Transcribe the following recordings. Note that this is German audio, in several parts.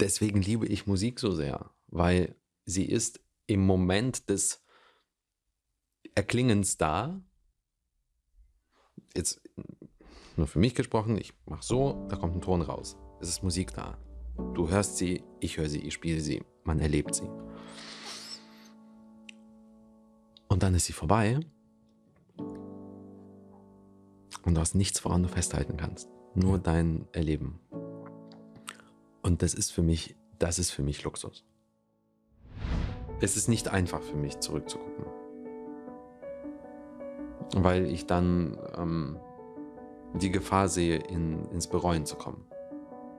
deswegen liebe ich Musik so sehr, weil sie ist im Moment des Erklingens da. Jetzt nur für mich gesprochen, ich mache so, da kommt ein Ton raus. Es ist Musik da. Du hörst sie, ich höre sie, ich spiele sie, man erlebt sie. Und dann ist sie vorbei. Und du hast nichts, woran du festhalten kannst. Nur ja. dein Erleben. Und das ist für mich, das ist für mich Luxus. Es ist nicht einfach für mich zurückzugucken. Weil ich dann ähm, die Gefahr sehe, in, ins Bereuen zu kommen.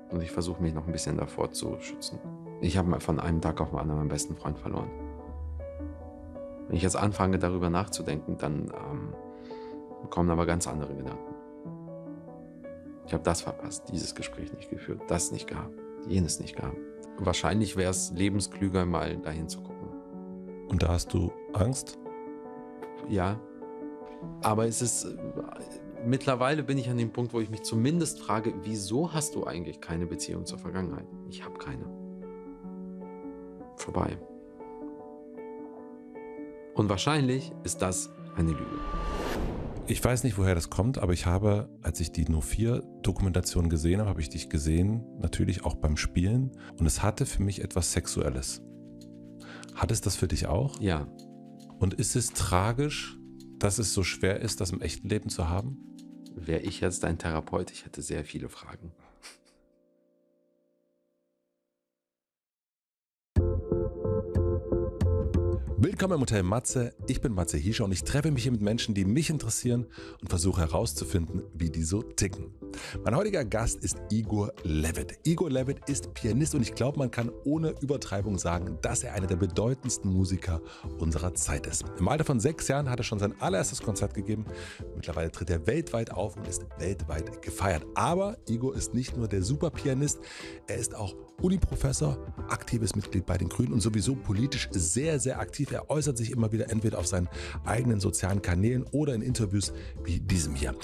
Und ich versuche mich noch ein bisschen davor zu schützen. Ich habe von einem Tag auf den anderen meinen besten Freund verloren. Wenn ich jetzt anfange, darüber nachzudenken, dann ähm, kommen aber ganz andere Gedanken. Ich habe das verpasst, dieses Gespräch nicht geführt, das nicht gehabt jenes nicht gab. Wahrscheinlich wäre es lebensklüger, mal dahin zu gucken. Und da hast du Angst? Ja. Aber es ist. Äh, mittlerweile bin ich an dem Punkt, wo ich mich zumindest frage, wieso hast du eigentlich keine Beziehung zur Vergangenheit? Ich habe keine. Vorbei. Und wahrscheinlich ist das eine Lüge. Ich weiß nicht, woher das kommt, aber ich habe, als ich die No 4 Dokumentation gesehen habe, habe ich dich gesehen, natürlich auch beim Spielen. Und es hatte für mich etwas Sexuelles. Hat es das für dich auch? Ja. Und ist es tragisch, dass es so schwer ist, das im echten Leben zu haben? Wäre ich jetzt dein Therapeut, ich hätte sehr viele Fragen. Willkommen im Hotel Matze. Ich bin Matze Hiescher und ich treffe mich hier mit Menschen, die mich interessieren und versuche herauszufinden, wie die so ticken. Mein heutiger Gast ist Igor Levitt. Igor Levitt ist Pianist und ich glaube, man kann ohne Übertreibung sagen, dass er einer der bedeutendsten Musiker unserer Zeit ist. Im Alter von sechs Jahren hat er schon sein allererstes Konzert gegeben. Mittlerweile tritt er weltweit auf und ist weltweit gefeiert. Aber Igor ist nicht nur der Superpianist, er ist auch Uniprofessor, aktives Mitglied bei den Grünen und sowieso politisch sehr, sehr aktiv er äußert sich immer wieder entweder auf seinen eigenen sozialen Kanälen oder in Interviews wie diesem hier.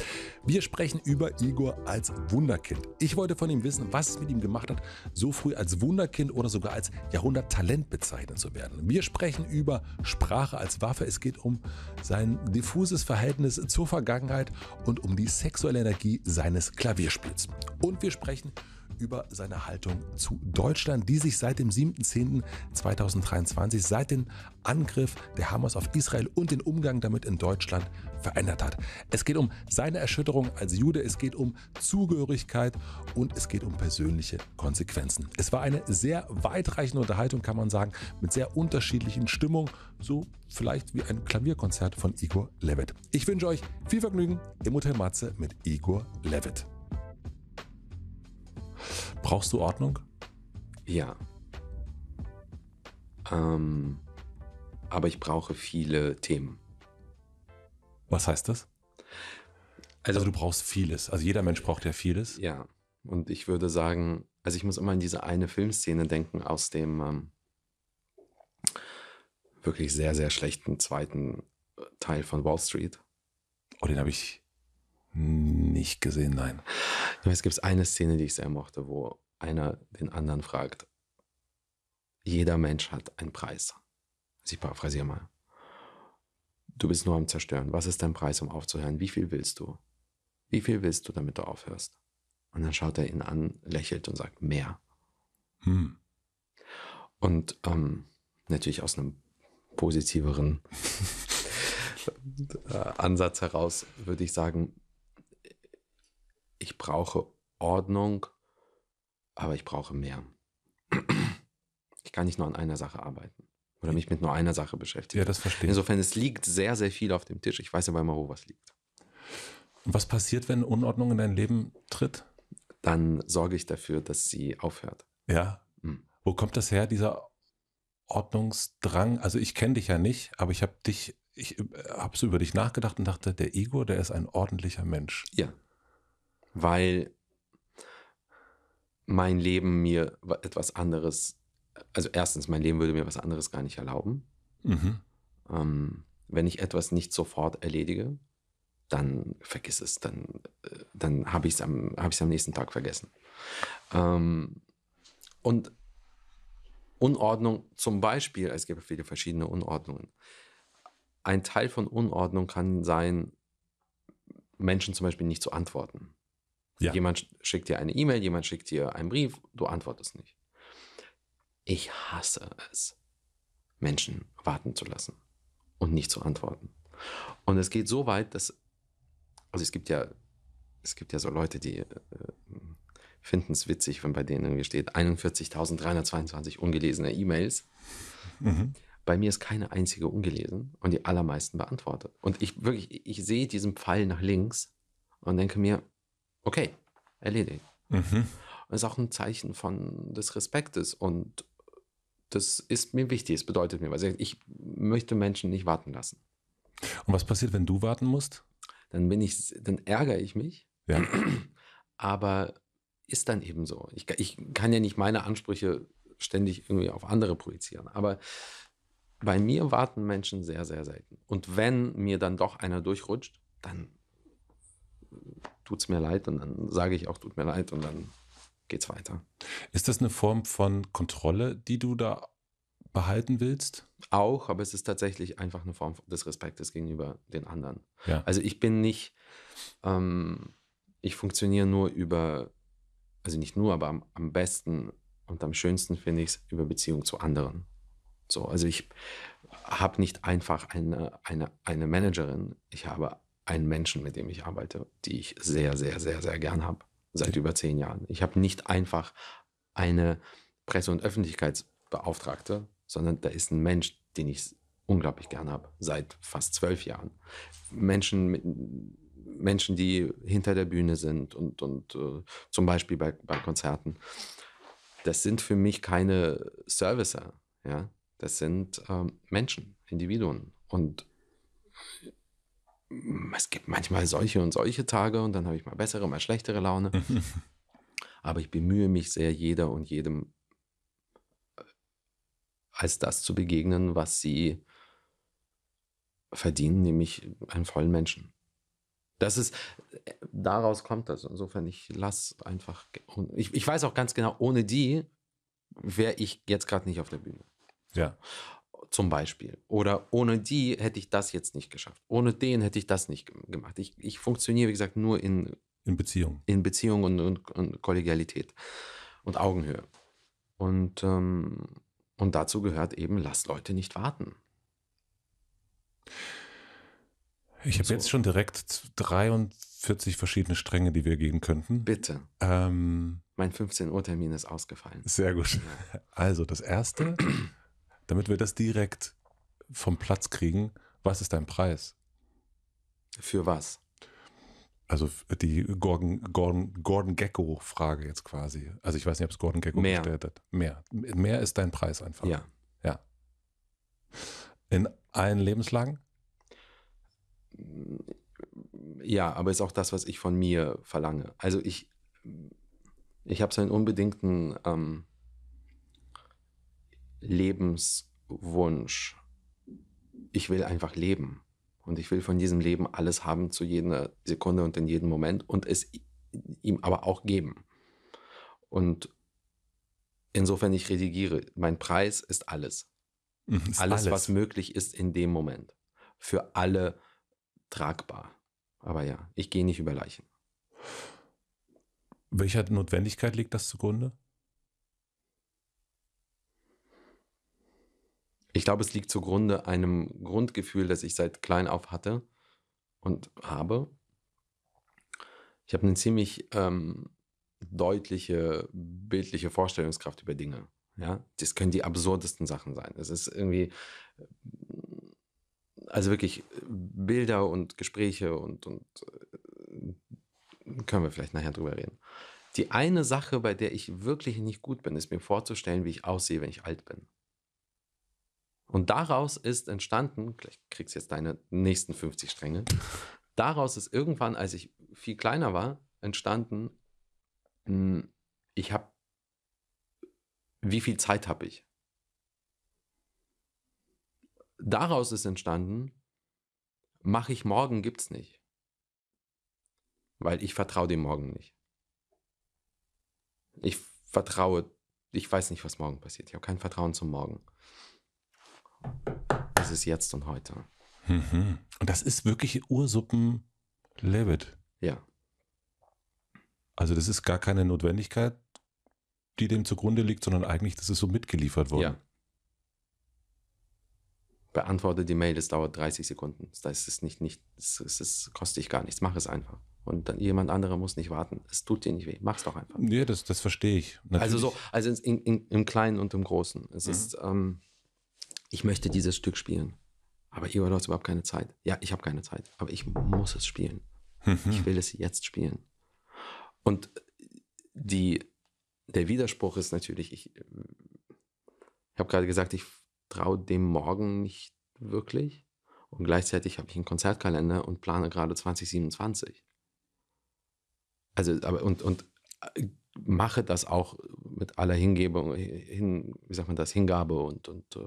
Wir sprechen über Igor als Wunderkind. Ich wollte von ihm wissen, was es mit ihm gemacht hat, so früh als Wunderkind oder sogar als Jahrhunderttalent bezeichnet zu werden. Wir sprechen über Sprache als Waffe. Es geht um sein diffuses Verhältnis zur Vergangenheit und um die sexuelle Energie seines Klavierspiels. Und wir sprechen über über seine Haltung zu Deutschland, die sich seit dem 7.10.2023, seit dem Angriff der Hamas auf Israel und den Umgang damit in Deutschland verändert hat. Es geht um seine Erschütterung als Jude, es geht um Zugehörigkeit und es geht um persönliche Konsequenzen. Es war eine sehr weitreichende Unterhaltung, kann man sagen, mit sehr unterschiedlichen Stimmungen, so vielleicht wie ein Klavierkonzert von Igor Levitt. Ich wünsche euch viel Vergnügen im Hotel Matze mit Igor Levitt. Brauchst du Ordnung? Ja. Ähm, aber ich brauche viele Themen. Was heißt das? Also, also, du brauchst vieles. Also jeder Mensch braucht ja vieles. Ja. Und ich würde sagen, also ich muss immer an diese eine Filmszene denken aus dem ähm, wirklich sehr, sehr schlechten zweiten Teil von Wall Street. Oh, den habe ich nicht gesehen, nein. es gibt eine Szene, die ich sehr mochte, wo einer den anderen fragt, jeder Mensch hat einen Preis. Also ich paraphrasiere mal. Du bist nur am Zerstören. Was ist dein Preis, um aufzuhören? Wie viel willst du? Wie viel willst du, damit du aufhörst? Und dann schaut er ihn an, lächelt und sagt, mehr. Hm. Und ähm, natürlich aus einem positiveren Ansatz heraus würde ich sagen, ich brauche Ordnung, aber ich brauche mehr. Ich kann nicht nur an einer Sache arbeiten oder mich mit nur einer Sache beschäftigen. Ja, das verstehe ich. Insofern, es liegt sehr, sehr viel auf dem Tisch. Ich weiß aber immer, wo was liegt. Und was passiert, wenn Unordnung in dein Leben tritt? Dann sorge ich dafür, dass sie aufhört. Ja. Hm. Wo kommt das her, dieser Ordnungsdrang? Also ich kenne dich ja nicht, aber ich habe dich, ich äh, habe so über dich nachgedacht und dachte, der Igor, der ist ein ordentlicher Mensch. Ja weil mein Leben mir etwas anderes, also erstens, mein Leben würde mir was anderes gar nicht erlauben. Mhm. Ähm, wenn ich etwas nicht sofort erledige, dann vergiss es, dann, äh, dann habe ich es am, hab am nächsten Tag vergessen. Ähm, und Unordnung zum Beispiel, es gibt viele verschiedene Unordnungen. Ein Teil von Unordnung kann sein, Menschen zum Beispiel nicht zu antworten. Ja. Jemand schickt dir eine E-Mail, jemand schickt dir einen Brief, du antwortest nicht. Ich hasse es, Menschen warten zu lassen und nicht zu antworten. Und es geht so weit, dass, also es gibt ja, es gibt ja so Leute, die äh, finden es witzig, wenn bei denen irgendwie steht 41.322 ungelesene E-Mails. Mhm. Bei mir ist keine einzige ungelesen und die allermeisten beantwortet. Und ich wirklich, ich sehe diesen Pfeil nach links und denke mir, okay, erledigt. Mhm. Das ist auch ein Zeichen von des Respektes und das ist mir wichtig, es bedeutet mir was. Ich möchte Menschen nicht warten lassen. Und was passiert, wenn du warten musst? Dann bin ich, dann ärgere ich mich. Ja. Aber ist dann eben so. Ich, ich kann ja nicht meine Ansprüche ständig irgendwie auf andere projizieren. Aber bei mir warten Menschen sehr, sehr selten. Und wenn mir dann doch einer durchrutscht, dann tut es mir leid und dann sage ich auch, tut mir leid und dann geht es weiter. Ist das eine Form von Kontrolle, die du da behalten willst? Auch, aber es ist tatsächlich einfach eine Form des Respektes gegenüber den anderen. Ja. Also ich bin nicht, ähm, ich funktioniere nur über, also nicht nur, aber am, am besten und am schönsten finde ich es über Beziehung zu anderen. So, also ich habe nicht einfach eine, eine, eine Managerin, ich habe einen Menschen, mit dem ich arbeite, die ich sehr, sehr, sehr, sehr gern habe, seit über zehn Jahren. Ich habe nicht einfach eine Presse- und Öffentlichkeitsbeauftragte, sondern da ist ein Mensch, den ich unglaublich gern habe, seit fast zwölf Jahren. Menschen, mit, Menschen die hinter der Bühne sind und, und äh, zum Beispiel bei, bei Konzerten. Das sind für mich keine Servicer, ja? das sind ähm, Menschen, Individuen. Und Mm, es gibt manchmal solche und solche Tage und dann habe ich mal bessere, mal schlechtere Laune. Aber ich bemühe mich sehr, jeder und jedem äh, als das zu begegnen, was sie verdienen, nämlich einen vollen Menschen. Das ist, äh, daraus kommt das. Insofern, ich lasse einfach, ich, ich weiß auch ganz genau, ohne die wäre ich jetzt gerade nicht auf der Bühne. Ja zum Beispiel. Oder ohne die hätte ich das jetzt nicht geschafft. Ohne den hätte ich das nicht gemacht. Ich, ich funktioniere, wie gesagt, nur in, in Beziehung. In Beziehung und, und, und Kollegialität und Augenhöhe. Und, ähm, und dazu gehört eben, lasst Leute nicht warten. Ich habe so. jetzt schon direkt 43 verschiedene Stränge, die wir gehen könnten. Bitte. Ähm, mein 15 Uhr Termin ist ausgefallen. Sehr gut. Also das erste damit wir das direkt vom Platz kriegen, was ist dein Preis? Für was? Also die Gordon, Gordon, Gordon Gecko-Frage jetzt quasi. Also ich weiß nicht, ob es Gordon Gecko Mehr. gestellt hat. Mehr. Mehr ist dein Preis einfach. Ja. Ja. In allen Lebenslagen? Ja, aber ist auch das, was ich von mir verlange. Also ich, ich habe so einen halt unbedingten ähm, Lebenswunsch. Ich will einfach leben. Und ich will von diesem Leben alles haben zu jeder Sekunde und in jedem Moment und es ihm aber auch geben. Und insofern ich redigiere. Mein Preis ist alles. Mhm, ist alles, alles, was möglich ist in dem Moment. Für alle tragbar. Aber ja, ich gehe nicht über Leichen. Welcher Notwendigkeit liegt das zugrunde? Ich glaube, es liegt zugrunde einem Grundgefühl, das ich seit klein auf hatte und habe. Ich habe eine ziemlich ähm, deutliche bildliche Vorstellungskraft über Dinge. Ja, das können die absurdesten Sachen sein. Es ist irgendwie, äh, also wirklich äh, Bilder und Gespräche und, und äh, können wir vielleicht nachher drüber reden. Die eine Sache, bei der ich wirklich nicht gut bin, ist mir vorzustellen, wie ich aussehe, wenn ich alt bin. Und daraus ist entstanden, gleich kriegst jetzt deine nächsten 50 Stränge, daraus ist irgendwann, als ich viel kleiner war, entstanden, hm, ich habe, wie viel Zeit habe ich? Daraus ist entstanden, mache ich morgen, gibt es nicht. Weil ich vertraue dem morgen nicht. Ich vertraue, ich weiß nicht, was morgen passiert. Ich habe kein Vertrauen zum Morgen. Das ist jetzt und heute. Mhm. Und das ist wirklich Ursuppen Levitt. Ja. Also das ist gar keine Notwendigkeit, die dem zugrunde liegt, sondern eigentlich, das ist so mitgeliefert worden. Ja. Beantworte die Mail, das dauert 30 Sekunden. Das ist nicht, nicht, es, es kostet dich gar nichts. Mach es einfach. Und dann jemand anderer muss nicht warten. Es tut dir nicht weh. Mach es doch einfach. Ja, das, das verstehe ich. Natürlich. Also so, also in, in, im Kleinen und im Großen. Es mhm. ist, ähm, ich möchte dieses Stück spielen. Aber Igor, du hast überhaupt keine Zeit. Ja, ich habe keine Zeit, aber ich muss es spielen. Mhm. Ich will es jetzt spielen. Und die, der Widerspruch ist natürlich, ich, ich habe gerade gesagt, ich traue dem Morgen nicht wirklich. Und gleichzeitig habe ich einen Konzertkalender und plane gerade 2027. Also, aber und, und äh, mache das auch mit aller Hingebung, hin, wie sagt man das, Hingabe und, und äh,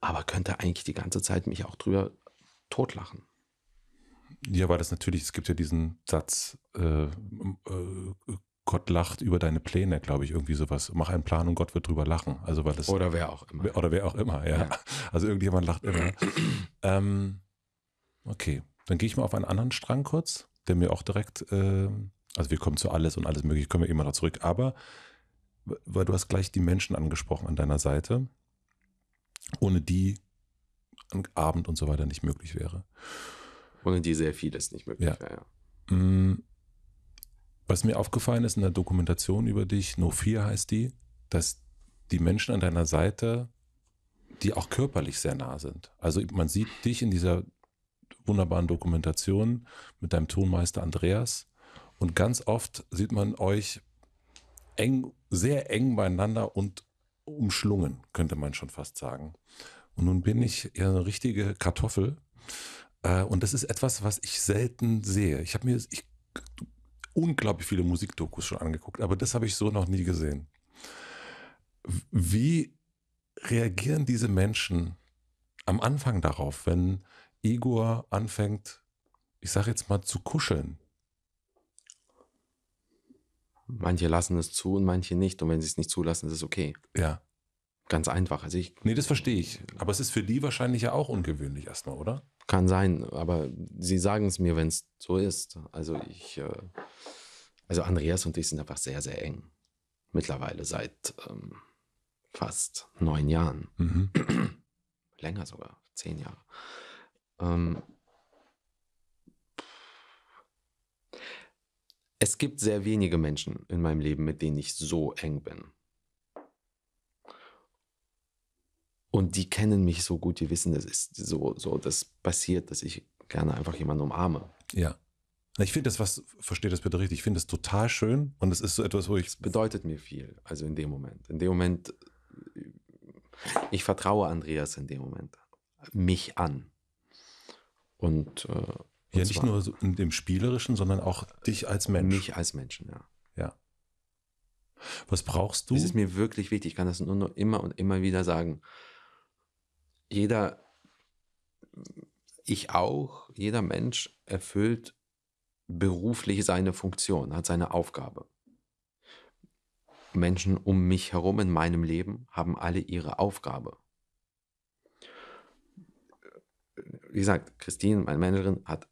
aber könnte eigentlich die ganze Zeit mich auch drüber totlachen. Ja, weil das natürlich, es gibt ja diesen Satz, äh, äh, Gott lacht über deine Pläne, glaube ich, irgendwie sowas. Mach einen Plan und Gott wird drüber lachen. Also weil das oder wer auch immer. Oder wer auch immer, ja. ja. Also irgendjemand lacht immer. ähm, okay, dann gehe ich mal auf einen anderen Strang kurz, der mir auch direkt äh, also wir kommen zu alles und alles Mögliche, kommen wir immer noch zurück. Aber weil du hast gleich die Menschen angesprochen an deiner Seite, ohne die ein Abend und so weiter nicht möglich wäre. Ohne die sehr vieles nicht möglich ja. wäre, ja. Mm, was mir aufgefallen ist in der Dokumentation über dich, No 4 heißt die, dass die Menschen an deiner Seite, die auch körperlich sehr nah sind. Also man sieht dich in dieser wunderbaren Dokumentation mit deinem Tonmeister Andreas, und ganz oft sieht man euch eng, sehr eng beieinander und umschlungen, könnte man schon fast sagen. Und nun bin ich ja eine richtige Kartoffel. Äh, und das ist etwas, was ich selten sehe. Ich habe mir ich, unglaublich viele Musikdokus schon angeguckt, aber das habe ich so noch nie gesehen. Wie reagieren diese Menschen am Anfang darauf, wenn Igor anfängt, ich sage jetzt mal, zu kuscheln? Manche lassen es zu und manche nicht. Und wenn sie es nicht zulassen, ist es okay. Ja. Ganz einfach. Also ich, nee, das verstehe ich. Aber es ist für die wahrscheinlich ja auch ungewöhnlich erstmal, oder? Kann sein, aber sie sagen es mir, wenn es so ist. Also ich, äh, also Andreas und ich sind einfach sehr, sehr eng. Mittlerweile seit ähm, fast neun Jahren. Mhm. Länger sogar, zehn Jahre. Ähm, Es gibt sehr wenige Menschen in meinem Leben, mit denen ich so eng bin. Und die kennen mich so gut, die wissen, das ist so, so, das passiert, dass ich gerne einfach jemanden umarme. Ja. Ich finde das, was, verstehe das bitte richtig, ich finde das total schön und es ist so etwas, wo ich. Es bedeutet mir viel, also in dem Moment. In dem Moment, ich vertraue Andreas in dem Moment, mich an. Und äh, ja, nicht nur in dem Spielerischen, sondern auch dich als Mensch. Mich als Menschen, ja. Ja. Was brauchst du? Das ist mir wirklich wichtig. Ich kann das nur noch immer und immer wieder sagen. Jeder, ich auch, jeder Mensch erfüllt beruflich seine Funktion, hat seine Aufgabe. Menschen um mich herum in meinem Leben haben alle ihre Aufgabe. Wie gesagt, Christine, meine Managerin, hat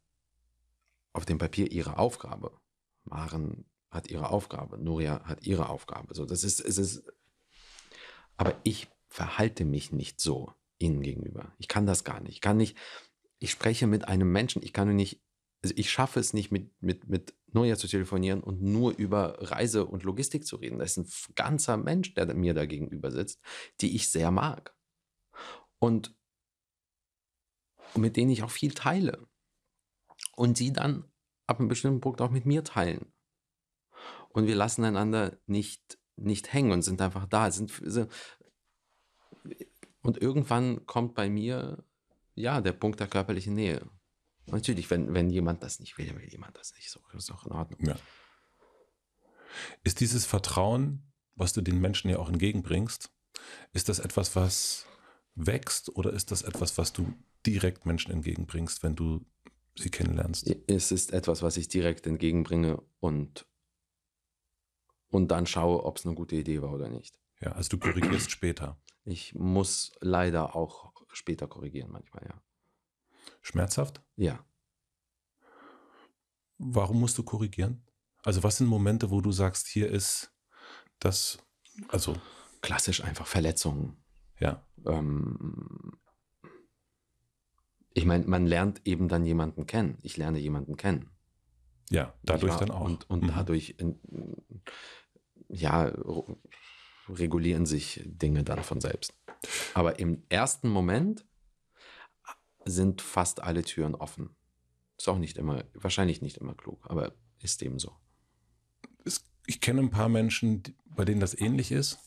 auf dem Papier ihre Aufgabe. Maren hat ihre Aufgabe, Nuria hat ihre Aufgabe. So, das ist, es ist, aber ich verhalte mich nicht so ihnen gegenüber. Ich kann das gar nicht. Ich kann nicht, ich spreche mit einem Menschen, ich kann nicht, also ich schaffe es nicht, mit, mit, mit Nuria zu telefonieren und nur über Reise und Logistik zu reden. Das ist ein ganzer Mensch, der mir da gegenüber sitzt, die ich sehr mag. Und, und mit denen ich auch viel teile und sie dann ab einem bestimmten Punkt auch mit mir teilen. Und wir lassen einander nicht, nicht hängen und sind einfach da. Sind, sind, und irgendwann kommt bei mir, ja, der Punkt der körperlichen Nähe. Natürlich, wenn, wenn jemand das nicht will, dann will jemand das nicht. So ist auch in Ordnung. Ja. Ist dieses Vertrauen, was du den Menschen ja auch entgegenbringst, ist das etwas, was wächst oder ist das etwas, was du direkt Menschen entgegenbringst, wenn du sie kennenlernst. Es ist etwas, was ich direkt entgegenbringe und, und dann schaue, ob es eine gute Idee war oder nicht. Ja, also du korrigierst später. Ich muss leider auch später korrigieren manchmal, ja. Schmerzhaft? Ja. Warum musst du korrigieren? Also was sind Momente, wo du sagst, hier ist das, also klassisch einfach Verletzungen. Ja. Ähm, ich meine, man lernt eben dann jemanden kennen. Ich lerne jemanden kennen. Ja, dadurch dann auch. Und, und mhm. dadurch, äh, ja, regulieren sich Dinge dann von selbst. Aber im ersten Moment sind fast alle Türen offen. Ist auch nicht immer, wahrscheinlich nicht immer klug, aber ist eben so. Ich kenne ein paar Menschen, bei denen das ähnlich ist.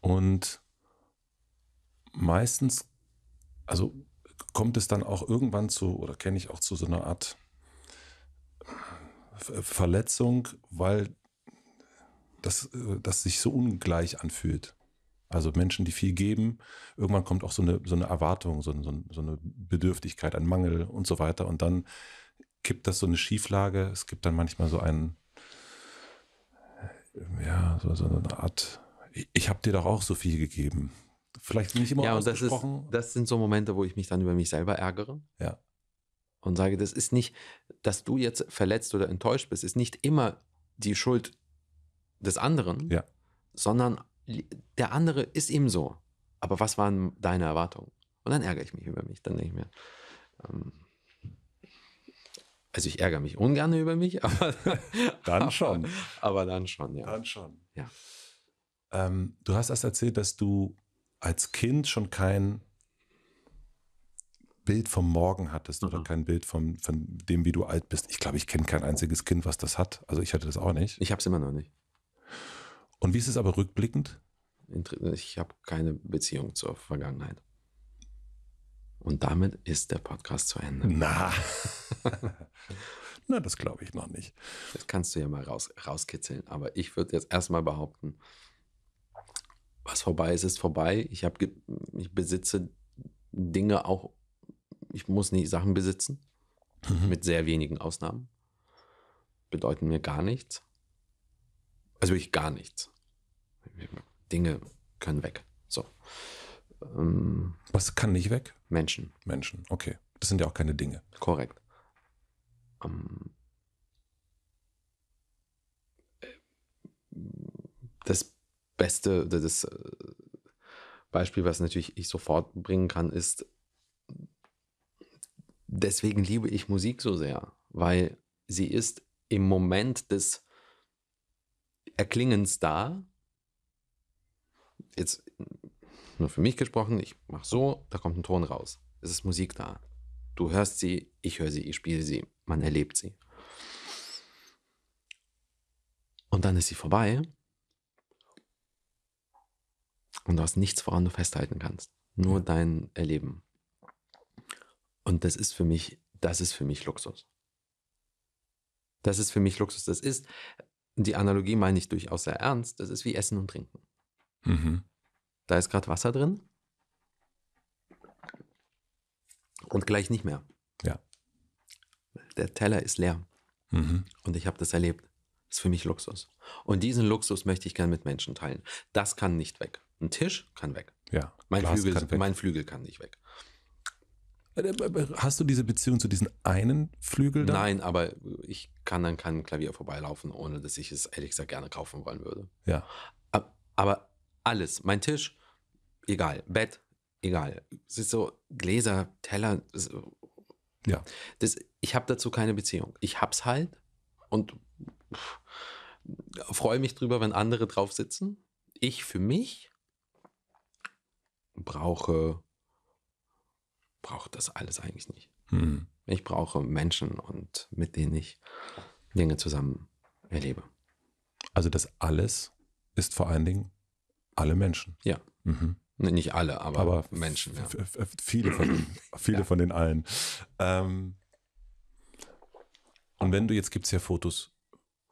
Und meistens, also kommt es dann auch irgendwann zu, oder kenne ich auch zu so einer Art äh, Verletzung, weil das, äh, das sich so ungleich anfühlt. Also Menschen, die viel geben, irgendwann kommt auch so eine, so eine Erwartung, so, so, so eine Bedürftigkeit, ein Mangel und so weiter. Und dann gibt das so eine Schieflage. Es gibt dann manchmal so einen, äh, ja, so, so eine Art, ich, ich habe dir doch auch so viel gegeben vielleicht nicht immer ja, und das, ist, das sind so Momente, wo ich mich dann über mich selber ärgere. Ja. Und sage, das ist nicht, dass du jetzt verletzt oder enttäuscht bist, ist nicht immer die Schuld des anderen, ja. sondern der andere ist eben so. Aber was waren deine Erwartungen? Und dann ärgere ich mich über mich. Dann denke ich mir, ähm, also ich ärgere mich ungern über mich, aber dann schon. Aber, aber, dann schon, ja. Dann schon. Ja. Ähm, du hast erst erzählt, dass du als Kind schon kein Bild vom Morgen hattest mhm. oder kein Bild vom, von dem, wie du alt bist. Ich glaube, ich kenne kein einziges Kind, was das hat. Also ich hatte das auch nicht. Ich habe es immer noch nicht. Und wie ist es aber rückblickend? Ich habe keine Beziehung zur Vergangenheit. Und damit ist der Podcast zu Ende. Na, na das glaube ich noch nicht. Das kannst du ja mal raus, rauskitzeln. Aber ich würde jetzt erstmal behaupten, was vorbei ist, ist vorbei. Ich, hab, ich besitze Dinge auch, ich muss nicht Sachen besitzen, mhm. mit sehr wenigen Ausnahmen. Bedeuten mir gar nichts. Also wirklich gar nichts. Dinge können weg. So. Ähm, was kann nicht weg? Menschen. Menschen, okay. Das sind ja auch keine Dinge. Korrekt. Ähm, das beste, das äh, Beispiel, was natürlich ich sofort bringen kann, ist, deswegen liebe ich Musik so sehr, weil sie ist im Moment des Erklingens da. Jetzt nur für mich gesprochen, ich mache so, da kommt ein Ton raus. Es ist Musik da. Du hörst sie, ich höre sie, ich spiele sie, man erlebt sie. Und dann ist sie vorbei und du hast nichts, woran du festhalten kannst. Nur ja. dein Erleben. Und das ist für mich, das ist für mich Luxus. Das ist für mich Luxus. Das ist, die Analogie meine ich durchaus sehr ernst, das ist wie Essen und Trinken. Mhm. Da ist gerade Wasser drin und gleich nicht mehr. Ja. Der Teller ist leer. Mhm. Und ich habe das erlebt. Das ist für mich Luxus. Und diesen Luxus möchte ich gern mit Menschen teilen. Das kann nicht weg. Ein Tisch kann weg. Ja. Mein, Flügel, kann weg. mein Flügel kann nicht weg. Hast du diese Beziehung zu diesem einen Flügel da? Nein, aber ich kann dann kein Klavier vorbeilaufen, ohne dass ich es ehrlich gesagt gerne kaufen wollen würde. Ja. Aber alles, mein Tisch, egal, Bett, egal. Es ist so Gläser, Teller. So. ja. Das, ich habe dazu keine Beziehung. Ich hab's halt und freue mich drüber, wenn andere drauf sitzen. Ich für mich brauche, brauche das alles eigentlich nicht. Mhm. Ich brauche Menschen und mit denen ich Dinge zusammen erlebe. Also das alles ist vor allen Dingen alle Menschen. Ja. Mhm. Nicht alle, aber, aber Menschen. Ja. Viele, von, viele ja. von den allen. Ähm, und wenn du, jetzt gibt es ja Fotos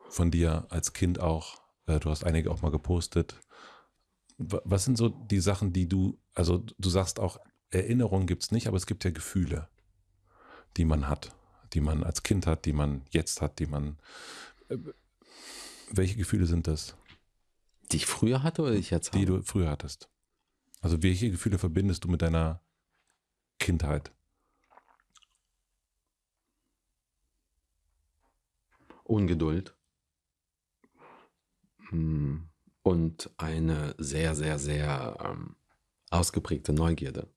von dir als Kind auch, äh, du hast einige auch mal gepostet. Was sind so die Sachen, die du also du sagst auch, Erinnerungen gibt es nicht, aber es gibt ja Gefühle, die man hat, die man als Kind hat, die man jetzt hat, die man... Äh, welche Gefühle sind das? Die ich früher hatte oder ich jetzt habe? Die du früher hattest. Also welche Gefühle verbindest du mit deiner Kindheit? Ungeduld. Hm. Und eine sehr, sehr, sehr ähm, ausgeprägte Neugierde.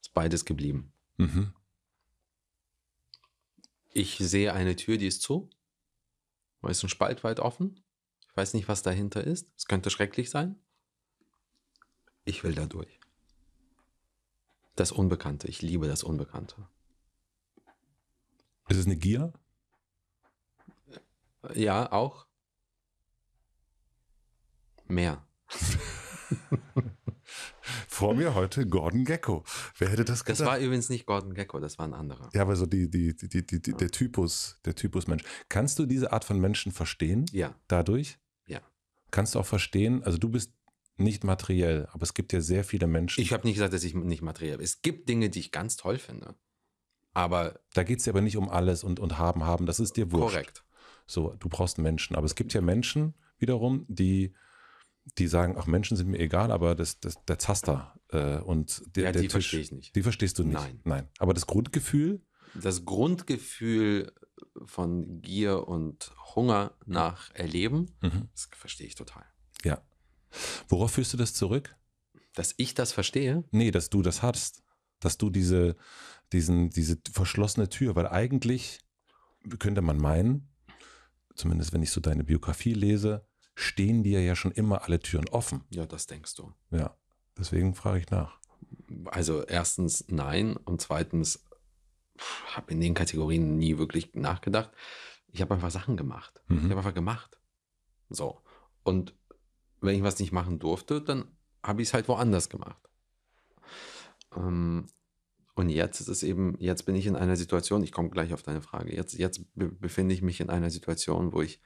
Ist beides geblieben. Mhm. Ich sehe eine Tür, die ist zu. Ist ein Spalt weit offen. Ich weiß nicht, was dahinter ist. Es könnte schrecklich sein. Ich will da durch. Das Unbekannte. Ich liebe das Unbekannte. Ist es eine Gier? Ja, auch. Mehr. Vor mir heute Gordon Gecko. Wer hätte das gedacht? Das war übrigens nicht Gordon Gecko, das war ein anderer. Ja, aber so die, die, die, die, die, der Typus, der Typus Mensch. Kannst du diese Art von Menschen verstehen? Ja. Dadurch? Ja. Kannst du auch verstehen, also du bist nicht materiell, aber es gibt ja sehr viele Menschen. Ich habe nicht gesagt, dass ich nicht materiell bin. Es gibt Dinge, die ich ganz toll finde. Aber. Da geht es ja aber nicht um alles und, und haben, haben. Das ist dir wurscht. Korrekt. So, du brauchst Menschen. Aber es gibt ja Menschen wiederum, die die sagen, ach Menschen sind mir egal, aber das, das, der Zaster äh, und der, ja, der die Tisch, verstehe ich nicht. Die verstehst du nicht. Nein. Nein. Aber das Grundgefühl? Das Grundgefühl von Gier und Hunger nach Erleben, mhm. das verstehe ich total. Ja. Worauf führst du das zurück? Dass ich das verstehe? Nee, dass du das hast. Dass du diese, diesen, diese verschlossene Tür, weil eigentlich könnte man meinen, zumindest wenn ich so deine Biografie lese, stehen dir ja schon immer alle Türen offen. Ja, das denkst du. Ja, deswegen frage ich nach. Also erstens nein und zweitens habe in den Kategorien nie wirklich nachgedacht. Ich habe einfach Sachen gemacht. Mhm. Ich habe einfach gemacht. So. Und wenn ich was nicht machen durfte, dann habe ich es halt woanders gemacht. Ähm, und jetzt ist es eben, jetzt bin ich in einer Situation, ich komme gleich auf deine Frage, jetzt, jetzt befinde ich mich in einer Situation, wo ich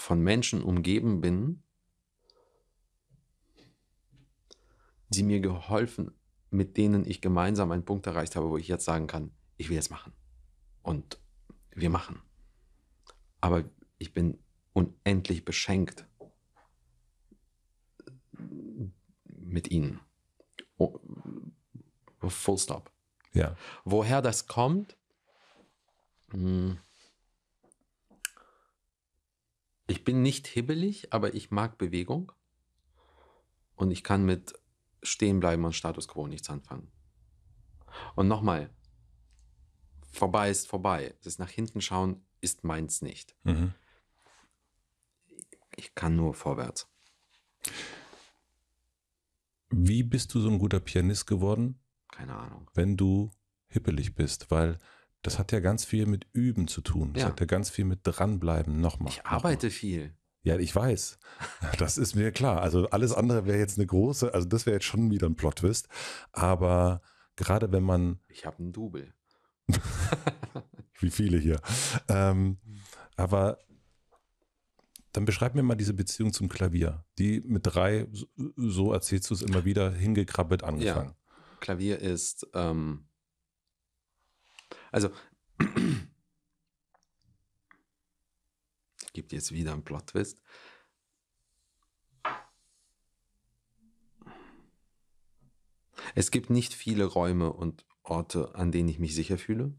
von Menschen umgeben bin, die mir geholfen, mit denen ich gemeinsam einen Punkt erreicht habe, wo ich jetzt sagen kann, ich will es machen. Und wir machen. Aber ich bin unendlich beschenkt mit ihnen. Oh, full stop. Ja. Woher das kommt? Hm. Ich bin nicht hibbelig, aber ich mag Bewegung. Und ich kann mit Stehenbleiben und Status quo nichts anfangen. Und nochmal, vorbei ist vorbei. Das nach hinten schauen ist meins nicht. Mhm. Ich kann nur vorwärts. Wie bist du so ein guter Pianist geworden? Keine Ahnung. Wenn du hippelig bist, weil das hat ja ganz viel mit Üben zu tun. Das ja. hat ja ganz viel mit dranbleiben. Nochmal. Ich arbeite nochmal. viel. Ja, ich weiß. Das ist mir klar. Also alles andere wäre jetzt eine große, also das wäre jetzt schon wieder ein Plot-Twist. Aber gerade wenn man. Ich habe einen Double. wie viele hier. Ähm, aber dann beschreib mir mal diese Beziehung zum Klavier. Die mit drei, so erzählst du es immer wieder, hingekrabbelt angefangen. Ja. Klavier ist ähm, also, es gibt jetzt wieder einen Plot-Twist. Es gibt nicht viele Räume und Orte, an denen ich mich sicher fühle,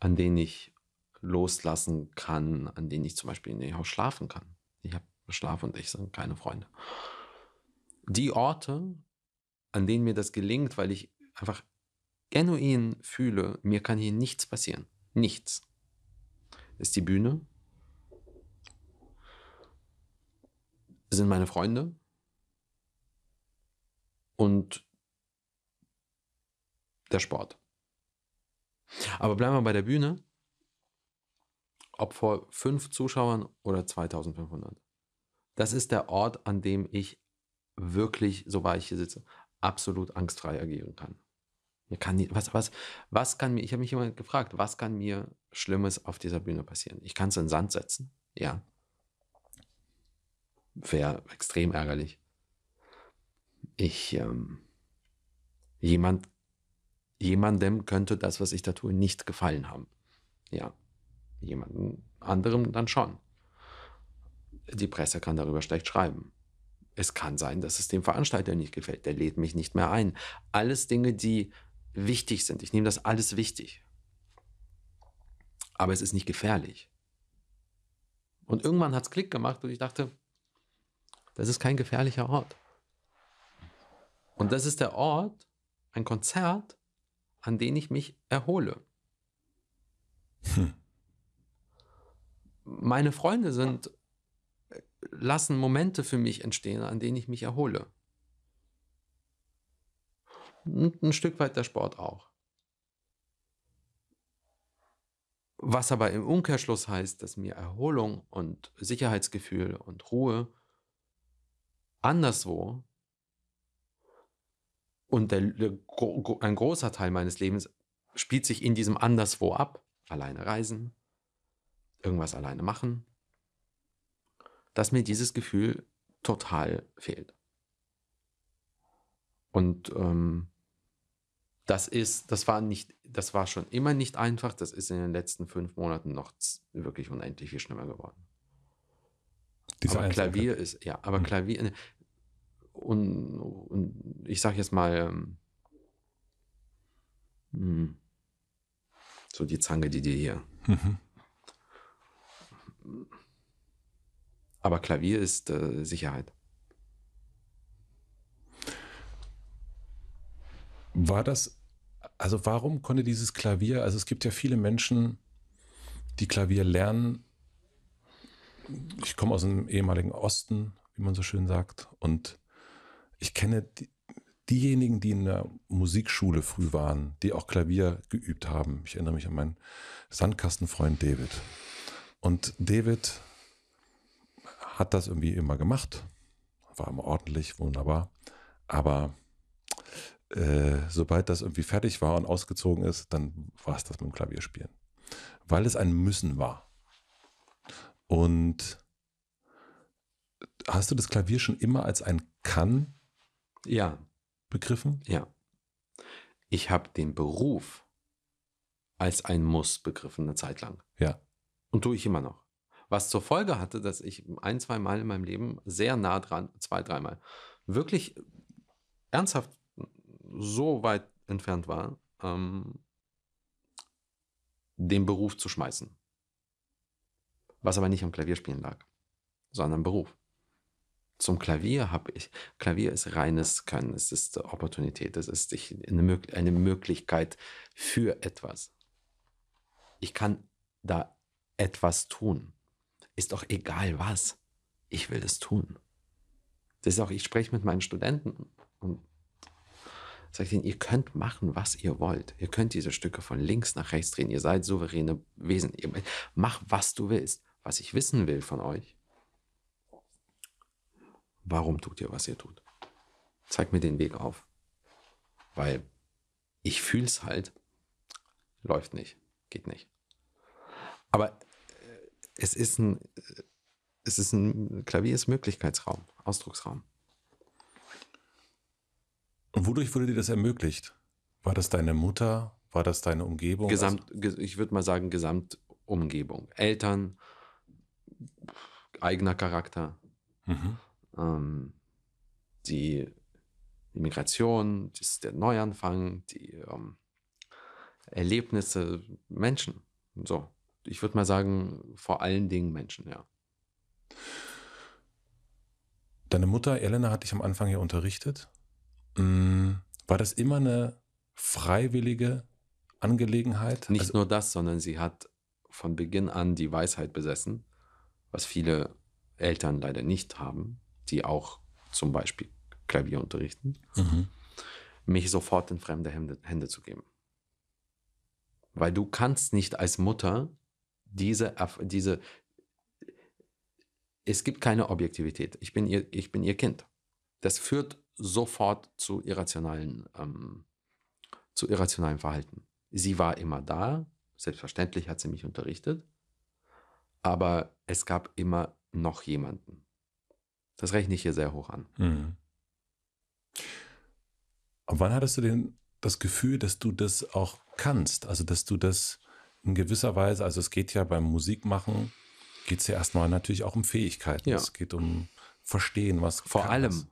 an denen ich loslassen kann, an denen ich zum Beispiel in dem Haus schlafen kann. Ich habe Schlaf und ich sind keine Freunde. Die Orte, an denen mir das gelingt, weil ich einfach genuin fühle, mir kann hier nichts passieren. Nichts. ist die Bühne. sind meine Freunde. Und der Sport. Aber bleiben wir bei der Bühne. Ob vor fünf Zuschauern oder 2500. Das ist der Ort, an dem ich wirklich, so ich hier sitze, absolut angstfrei agieren kann. Mir kann die, was, was, was kann mir, ich habe mich immer gefragt, was kann mir Schlimmes auf dieser Bühne passieren? Ich kann es in den Sand setzen, ja. Wäre extrem ärgerlich. Ich, ähm, jemand, jemandem könnte das, was ich da tue, nicht gefallen haben. Ja. Jemandem anderem dann schon. Die Presse kann darüber schlecht schreiben. Es kann sein, dass es dem Veranstalter nicht gefällt. Der lädt mich nicht mehr ein. Alles Dinge, die wichtig sind. Ich nehme das alles wichtig. Aber es ist nicht gefährlich. Und irgendwann hat es Klick gemacht und ich dachte, das ist kein gefährlicher Ort. Und das ist der Ort, ein Konzert, an den ich mich erhole. Hm. Meine Freunde sind, äh, lassen Momente für mich entstehen, an denen ich mich erhole und ein Stück weit der Sport auch. Was aber im Umkehrschluss heißt, dass mir Erholung und Sicherheitsgefühl und Ruhe anderswo und der, ein großer Teil meines Lebens spielt sich in diesem anderswo ab. Alleine reisen, irgendwas alleine machen, dass mir dieses Gefühl total fehlt. Und ähm, das ist, das war nicht, das war schon immer nicht einfach. Das ist in den letzten fünf Monaten noch wirklich unendlich viel schlimmer geworden. Diese aber Klavier ist, ja, aber mhm. Klavier ne, und, und ich sage jetzt mal ähm, hm, so die Zange, die dir hier. Mhm. Aber Klavier ist äh, Sicherheit. War das, also warum konnte dieses Klavier, also es gibt ja viele Menschen, die Klavier lernen. Ich komme aus dem ehemaligen Osten, wie man so schön sagt, und ich kenne die, diejenigen, die in der Musikschule früh waren, die auch Klavier geübt haben. Ich erinnere mich an meinen Sandkastenfreund David. Und David hat das irgendwie immer gemacht, war immer ordentlich, wunderbar. Aber äh, sobald das irgendwie fertig war und ausgezogen ist, dann war es das mit dem Klavierspielen. Weil es ein Müssen war. Und hast du das Klavier schon immer als ein Kann ja. begriffen? Ja. Ich habe den Beruf als ein Muss begriffen, eine Zeit lang. Ja. Und tue ich immer noch. Was zur Folge hatte, dass ich ein, zwei Mal in meinem Leben sehr nah dran, zwei, dreimal, wirklich ernsthaft so weit entfernt war, ähm, den Beruf zu schmeißen. Was aber nicht am Klavierspielen lag, sondern am Beruf. Zum Klavier habe ich, Klavier ist reines Können, es ist Opportunität, es ist eine, eine Möglichkeit für etwas. Ich kann da etwas tun. Ist doch egal was. Ich will es tun. Das ist auch, ich spreche mit meinen Studenten Sagt ihnen, ihr könnt machen, was ihr wollt. Ihr könnt diese Stücke von links nach rechts drehen. Ihr seid souveräne Wesen. Ihr, mach, was du willst. Was ich wissen will von euch, warum tut ihr, was ihr tut? Zeig mir den Weg auf. Weil ich fühle es halt, läuft nicht, geht nicht. Aber äh, es ist ein, äh, es ist ein Klavier ist Möglichkeitsraum, Ausdrucksraum. Und wodurch wurde dir das ermöglicht? War das deine Mutter? War das deine Umgebung? Gesamt, ich würde mal sagen, Gesamtumgebung. Eltern, eigener Charakter, mhm. ähm, die Immigration, das, der Neuanfang, die ähm, Erlebnisse, Menschen. So. Ich würde mal sagen, vor allen Dingen Menschen, ja. Deine Mutter, Elena, hat dich am Anfang ja unterrichtet? Mm, war das immer eine freiwillige Angelegenheit? Nicht also, nur das, sondern sie hat von Beginn an die Weisheit besessen, was viele Eltern leider nicht haben, die auch zum Beispiel Klavier unterrichten, mhm. mich sofort in fremde Hände, Hände zu geben. Weil du kannst nicht als Mutter diese, diese, es gibt keine Objektivität. Ich bin ihr, ich bin ihr Kind. Das führt sofort zu irrationalen, ähm, zu irrationalem Verhalten. Sie war immer da, selbstverständlich hat sie mich unterrichtet, aber es gab immer noch jemanden. Das rechne ich hier sehr hoch an. Mhm. Und wann hattest du denn das Gefühl, dass du das auch kannst? Also, dass du das in gewisser Weise, also es geht ja beim Musikmachen, geht es ja erstmal natürlich auch um Fähigkeiten. Ja. Es geht um Verstehen, was. Vor allem, was.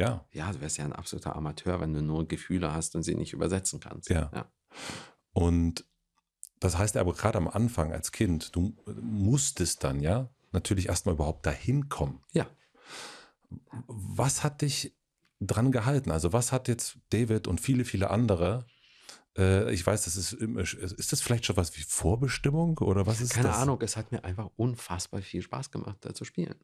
Ja. Ja, du wärst ja ein absoluter Amateur, wenn du nur Gefühle hast und sie nicht übersetzen kannst. Ja. ja. Und das heißt aber gerade am Anfang als Kind, du musstest dann ja natürlich erstmal überhaupt dahin kommen. Ja. Was hat dich dran gehalten? Also was hat jetzt David und viele, viele andere äh, ich weiß, das ist, ist das vielleicht schon was wie Vorbestimmung oder was ist Keine das? Keine Ahnung, es hat mir einfach unfassbar viel Spaß gemacht, da zu spielen.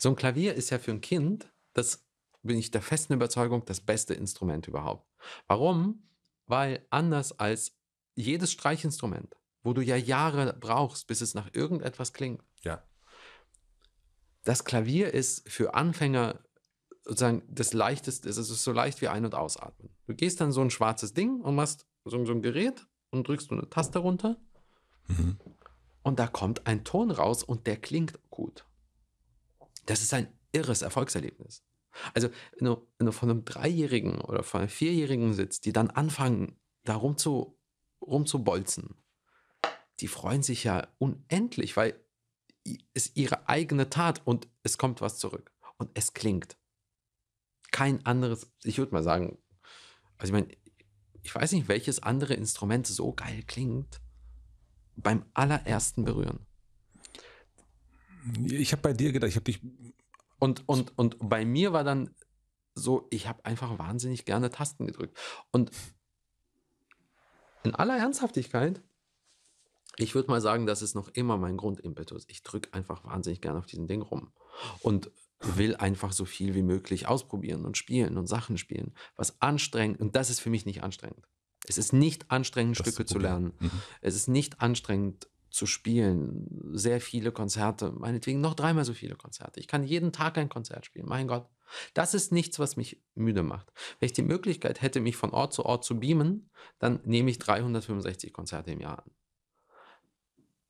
So ein Klavier ist ja für ein Kind, das bin ich der festen Überzeugung, das beste Instrument überhaupt. Warum? Weil anders als jedes Streichinstrument, wo du ja Jahre brauchst, bis es nach irgendetwas klingt. Ja. Das Klavier ist für Anfänger sozusagen das leichteste, es ist so leicht wie ein- und ausatmen. Du gehst dann so ein schwarzes Ding und machst so, so ein Gerät und drückst eine Taste runter mhm. und da kommt ein Ton raus und der klingt gut. Das ist ein irres Erfolgserlebnis. Also wenn du, wenn du von einem Dreijährigen oder von einem Vierjährigen sitzt, die dann anfangen, da rum zu, rumzubolzen, die freuen sich ja unendlich, weil es ihre eigene Tat und es kommt was zurück. Und es klingt. Kein anderes, ich würde mal sagen, also ich meine, ich weiß nicht, welches andere Instrument so geil klingt beim allerersten Berühren. Ich habe bei dir gedacht, ich habe dich und, und, und bei mir war dann so, ich habe einfach wahnsinnig gerne Tasten gedrückt. Und in aller Ernsthaftigkeit, ich würde mal sagen, das ist noch immer mein Grundimpetus. Ich drücke einfach wahnsinnig gerne auf diesem Ding rum und will einfach so viel wie möglich ausprobieren und spielen und Sachen spielen. Was anstrengend, und das ist für mich nicht anstrengend. Es ist nicht anstrengend, das Stücke zu lernen. Mhm. Es ist nicht anstrengend, zu spielen. Sehr viele Konzerte, meinetwegen noch dreimal so viele Konzerte. Ich kann jeden Tag ein Konzert spielen, mein Gott. Das ist nichts, was mich müde macht. Wenn ich die Möglichkeit hätte, mich von Ort zu Ort zu beamen, dann nehme ich 365 Konzerte im Jahr an.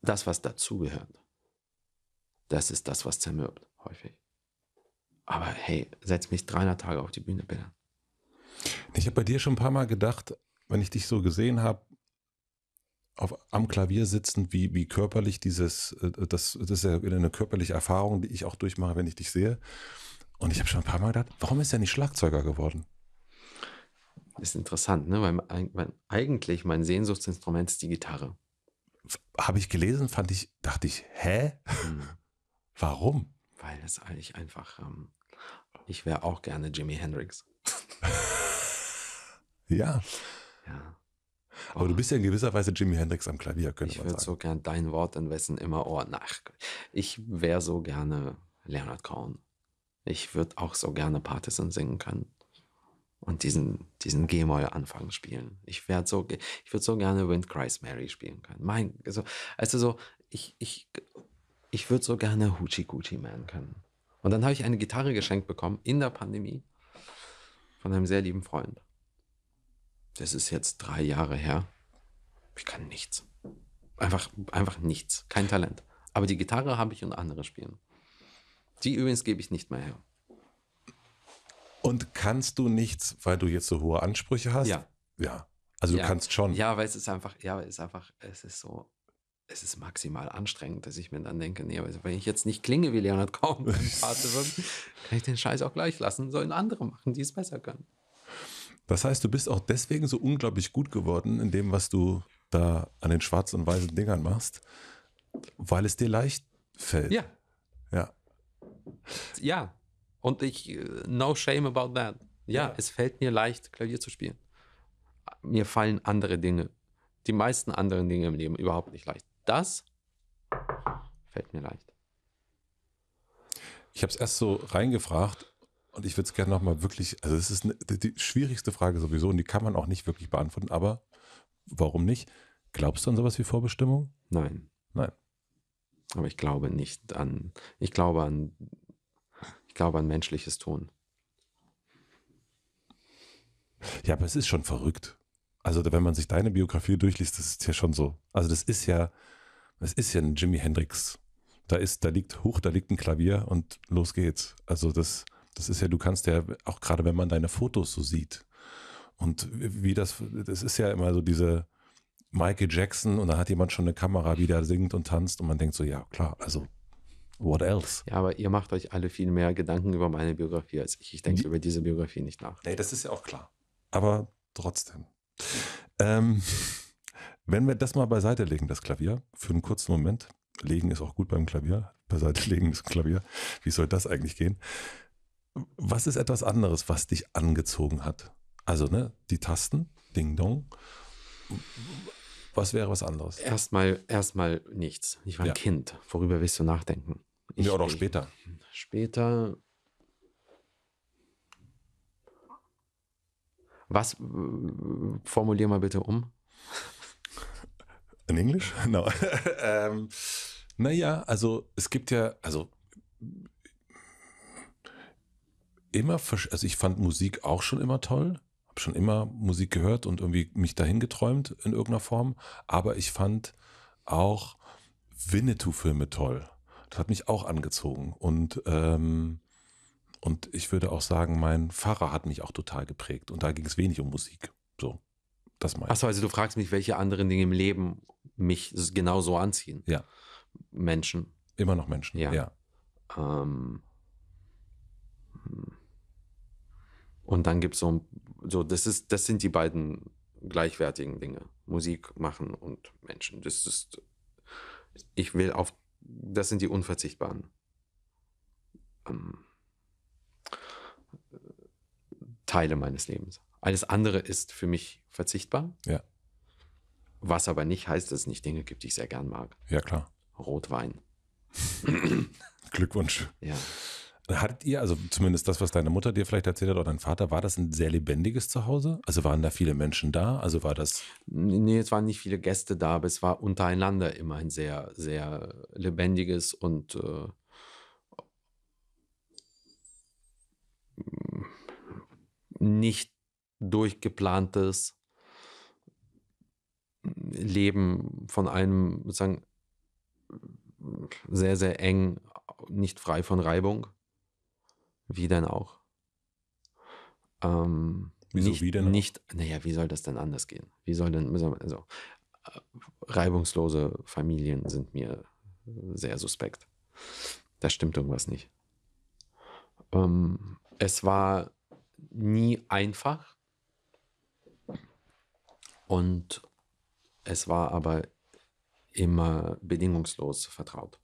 Das, was dazugehört, das ist das, was zermürbt, häufig. Aber hey, setz mich 300 Tage auf die Bühne, bitte. Ich habe bei dir schon ein paar Mal gedacht, wenn ich dich so gesehen habe, auf, am Klavier sitzend, wie, wie körperlich dieses, äh, das, das ist ja wieder eine körperliche Erfahrung, die ich auch durchmache, wenn ich dich sehe. Und ich habe schon ein paar Mal gedacht, warum ist er nicht Schlagzeuger geworden? Ist interessant, ne? Weil, weil eigentlich mein Sehnsuchtsinstrument ist die Gitarre. Habe ich gelesen, fand ich, dachte ich, hä? Hm. Warum? Weil das eigentlich einfach, ähm, ich wäre auch gerne Jimi Hendrix. ja. Ja. Aber du bist ja in gewisser Weise Jimi Hendrix am Klavier, könnte ich man sagen. Ich würde so gern dein Wort in wessen immer Ohr nach. Ich wäre so gerne Leonard Cohen. Ich würde auch so gerne Partisan singen können und diesen, diesen G-Moll-Anfang spielen. Ich so, ich würde so gerne Wind Christ Mary spielen können. Mein, also, also so, ich, ich, ich würde so gerne Hoochie Coochie Man können. Und dann habe ich eine Gitarre geschenkt bekommen in der Pandemie von einem sehr lieben Freund das ist jetzt drei Jahre her. Ich kann nichts. Einfach, einfach nichts. Kein Talent. Aber die Gitarre habe ich und andere spielen. Die übrigens gebe ich nicht mehr her. Und kannst du nichts, weil du jetzt so hohe Ansprüche hast? Ja. Ja. Also ja. du kannst schon. Ja, weil es ist einfach, ja, es ist einfach, es ist so, es ist maximal anstrengend, dass ich mir dann denke, nee, wenn ich jetzt nicht klinge wie Leonard Cohen, kann ich den Scheiß auch gleich lassen, sollen andere machen, die es besser können. Das heißt, du bist auch deswegen so unglaublich gut geworden in dem, was du da an den schwarzen und weißen Dingern machst, weil es dir leicht fällt. Ja. Ja. Ja. Und ich, äh, no shame about that. Ja, ja. es fällt mir leicht, Klavier zu spielen. Mir fallen andere Dinge, die meisten anderen Dinge im Leben überhaupt nicht leicht. Das fällt mir leicht. Ich habe es erst so reingefragt, und ich würde es gerne nochmal wirklich, also es ist eine, die schwierigste Frage sowieso und die kann man auch nicht wirklich beantworten, aber warum nicht? Glaubst du an sowas wie Vorbestimmung? Nein. Nein. Aber ich glaube nicht an, ich glaube an, ich glaube an menschliches Tun. Ja, aber es ist schon verrückt. Also wenn man sich deine Biografie durchliest, das ist ja schon so. Also das ist ja, das ist ja ein Jimi Hendrix. Da ist, da liegt hoch, da liegt ein Klavier und los geht's. Also das, das ist ja, du kannst ja, auch gerade wenn man deine Fotos so sieht und wie das, das ist ja immer so diese Michael Jackson und da hat jemand schon eine Kamera, wie der singt und tanzt und man denkt so, ja klar, also What else? Ja, aber ihr macht euch alle viel mehr Gedanken über meine Biografie als ich. Ich denke Die, über diese Biografie nicht nach. Nee, das ist ja auch klar. Aber trotzdem. Ähm, wenn wir das mal beiseite legen, das Klavier, für einen kurzen Moment. Legen ist auch gut beim Klavier. Beiseite legen ist ein Klavier. Wie soll das eigentlich gehen? was ist etwas anderes, was dich angezogen hat? Also, ne, die Tasten, Ding Dong. Was wäre was anderes? Erstmal, erstmal nichts. Ich war ein ja. Kind. Worüber willst du nachdenken? Ich, ja, oder auch später. Später. Was formulier mal bitte um? In Englisch? No. ähm, naja, also es gibt ja, also immer, also ich fand Musik auch schon immer toll, habe schon immer Musik gehört und irgendwie mich dahin geträumt in irgendeiner Form, aber ich fand auch Winnetou-Filme toll. Das hat mich auch angezogen und ähm, und ich würde auch sagen, mein Pfarrer hat mich auch total geprägt und da ging es wenig um Musik. So, das meine ich. Achso, also du fragst mich, welche anderen Dinge im Leben mich genau so anziehen? Ja. Menschen. Immer noch Menschen, ja. ja. Ähm, Und dann gibt es so, so das, ist, das sind die beiden gleichwertigen Dinge. Musik machen und Menschen. Das ist, ich will auf, das sind die unverzichtbaren ähm, Teile meines Lebens. Alles andere ist für mich verzichtbar. Ja. Was aber nicht heißt, dass es nicht Dinge gibt, die ich sehr gern mag. Ja, klar. Rotwein. Glückwunsch. Ja. Hattet ihr, also zumindest das, was deine Mutter dir vielleicht erzählt hat oder dein Vater, war das ein sehr lebendiges Zuhause? Also waren da viele Menschen da? Also war das. Nee, es waren nicht viele Gäste da, aber es war untereinander immer ein sehr, sehr lebendiges und äh, nicht durchgeplantes Leben von einem sozusagen sehr, sehr eng, nicht frei von Reibung. Wie denn auch? Ähm, Wieso nicht, wie denn? Auch? Nicht, naja, wie soll das denn anders gehen? Wie soll denn, also, äh, reibungslose Familien sind mir sehr suspekt. Da stimmt irgendwas nicht. Ähm, es war nie einfach und es war aber immer bedingungslos vertraut.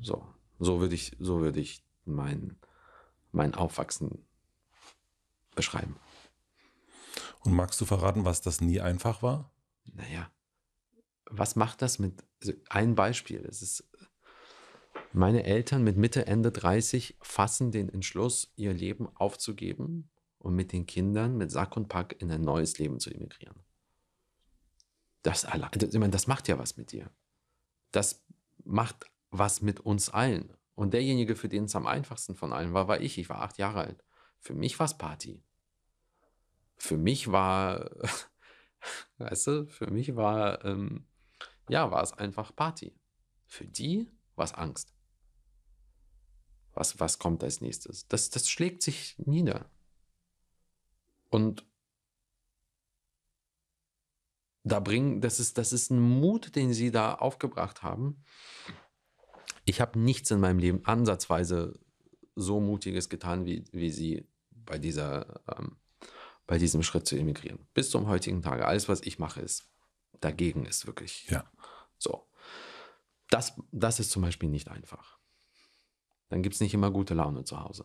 So, so würde ich, so würde ich mein mein Aufwachsen beschreiben. Und magst du verraten, was das nie einfach war? Naja, was macht das mit, also ein Beispiel, es ist, meine Eltern mit Mitte, Ende 30 fassen den Entschluss, ihr Leben aufzugeben und mit den Kindern mit Sack und Pack in ein neues Leben zu emigrieren. Das, allein, das, also ich meine, das macht ja was mit dir. Das macht was mit uns allen. Und derjenige, für den es am einfachsten von allen war, war ich. Ich war acht Jahre alt. Für mich war es Party. Für mich war, weißt du, für mich war, ähm, ja, war es einfach Party. Für die war es Angst. Was, was kommt als nächstes? Das, das schlägt sich nieder. Und da bringen, das ist, das ist ein Mut, den sie da aufgebracht haben, ich habe nichts in meinem Leben ansatzweise so Mutiges getan, wie, wie sie bei, dieser, ähm, bei diesem Schritt zu emigrieren. Bis zum heutigen Tage. Alles, was ich mache, ist dagegen, ist wirklich. Ja. So. Das, das ist zum Beispiel nicht einfach. Dann gibt es nicht immer gute Laune zu Hause.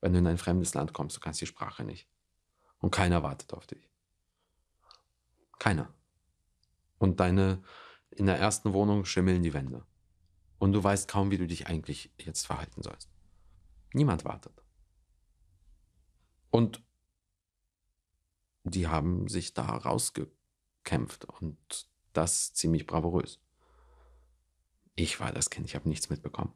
Wenn du in ein fremdes Land kommst, du kannst die Sprache nicht. Und keiner wartet auf dich. Keiner. Und deine, in der ersten Wohnung schimmeln die Wände und du weißt kaum, wie du dich eigentlich jetzt verhalten sollst. Niemand wartet. Und die haben sich da rausgekämpft und das ziemlich bravourös. Ich war das Kind, ich habe nichts mitbekommen.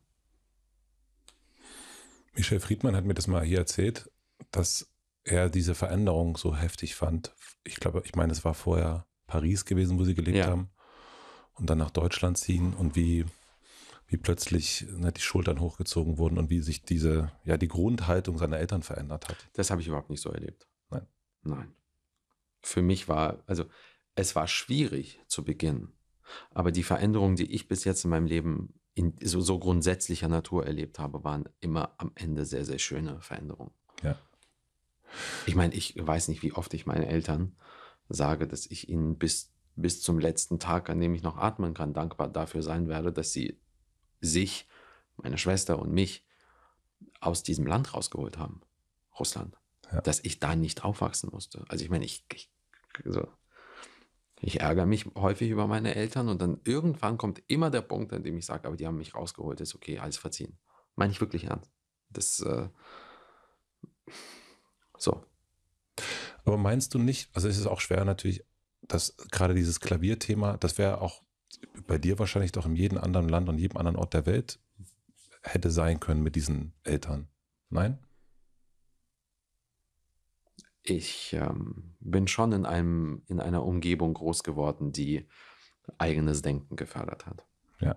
Michel Friedmann hat mir das mal hier erzählt, dass er diese Veränderung so heftig fand. Ich glaube, ich meine, es war vorher Paris gewesen, wo sie gelebt ja. haben und dann nach Deutschland ziehen und wie wie plötzlich ne, die Schultern hochgezogen wurden und wie sich diese, ja, die Grundhaltung seiner Eltern verändert hat. Das habe ich überhaupt nicht so erlebt. Nein. Nein. Für mich war, also es war schwierig zu Beginn, aber die Veränderungen, die ich bis jetzt in meinem Leben in so, so grundsätzlicher Natur erlebt habe, waren immer am Ende sehr, sehr schöne Veränderungen. Ja. Ich meine, ich weiß nicht, wie oft ich meinen Eltern sage, dass ich ihnen bis, bis zum letzten Tag, an dem ich noch atmen kann, dankbar dafür sein werde, dass sie sich, meine Schwester und mich aus diesem Land rausgeholt haben, Russland. Ja. Dass ich da nicht aufwachsen musste. Also ich meine, ich, ich, so, ich ärgere mich häufig über meine Eltern und dann irgendwann kommt immer der Punkt, an dem ich sage, aber die haben mich rausgeholt, ist okay, alles verziehen. Meine ich wirklich ernst. Das äh, so. Aber meinst du nicht, also es ist auch schwer natürlich, dass gerade dieses Klavierthema, das wäre auch bei dir wahrscheinlich doch in jedem anderen Land und jedem anderen Ort der Welt hätte sein können mit diesen Eltern. Nein? Ich ähm, bin schon in, einem, in einer Umgebung groß geworden, die eigenes Denken gefördert hat. Ja.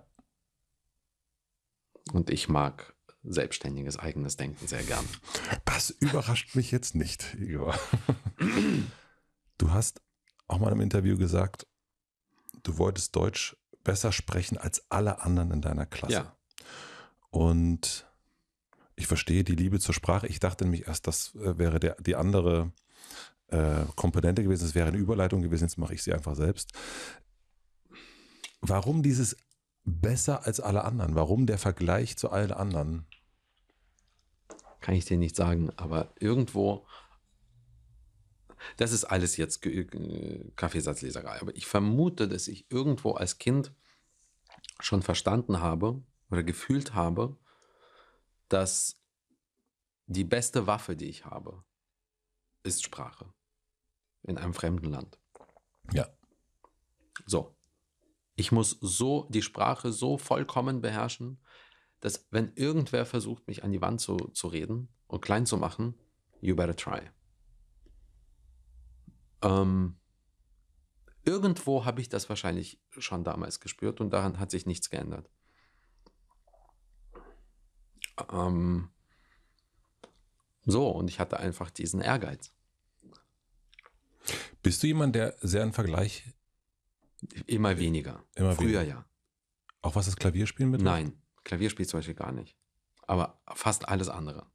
Und ich mag selbstständiges eigenes Denken sehr gern. Das überrascht mich jetzt nicht, Igor. Du hast auch mal im Interview gesagt, du wolltest Deutsch besser sprechen als alle anderen in deiner Klasse. Ja. Und ich verstehe die Liebe zur Sprache. Ich dachte nämlich erst, das äh, wäre der, die andere äh, Komponente gewesen. Es wäre eine Überleitung gewesen. Jetzt mache ich sie einfach selbst. Warum dieses besser als alle anderen? Warum der Vergleich zu allen anderen? Kann ich dir nicht sagen, aber irgendwo das ist alles jetzt Kaffeesatzleserei. Aber ich vermute, dass ich irgendwo als Kind schon verstanden habe oder gefühlt habe, dass die beste Waffe, die ich habe, ist Sprache. In einem fremden Land. Ja. So. Ich muss so die Sprache so vollkommen beherrschen, dass wenn irgendwer versucht, mich an die Wand zu, zu reden und klein zu machen, you better try. Ähm, irgendwo habe ich das wahrscheinlich schon damals gespürt und daran hat sich nichts geändert. Ähm, so, und ich hatte einfach diesen Ehrgeiz. Bist du jemand, der sehr einen Vergleich? Immer weniger. Immer Früher weniger. ja. Auch was das Klavierspielen betrifft? Nein, Klavierspiel zum Beispiel gar nicht. Aber fast alles andere.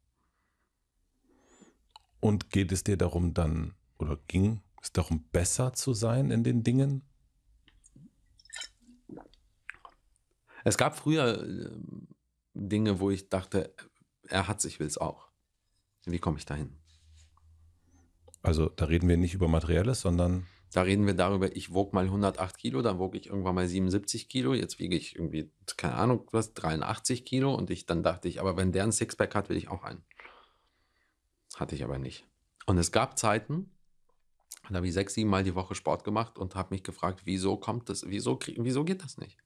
Und geht es dir darum dann, oder ging es darum, besser zu sein in den Dingen? Es gab früher äh, Dinge, wo ich dachte, er hat sich, will es auch. Wie komme ich dahin? Also da reden wir nicht über Materielles, sondern... Da reden wir darüber, ich wog mal 108 Kilo, dann wog ich irgendwann mal 77 Kilo, jetzt wiege ich irgendwie, keine Ahnung, was, 83 Kilo und ich dann dachte ich, aber wenn der ein Sixpack hat, will ich auch einen. Hatte ich aber nicht. Und es gab Zeiten, dann habe ich sechs, sieben Mal die Woche Sport gemacht und habe mich gefragt, wieso kommt das, wieso, wieso geht das nicht?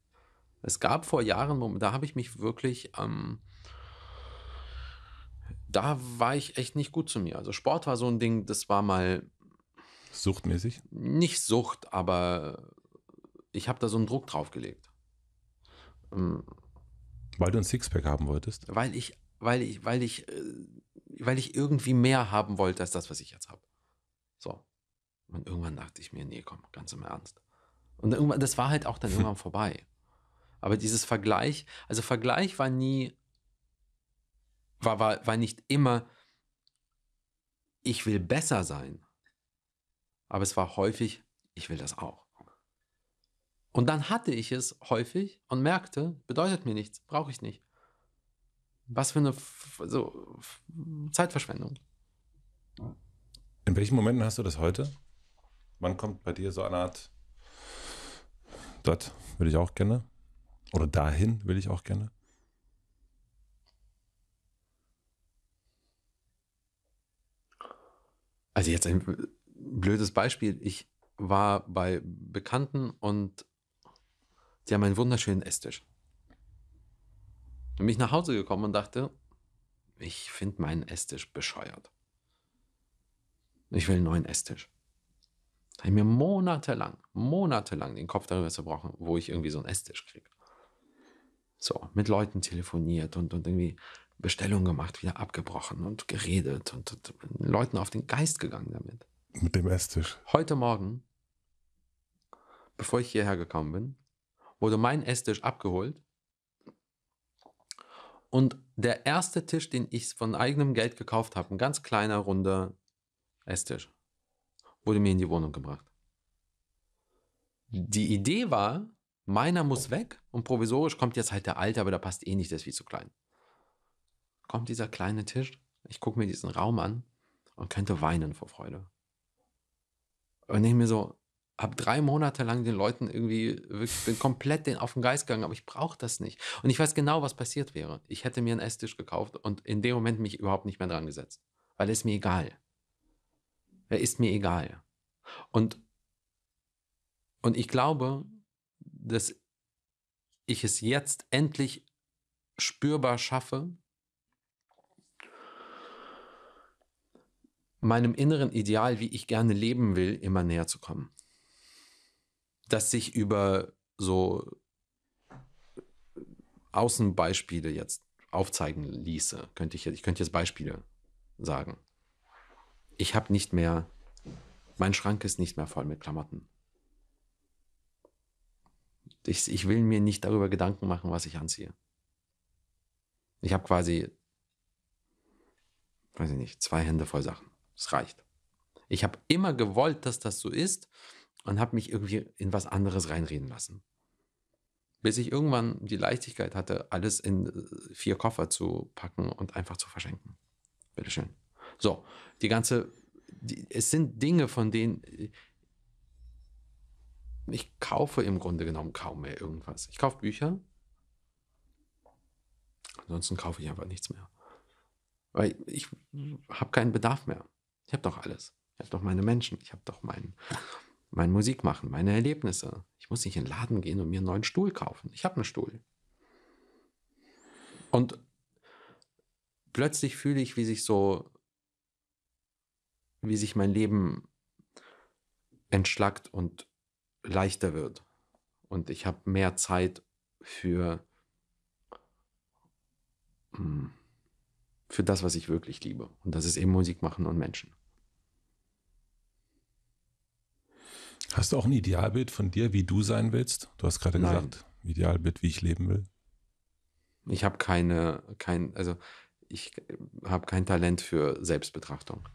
Es gab vor Jahren, da habe ich mich wirklich, ähm, da war ich echt nicht gut zu mir. Also Sport war so ein Ding, das war mal. Suchtmäßig? Nicht Sucht, aber ich habe da so einen Druck drauf gelegt. Ähm, weil du ein Sixpack haben wolltest? Weil ich, weil ich, weil ich, äh, weil ich irgendwie mehr haben wollte als das, was ich jetzt habe. So. Und irgendwann dachte ich mir, nee, komm, ganz im Ernst. Und irgendwann, das war halt auch dann irgendwann vorbei. Aber dieses Vergleich, also Vergleich war nie, war, war, war nicht immer, ich will besser sein. Aber es war häufig, ich will das auch. Und dann hatte ich es häufig und merkte, bedeutet mir nichts, brauche ich nicht. Was für eine so, Zeitverschwendung. In welchen Momenten hast du das heute? Wann kommt bei dir so eine Art, dort würde ich auch gerne? Oder dahin will ich auch gerne? Also jetzt ein blödes Beispiel. Ich war bei Bekannten und sie haben einen wunderschönen Esstisch. Dann bin ich nach Hause gekommen und dachte, ich finde meinen Esstisch bescheuert. Ich will einen neuen Esstisch habe ich mir monatelang, monatelang den Kopf darüber zerbrochen, wo ich irgendwie so einen Esstisch kriege. So, mit Leuten telefoniert und, und irgendwie Bestellungen gemacht, wieder abgebrochen und geredet und, und Leuten auf den Geist gegangen damit. Mit dem Esstisch. Heute Morgen, bevor ich hierher gekommen bin, wurde mein Esstisch abgeholt und der erste Tisch, den ich von eigenem Geld gekauft habe, ein ganz kleiner, runder Esstisch, wurde mir in die Wohnung gebracht. Die Idee war, meiner muss weg und provisorisch kommt jetzt halt der alte, aber da passt eh nicht, der ist viel zu klein. Kommt dieser kleine Tisch, ich gucke mir diesen Raum an und könnte weinen vor Freude. Und ich mir so, hab drei Monate lang den Leuten irgendwie, bin komplett den auf den Geist gegangen, aber ich brauche das nicht. Und ich weiß genau, was passiert wäre. Ich hätte mir einen Esstisch gekauft und in dem Moment mich überhaupt nicht mehr dran gesetzt, weil es mir egal. ist ist mir egal. Und, und ich glaube, dass ich es jetzt endlich spürbar schaffe, meinem inneren Ideal, wie ich gerne leben will, immer näher zu kommen. Dass sich über so Außenbeispiele jetzt aufzeigen ließe, könnte ich jetzt, ich könnte jetzt Beispiele sagen ich habe nicht mehr, mein Schrank ist nicht mehr voll mit Klamotten. Ich, ich will mir nicht darüber Gedanken machen, was ich anziehe. Ich habe quasi, weiß ich nicht, zwei Hände voll Sachen. Es reicht. Ich habe immer gewollt, dass das so ist und habe mich irgendwie in was anderes reinreden lassen. Bis ich irgendwann die Leichtigkeit hatte, alles in äh, vier Koffer zu packen und einfach zu verschenken. Bitteschön. So, die ganze, die, es sind Dinge, von denen äh, ich kaufe im Grunde genommen kaum mehr irgendwas. Ich kaufe Bücher. Ansonsten kaufe ich einfach nichts mehr. Weil ich habe keinen Bedarf mehr. Ich habe doch alles. Ich habe doch meine Menschen. Ich habe doch mein, mein Musik machen, meine Erlebnisse. Ich muss nicht in den Laden gehen und mir einen neuen Stuhl kaufen. Ich habe einen Stuhl. Und plötzlich fühle ich, wie sich so wie sich mein Leben entschlackt und leichter wird. Und ich habe mehr Zeit für, hm, für das, was ich wirklich liebe. Und das ist eben Musik machen und Menschen. Hast du auch ein Idealbild von dir, wie du sein willst? Du hast gerade Nein. gesagt, Idealbild, wie ich leben will. Ich habe keine, kein, also ich habe kein Talent für Selbstbetrachtung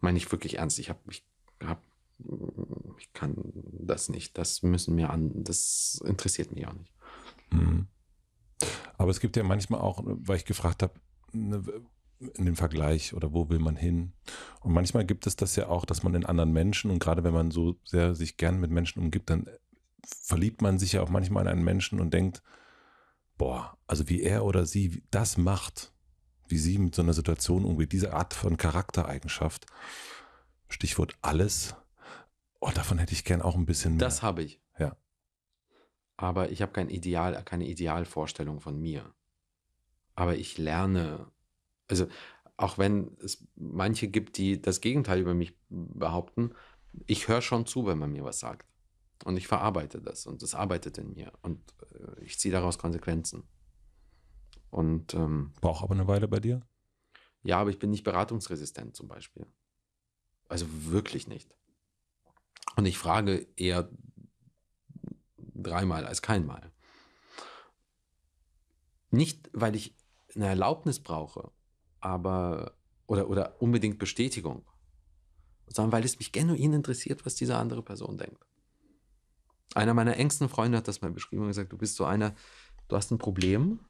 meine ich wirklich ernst. Ich habe, ich habe, mm, ich kann das nicht. Das müssen mir an, das interessiert mich auch nicht. Mhm. Aber es gibt ja manchmal auch, weil ich gefragt habe, ne, in dem Vergleich oder wo will man hin? Und manchmal gibt es das ja auch, dass man in anderen Menschen und gerade wenn man so sehr sich gern mit Menschen umgibt, dann verliebt man sich ja auch manchmal in einen Menschen und denkt, boah, also wie er oder sie das macht, wie sie mit so einer Situation umgeht, diese Art von Charaktereigenschaft, Stichwort alles, oh, davon hätte ich gern auch ein bisschen mehr. Das habe ich. Ja. Aber ich habe kein Ideal, keine Idealvorstellung von mir. Aber ich lerne, also auch wenn es manche gibt, die das Gegenteil über mich behaupten, ich höre schon zu, wenn man mir was sagt. Und ich verarbeite das und es arbeitet in mir und äh, ich ziehe daraus Konsequenzen. Und ähm, braucht aber eine Weile bei dir? Ja, aber ich bin nicht beratungsresistent zum Beispiel. Also wirklich nicht. Und ich frage eher dreimal als keinmal. Nicht, weil ich eine Erlaubnis brauche, aber oder, oder unbedingt Bestätigung, sondern weil es mich genuin interessiert, was diese andere Person denkt. Einer meiner engsten Freunde hat das mal beschrieben und gesagt, du bist so einer, du hast ein Problem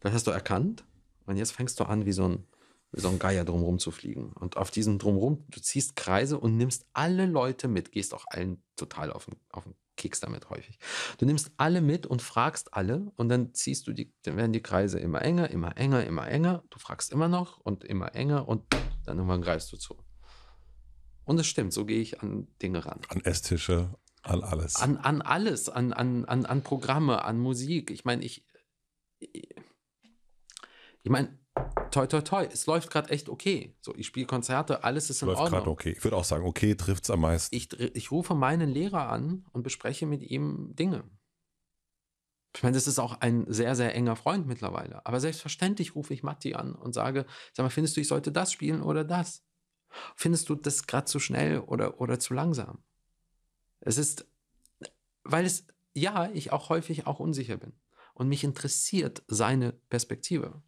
das hast du erkannt und jetzt fängst du an, wie so ein, wie so ein Geier drumherum zu fliegen. Und auf diesem drumherum, du ziehst Kreise und nimmst alle Leute mit, gehst auch allen total auf den, auf den Keks damit häufig. Du nimmst alle mit und fragst alle und dann ziehst du die, dann werden die Kreise immer enger, immer enger, immer enger. Du fragst immer noch und immer enger und dann irgendwann greifst du zu. Und es stimmt, so gehe ich an Dinge ran. An Esstische, an alles. An, an alles, an, an, an, an Programme, an Musik. Ich meine, ich, ich meine, toi, toi, toi, es läuft gerade echt okay. So, ich spiele Konzerte, alles ist in läuft Ordnung. Läuft gerade okay. Ich würde auch sagen, okay trifft es am meisten. Ich, ich rufe meinen Lehrer an und bespreche mit ihm Dinge. Ich meine, das ist auch ein sehr, sehr enger Freund mittlerweile. Aber selbstverständlich rufe ich Matti an und sage, sag mal, findest du, ich sollte das spielen oder das? Findest du das gerade zu schnell oder, oder zu langsam? Es ist, weil es, ja, ich auch häufig auch unsicher bin. Und mich interessiert seine Perspektive.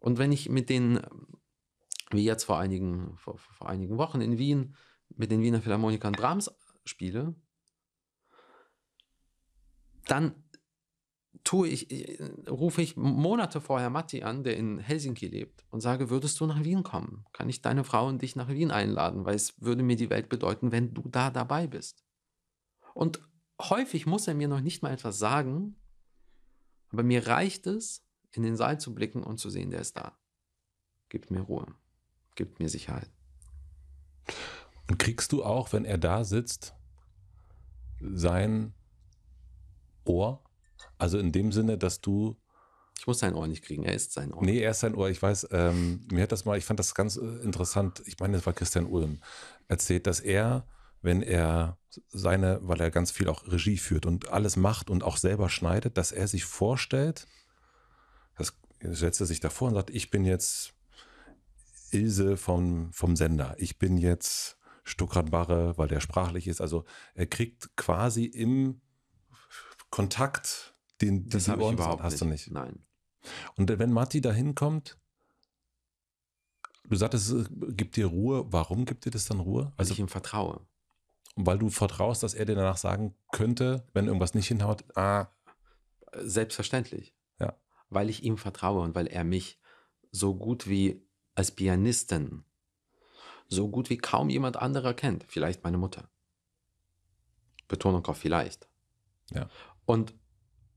Und wenn ich mit den, wie jetzt vor einigen, vor, vor einigen Wochen in Wien, mit den Wiener Philharmonikern Brahms spiele, dann tue ich, äh, rufe ich Monate vorher Matti an, der in Helsinki lebt, und sage, würdest du nach Wien kommen? Kann ich deine Frau und dich nach Wien einladen? Weil es würde mir die Welt bedeuten, wenn du da dabei bist. Und häufig muss er mir noch nicht mal etwas sagen, aber mir reicht es, in den Saal zu blicken und zu sehen, der ist da. Gibt mir Ruhe, gibt mir Sicherheit. Und kriegst du auch, wenn er da sitzt, sein Ohr? Also in dem Sinne, dass du. Ich muss sein Ohr nicht kriegen, er ist sein Ohr. Nee, er ist sein Ohr. Ich weiß, ähm, mir hat das mal, ich fand das ganz äh, interessant, ich meine, das war Christian Ulm, erzählt, dass er, wenn er seine, weil er ganz viel auch Regie führt und alles macht und auch selber schneidet, dass er sich vorstellt, setzt er sich davor und sagt, ich bin jetzt Ilse vom, vom Sender, ich bin jetzt Stuckrad-Barre, weil der sprachlich ist. Also er kriegt quasi im Kontakt den, das habe ich überhaupt hast nicht. du nicht. Nein. Und wenn Matti da hinkommt, du sagtest, es gibt dir Ruhe. Warum gibt dir das dann Ruhe? Weil also ich ihm vertraue. Weil du vertraust, dass er dir danach sagen könnte, wenn irgendwas nicht hinhaut, ah. Selbstverständlich weil ich ihm vertraue und weil er mich so gut wie als Pianisten, so gut wie kaum jemand anderer kennt. Vielleicht meine Mutter. Betonung auf vielleicht. Ja. Und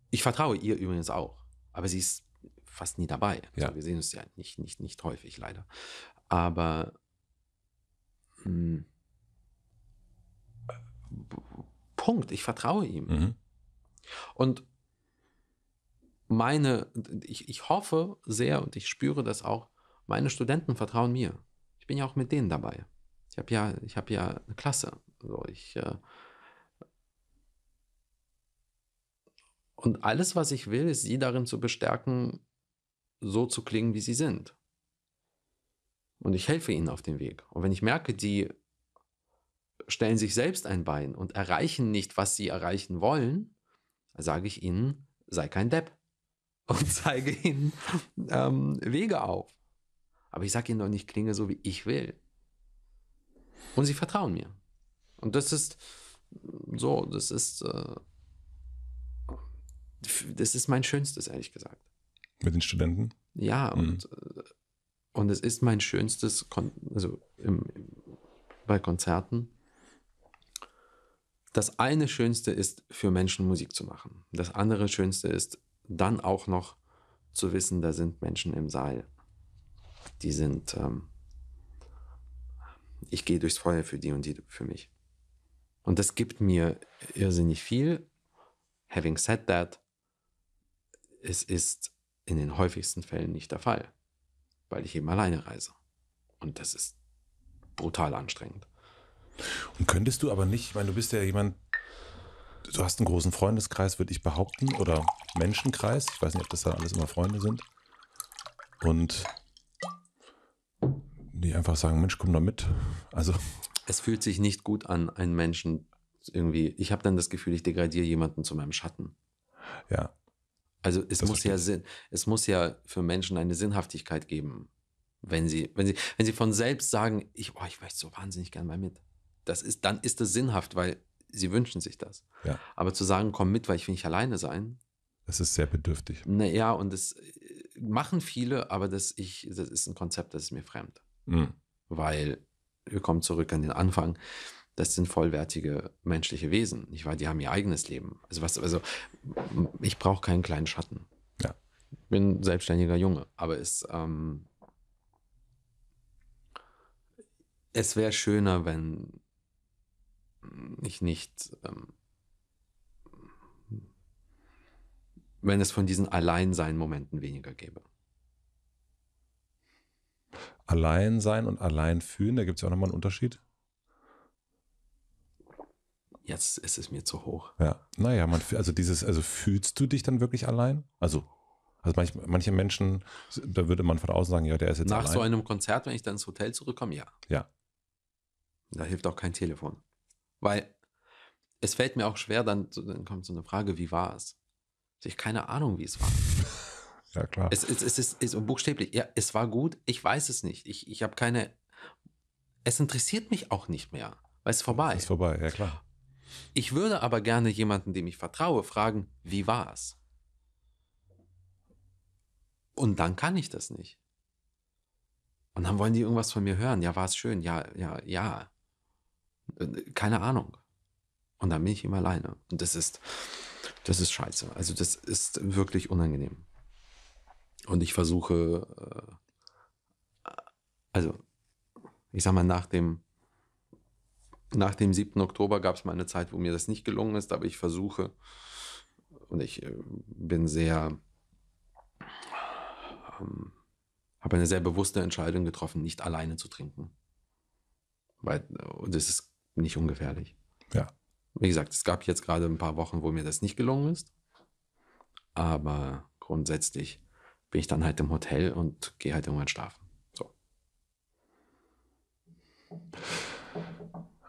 ich vertraue ihr übrigens auch, aber sie ist fast nie dabei. Also ja. wir sehen uns ja nicht, nicht, nicht häufig, leider. Aber mh, hm, Punkt, ich vertraue ihm. Mhm. Und meine, ich, ich hoffe sehr und ich spüre das auch, meine Studenten vertrauen mir. Ich bin ja auch mit denen dabei. Ich habe ja, ich habe ja eine Klasse. Also ich, äh und alles, was ich will, ist, sie darin zu bestärken, so zu klingen, wie sie sind. Und ich helfe ihnen auf dem Weg. Und wenn ich merke, die stellen sich selbst ein Bein und erreichen nicht, was sie erreichen wollen, sage ich ihnen, sei kein Depp und zeige ihnen ähm, Wege auf. Aber ich sage ihnen doch nicht, klinge so, wie ich will. Und sie vertrauen mir. Und das ist so, das ist, äh, das ist mein Schönstes, ehrlich gesagt. Mit den Studenten? Ja, mhm. und, äh, und es ist mein Schönstes, Kon also im, im, bei Konzerten. Das eine Schönste ist, für Menschen Musik zu machen. Das andere Schönste ist, dann auch noch zu wissen, da sind Menschen im Saal, Die sind, ähm, ich gehe durchs Feuer für die und die für mich. Und das gibt mir irrsinnig viel. Having said that, es ist in den häufigsten Fällen nicht der Fall, weil ich eben alleine reise. Und das ist brutal anstrengend. Und könntest du aber nicht, ich meine, du bist ja jemand, du hast einen großen Freundeskreis, würde ich behaupten, oder Menschenkreis. Ich weiß nicht, ob das dann alles immer Freunde sind. Und die einfach sagen, Mensch, komm doch mit. Also. Es fühlt sich nicht gut an, einen Menschen irgendwie. Ich habe dann das Gefühl, ich degradiere jemanden zu meinem Schatten. Ja. Also es muss ja Sinn, es muss ja für Menschen eine Sinnhaftigkeit geben, wenn sie, wenn sie, wenn sie von selbst sagen, ich, oh, ich möchte so wahnsinnig gerne mal mit. Das ist, dann ist das sinnhaft, weil sie wünschen sich das. Ja. Aber zu sagen, komm mit, weil ich will nicht alleine sein. Das ist sehr bedürftig. Naja, und das äh, machen viele, aber das, ich, das ist ein Konzept, das ist mir fremd. Mhm. Weil, wir kommen zurück an den Anfang, das sind vollwertige menschliche Wesen, nicht wahr? Die haben ihr eigenes Leben. Also, was, also ich brauche keinen kleinen Schatten. Ja. Bin selbstständiger Junge, aber es, ähm, es wäre schöner, wenn ich nicht, ähm, wenn es von diesen Alleinsein-Momenten weniger gäbe. Alleinsein und allein fühlen, da gibt es ja auch nochmal einen Unterschied. Jetzt ist es mir zu hoch. Ja, naja, man, also dieses, also fühlst du dich dann wirklich allein? Also also manch, manche Menschen, da würde man von außen sagen, ja, der ist jetzt Nach allein. so einem Konzert, wenn ich dann ins Hotel zurückkomme, ja. Ja. Da hilft auch kein Telefon. Weil es fällt mir auch schwer, dann, dann kommt so eine Frage, wie war es? Ich habe keine Ahnung, wie es war. Ja, klar. Es, es, es ist, ist buchstäblich, ja, es war gut, ich weiß es nicht. Ich, ich habe keine. Es interessiert mich auch nicht mehr, weil es ist vorbei. Es ist vorbei, ja klar. Ich würde aber gerne jemanden, dem ich vertraue, fragen, wie war es? Und dann kann ich das nicht. Und dann wollen die irgendwas von mir hören. Ja, war es schön? Ja, ja, ja. Äh, keine Ahnung. Und dann bin ich immer alleine. Und das ist, das ist scheiße. Also das ist wirklich unangenehm. Und ich versuche, äh, also ich sag mal, nach dem, nach dem 7. Oktober gab es mal eine Zeit, wo mir das nicht gelungen ist, aber ich versuche, und ich äh, bin sehr, ähm, habe eine sehr bewusste Entscheidung getroffen, nicht alleine zu trinken. Weil, und es ist nicht ungefährlich. Ja. Wie gesagt, es gab jetzt gerade ein paar Wochen, wo mir das nicht gelungen ist. Aber grundsätzlich bin ich dann halt im Hotel und gehe halt irgendwann schlafen. So.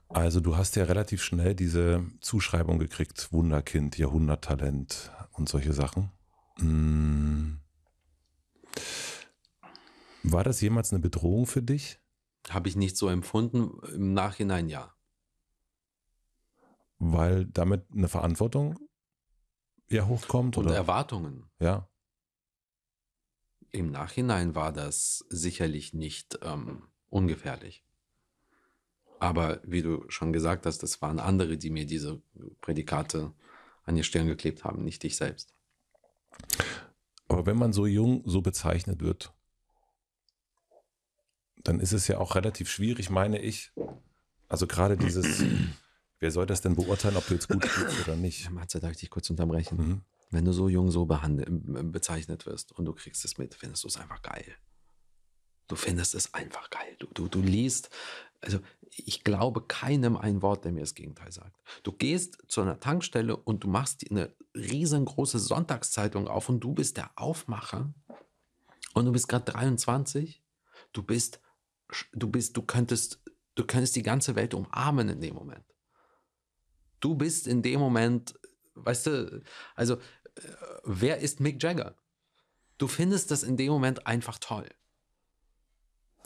Also du hast ja relativ schnell diese Zuschreibung gekriegt, Wunderkind, Jahrhunderttalent und solche Sachen. Hm. War das jemals eine Bedrohung für dich? Habe ich nicht so empfunden. Im Nachhinein ja weil damit eine Verantwortung ja hochkommt. Und oder? Erwartungen. Ja. Im Nachhinein war das sicherlich nicht ähm, ungefährlich. Aber wie du schon gesagt hast, das waren andere, die mir diese Prädikate an die Stirn geklebt haben, nicht ich selbst. Aber wenn man so jung so bezeichnet wird, dann ist es ja auch relativ schwierig, meine ich. Also gerade dieses, Wer soll das denn beurteilen, ob du jetzt gut spielst oder nicht? Matze, darf ich dich kurz unterbrechen? Mhm. Wenn du so jung so bezeichnet wirst und du kriegst es mit, findest du es einfach geil. Du findest es einfach geil. Du, du, du liest, also ich glaube keinem ein Wort, der mir das Gegenteil sagt. Du gehst zu einer Tankstelle und du machst eine riesengroße Sonntagszeitung auf und du bist der Aufmacher und du bist gerade 23. Du bist, du bist, du könntest, du könntest die ganze Welt umarmen in dem Moment du bist in dem Moment, weißt du, also äh, wer ist Mick Jagger? Du findest das in dem Moment einfach toll.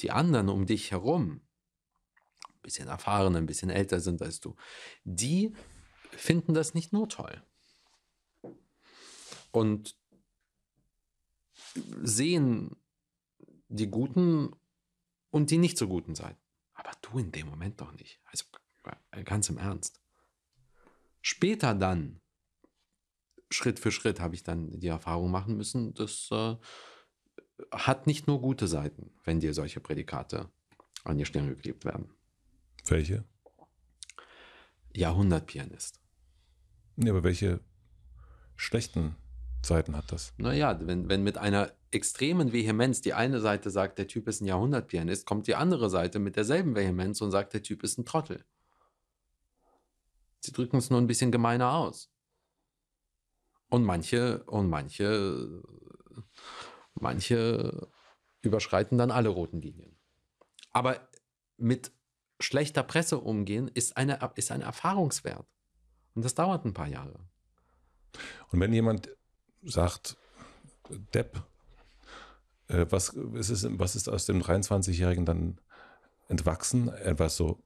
Die anderen um dich herum, ein bisschen erfahrener, ein bisschen älter sind als du, die finden das nicht nur toll. Und sehen die guten und die nicht so guten Seiten. Aber du in dem Moment doch nicht. Also ganz im Ernst. Später dann, Schritt für Schritt, habe ich dann die Erfahrung machen müssen, das äh, hat nicht nur gute Seiten, wenn dir solche Prädikate an die Stirn geklebt werden. Welche? Jahrhundertpianist. Ja, aber welche schlechten Seiten hat das? Naja, wenn, wenn mit einer extremen Vehemenz die eine Seite sagt, der Typ ist ein Jahrhundertpianist, kommt die andere Seite mit derselben Vehemenz und sagt, der Typ ist ein Trottel. Sie drücken es nur ein bisschen gemeiner aus. Und manche, und manche, manche überschreiten dann alle roten Linien. Aber mit schlechter Presse umgehen ist, eine, ist ein Erfahrungswert. Und das dauert ein paar Jahre. Und wenn jemand sagt, Depp, äh, was ist, es, was ist aus dem 23-Jährigen dann entwachsen? Etwas so,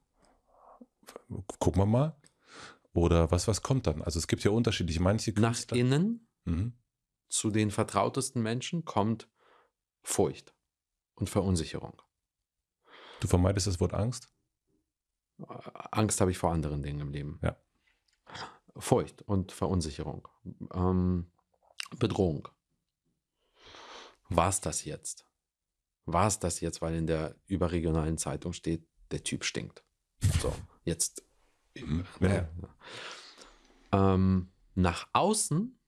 gucken wir mal. Oder was, was kommt dann? Also es gibt ja unterschiedliche. Manche Künstler, Nach innen mhm. zu den vertrautesten Menschen kommt Furcht und Verunsicherung. Du vermeidest das Wort Angst? Äh, Angst habe ich vor anderen Dingen im Leben. Ja. Furcht und Verunsicherung. Ähm, Bedrohung. War es das jetzt? War es das jetzt, weil in der überregionalen Zeitung steht, der Typ stinkt? So, jetzt Mhm. Ja. Ähm, nach außen,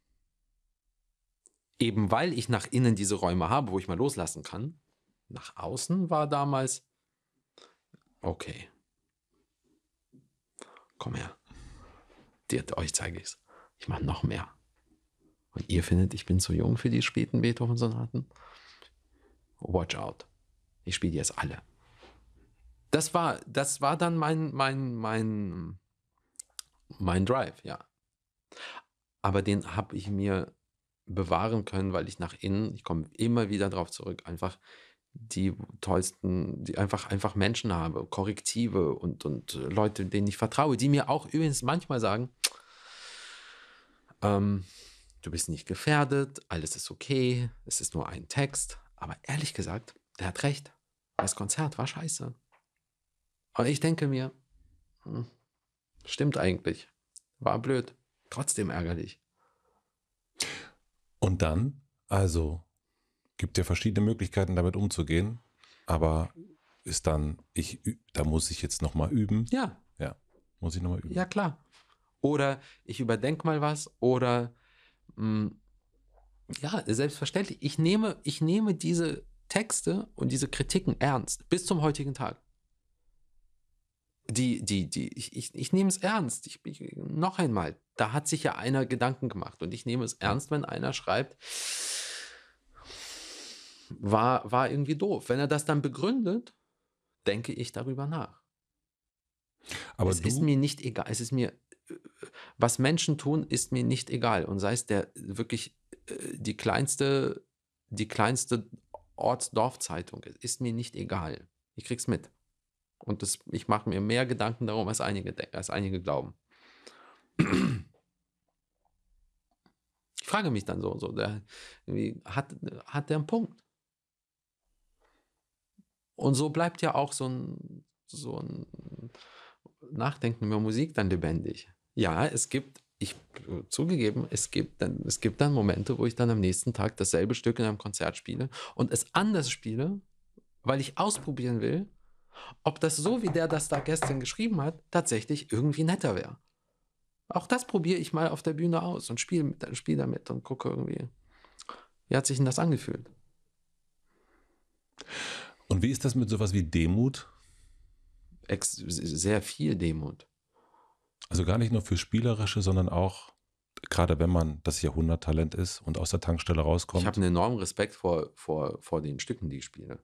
eben weil ich nach innen diese Räume habe, wo ich mal loslassen kann, nach außen war damals, okay, komm her, dir, euch zeige ich es, ich mache noch mehr. Und ihr findet, ich bin zu jung für die späten Beethoven-Sonaten? Watch out, ich spiele jetzt alle das war, das war dann mein, mein, mein, mein Drive, ja. Aber den habe ich mir bewahren können, weil ich nach innen, ich komme immer wieder darauf zurück, einfach die tollsten, die einfach, einfach Menschen habe, Korrektive und, und Leute, denen ich vertraue, die mir auch übrigens manchmal sagen, ähm, du bist nicht gefährdet, alles ist okay, es ist nur ein Text. Aber ehrlich gesagt, der hat recht. Das Konzert war scheiße. Und ich denke mir, hm, Stimmt eigentlich. War blöd. Trotzdem ärgerlich. Und dann, also, gibt ja verschiedene Möglichkeiten, damit umzugehen, aber ist dann, ich, da muss ich jetzt nochmal üben. Ja. Ja. Muss ich nochmal üben. Ja, klar. Oder ich überdenke mal was oder mh, mm, ja, selbstverständlich. Ich nehme, ich nehme diese Texte und diese Kritiken ernst bis zum heutigen Tag die, die, die, ich, ich, ich nehme es ernst. Ich, ich, noch einmal, da hat sich ja einer Gedanken gemacht und ich nehme es ernst, wenn einer schreibt, war, war irgendwie doof. Wenn er das dann begründet, denke ich darüber nach. Aber es ist mir nicht egal. Es ist mir, was Menschen tun, ist mir nicht egal. Und sei es der wirklich äh, die kleinste, die kleinste Ortsdorfzeitung, ist mir nicht egal. Ich krieg's mit. Und das, ich mache mir mehr Gedanken darum, als einige, als einige glauben. Ich frage mich dann so, so der, hat, hat der einen Punkt? Und so bleibt ja auch so ein, so ein Nachdenken über Musik dann lebendig. Ja, es gibt, ich zugegeben, es gibt, dann, es gibt dann Momente, wo ich dann am nächsten Tag dasselbe Stück in einem Konzert spiele und es anders spiele, weil ich ausprobieren will, ob das so, wie der das da gestern geschrieben hat, tatsächlich irgendwie netter wäre. Auch das probiere ich mal auf der Bühne aus und spiele spiel damit und gucke irgendwie, wie hat sich denn das angefühlt? Und wie ist das mit sowas wie Demut? Ex sehr viel Demut. Also gar nicht nur für Spielerische, sondern auch, gerade wenn man das Jahrhunderttalent ist und aus der Tankstelle rauskommt. Ich habe einen enormen Respekt vor, vor, vor den Stücken, die ich spiele.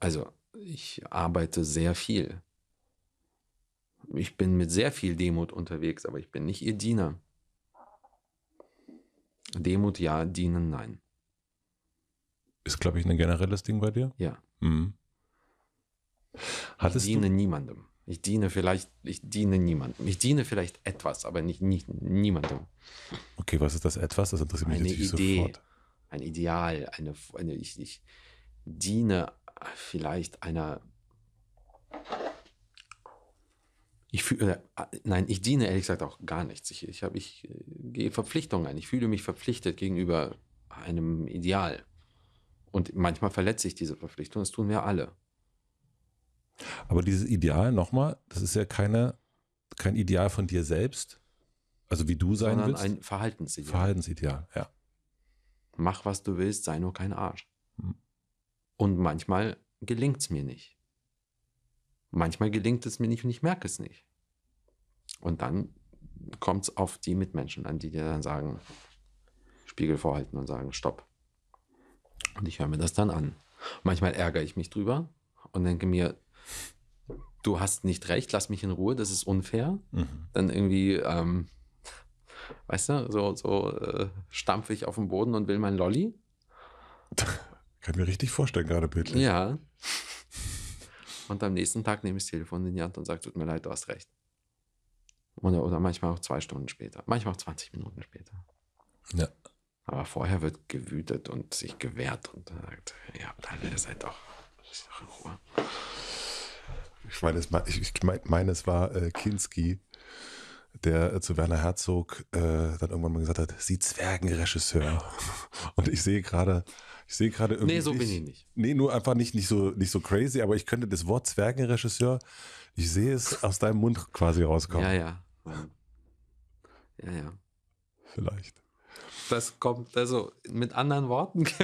Also ich arbeite sehr viel. Ich bin mit sehr viel Demut unterwegs, aber ich bin nicht ihr Diener. Demut ja, dienen nein. Ist, glaube ich, ein generelles Ding bei dir? Ja. Mhm. ich diene du? niemandem. Ich diene vielleicht, ich diene niemandem. Ich diene vielleicht etwas, aber nicht, nicht niemandem. Okay, was ist das etwas? Das interessiert mich eine natürlich Idee, sofort. Ein Ideal, eine, eine ich, ich diene vielleicht einer. Ich fühle, ah, nein, ich diene ehrlich gesagt auch gar nichts. Ich, ich, hab, ich äh, gehe Verpflichtungen ein. Ich fühle mich verpflichtet gegenüber einem Ideal. Und manchmal verletze ich diese Verpflichtung. Das tun wir alle. Aber dieses Ideal, nochmal, das ist ja keine, kein Ideal von dir selbst. Also wie du sein Sondern willst. ein Verhaltensideal. Verhaltensideal, ja. Mach, was du willst, sei nur kein Arsch. Hm. Und manchmal gelingt es mir nicht. Manchmal gelingt es mir nicht und ich merke es nicht. Und dann kommt es auf die Mitmenschen an, die dir dann sagen, Spiegel vorhalten und sagen, stopp. Und ich höre mir das dann an. Manchmal ärgere ich mich drüber und denke mir, du hast nicht recht, lass mich in Ruhe, das ist unfair. Mhm. Dann irgendwie, ähm, weißt du, so, so äh, stampfe ich auf den Boden und will mein Lolli. Kann mir richtig vorstellen, gerade bildlich. Ja. Und am nächsten Tag nehme ich das Telefon in die Hand und sage, tut mir leid, du hast recht. Oder, oder manchmal auch zwei Stunden später, manchmal auch 20 Minuten später. Ja. Aber vorher wird gewütet und sich gewehrt und sagt, ja, Alter, ihr seid doch, ist doch in Ruhe. Ich meine, es, ich, ich meine, es war äh, Kinski, der äh, zu Werner Herzog äh, dann irgendwann mal gesagt hat, Sie Zwergenregisseur. Und ich sehe gerade, ich sehe gerade irgendwie. Nee, so bin ich nicht. Nee, nur einfach nicht, nicht, so, nicht so crazy, aber ich könnte das Wort Zwergenregisseur, ich sehe es aus deinem Mund quasi rauskommen. Ja, ja. Ja, ja. Vielleicht. Das kommt, also mit anderen Worten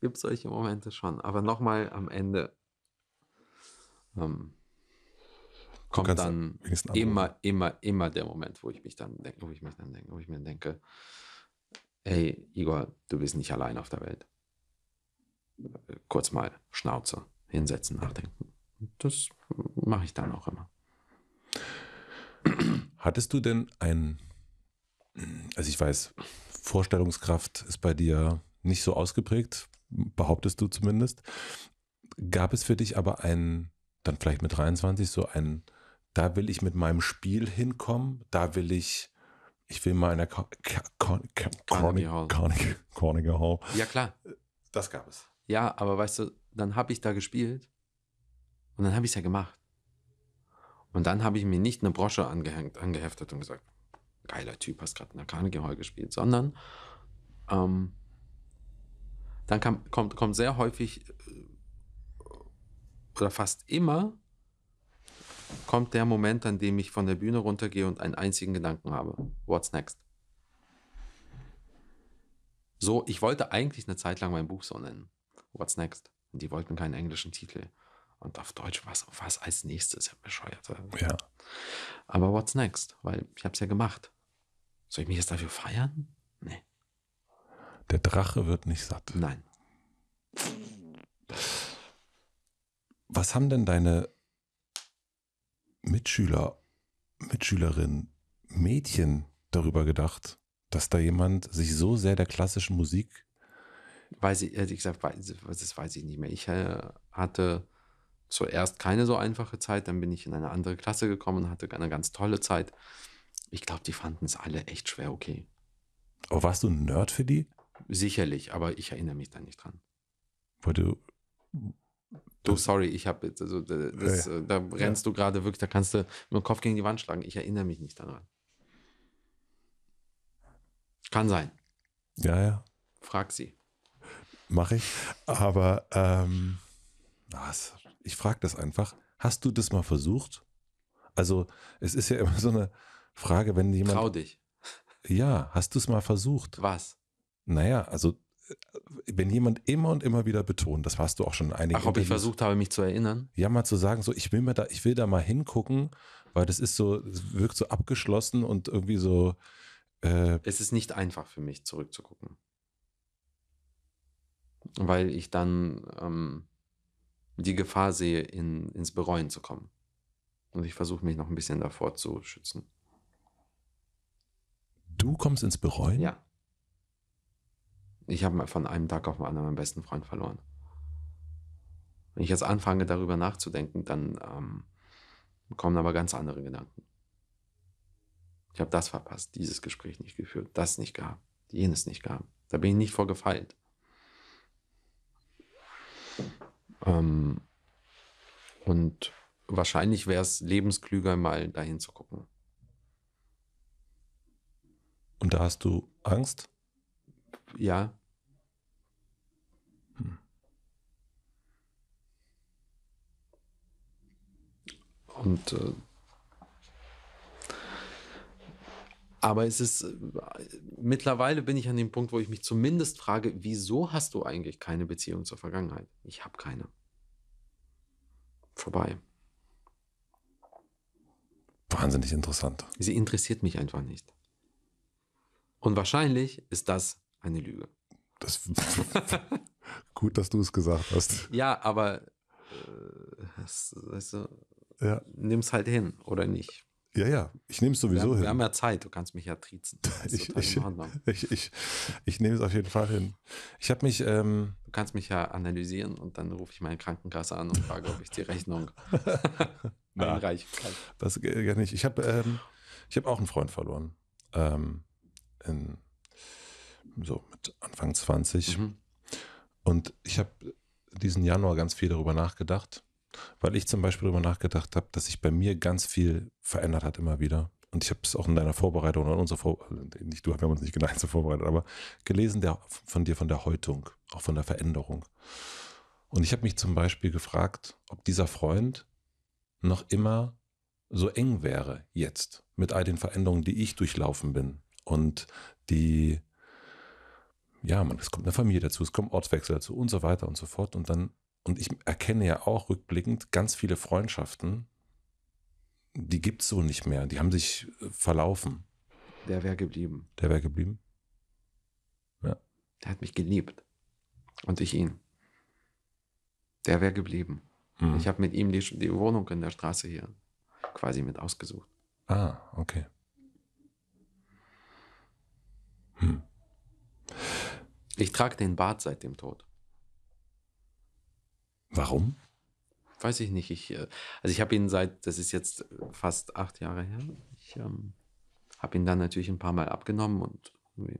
gibt es solche Momente schon. Aber nochmal am Ende ähm, kommt dann immer, immer, immer der Moment, wo ich mich dann denke, wo ich mich dann denke, wo ich mir denke, hey Igor, du bist nicht allein auf der Welt. Äh, kurz mal Schnauze, hinsetzen, nachdenken. Das mache ich dann auch immer. Hattest du denn ein, also ich weiß, Vorstellungskraft ist bei dir nicht so ausgeprägt, behauptest du zumindest. Gab es für dich aber ein, dann vielleicht mit 23, so ein, da will ich mit meinem Spiel hinkommen, da will ich ich will mal in der Carnegie, Hall. Carnegie Hall. Ja, klar. Das gab es. Ja, aber weißt du, dann habe ich da gespielt und dann habe ich es ja gemacht. Und dann habe ich mir nicht eine Brosche angehängt, angeheftet und gesagt, geiler Typ, hast gerade in der Carnegie Hall gespielt, sondern ähm, dann kam, kommt, kommt sehr häufig äh, oder fast immer kommt der Moment, an dem ich von der Bühne runtergehe und einen einzigen Gedanken habe. What's next? So, ich wollte eigentlich eine Zeit lang mein Buch so nennen. What's next? Und die wollten keinen englischen Titel. Und auf Deutsch was, was als nächstes? Ja, bescheuert. Ja. Aber what's next? Weil ich habe es ja gemacht. Soll ich mich jetzt dafür feiern? Nee. Der Drache wird nicht satt. Nein. Was haben denn deine Mitschüler, Mitschülerinnen, Mädchen darüber gedacht, dass da jemand sich so sehr der klassischen Musik. Weiß ich, ehrlich gesagt, weiß, das weiß ich nicht mehr. Ich äh, hatte zuerst keine so einfache Zeit, dann bin ich in eine andere Klasse gekommen, hatte eine ganz tolle Zeit. Ich glaube, die fanden es alle echt schwer okay. Aber warst du ein Nerd für die? Sicherlich, aber ich erinnere mich da nicht dran. Weil du Du, sorry, ich habe jetzt, also das, ja, ja. Äh, da rennst du gerade wirklich, da kannst du mit dem Kopf gegen die Wand schlagen. Ich erinnere mich nicht daran. Kann sein. Ja, ja. Frag sie. Mache ich. Aber ähm, ich frage das einfach. Hast du das mal versucht? Also, es ist ja immer so eine Frage, wenn jemand. Trau dich. Ja, hast du es mal versucht? Was? Naja, also wenn jemand immer und immer wieder betont, das warst du auch schon in Ach, ob ich versucht habe, mich zu erinnern? Ja, mal zu sagen, so ich will mir da, ich will da mal hingucken, weil das ist so, das wirkt so abgeschlossen und irgendwie so. Äh es ist nicht einfach für mich zurückzugucken, weil ich dann ähm, die Gefahr sehe, in, ins Bereuen zu kommen. Und ich versuche mich noch ein bisschen davor zu schützen. Du kommst ins Bereuen? Ja. Ich habe von einem Tag auf den anderen meinen besten Freund verloren. Wenn ich jetzt anfange, darüber nachzudenken, dann ähm, kommen aber ganz andere Gedanken. Ich habe das verpasst, dieses Gespräch nicht geführt, das nicht gehabt, jenes nicht gehabt. Da bin ich nicht vorgefeilt. Ähm, und wahrscheinlich wäre es lebensklüger, mal dahin zu gucken. Und da hast du Angst? ja. Hm. Und äh, aber es ist äh, mittlerweile bin ich an dem Punkt, wo ich mich zumindest frage, wieso hast du eigentlich keine Beziehung zur Vergangenheit? Ich habe keine. Vorbei. Wahnsinnig interessant. Sie interessiert mich einfach nicht. Und wahrscheinlich ist das eine Lüge. Das, gut, dass du es gesagt hast. Ja, aber äh, hast, weißt du, ja. nimm's halt hin oder nicht. Ja, ja, ich nehme es sowieso wir hin. Wir haben ja Zeit, du kannst mich ja triezen. Ich, ich, ich, ich, ich nehme es auf jeden Fall hin. Ich habe mich. Ähm, du kannst mich ja analysieren und dann rufe ich meine Krankenkasse an und frage, ob ich die Rechnung einreichen kann. Das geht nicht. Ich habe ähm, hab auch einen Freund verloren. Ähm, in so mit Anfang 20. Mhm. Und ich habe diesen Januar ganz viel darüber nachgedacht, weil ich zum Beispiel darüber nachgedacht habe, dass sich bei mir ganz viel verändert hat immer wieder. Und ich habe es auch in deiner Vorbereitung oder in unserer Vorbereitung, äh, nicht du, wir haben uns nicht genau so vorbereitet, aber gelesen der, von dir von der Häutung, auch von der Veränderung. Und ich habe mich zum Beispiel gefragt, ob dieser Freund noch immer so eng wäre jetzt mit all den Veränderungen, die ich durchlaufen bin und die ja, man, es kommt eine Familie dazu, es kommen Ortswechsel dazu und so weiter und so fort. Und dann, und ich erkenne ja auch rückblickend ganz viele Freundschaften, die gibt es so nicht mehr. Die haben sich äh, verlaufen. Der wäre geblieben. Der wäre geblieben. Ja. Der hat mich geliebt. Und ich ihn. Der wäre geblieben. Hm. Ich habe mit ihm die, die Wohnung in der Straße hier quasi mit ausgesucht. Ah, okay. Hm. Ich trage den Bart seit dem Tod. Warum? Weiß ich nicht. Ich, äh, also ich habe ihn seit, das ist jetzt fast acht Jahre her. Ich ähm, habe ihn dann natürlich ein paar Mal abgenommen und, äh,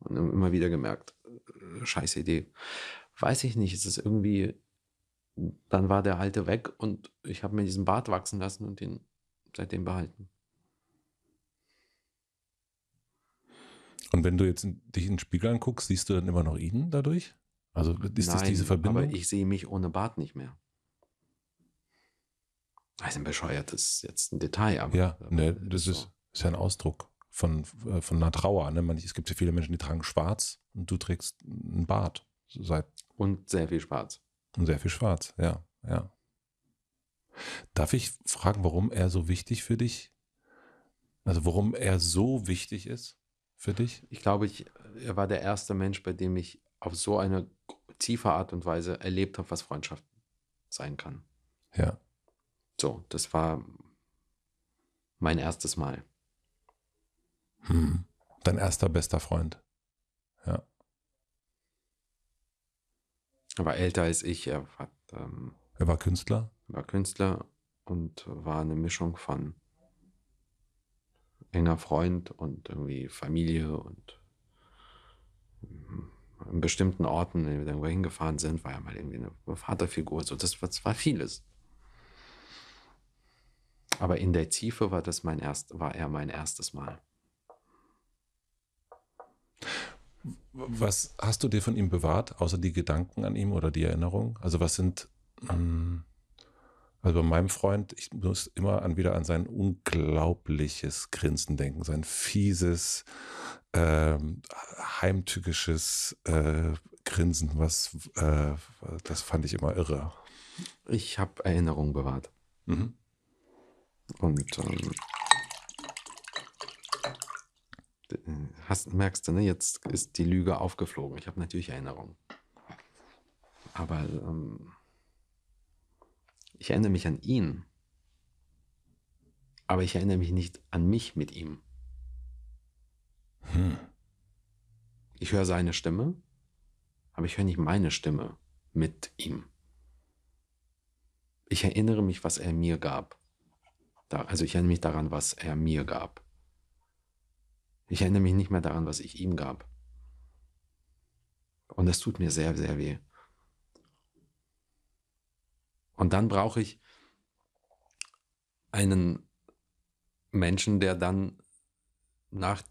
und immer wieder gemerkt, äh, scheiß Idee. Weiß ich nicht. Es ist irgendwie, dann war der alte weg und ich habe mir diesen Bart wachsen lassen und den seitdem behalten. Und wenn du jetzt in, dich in den Spiegel anguckst, siehst du dann immer noch ihn dadurch? Also ist Nein, das diese Verbindung? Aber ich sehe mich ohne Bart nicht mehr. Das ist ein bescheuertes jetzt ein Detail, aber. Ja, aber ne, das so. ist, ist ja ein Ausdruck von, äh, von einer Trauer. Ne? es gibt ja viele Menschen, die tragen schwarz und du trägst einen Bart. Seit und sehr viel schwarz. Und sehr viel schwarz, ja, ja. Darf ich fragen, warum er so wichtig für dich? Also warum er so wichtig ist? für dich? Ich glaube, ich, er war der erste Mensch, bei dem ich auf so eine tiefe Art und Weise erlebt habe, was Freundschaft sein kann. Ja. So, das war mein erstes Mal. Hm. Dein erster bester Freund. Ja. Er war älter als ich. Er, hat, ähm, er war Künstler? Er war Künstler und war eine Mischung von enger Freund und irgendwie Familie und in hm, bestimmten Orten, in denen wir irgendwo hingefahren sind, war ja mal irgendwie eine Vaterfigur. So, das, das war vieles. Aber in der Tiefe war das mein erst, war er mein erstes Mal. Was hast du dir von ihm bewahrt, außer die Gedanken an ihm oder die Erinnerung? Also was sind ähm, also bei meinem Freund, ich muss immer an, wieder an sein unglaubliches Grinsen denken, sein fieses, äh, heimtückisches äh, Grinsen, was äh, das fand ich immer irre. Ich habe Erinnerungen bewahrt. Mhm. Und ähm, äh, hast, merkst du, ne, jetzt ist die Lüge aufgeflogen. Ich habe natürlich Erinnerungen. Aber ähm, ich erinnere mich an ihn, aber ich erinnere mich nicht an mich mit ihm. Hm. Ich höre seine Stimme, aber ich höre nicht meine Stimme mit ihm. Ich erinnere mich, was er mir gab. Da, also ich erinnere mich daran, was er mir gab. Ich erinnere mich nicht mehr daran, was ich ihm gab. Und das tut mir sehr, sehr weh. Und dann brauche ich einen Menschen, der dann nach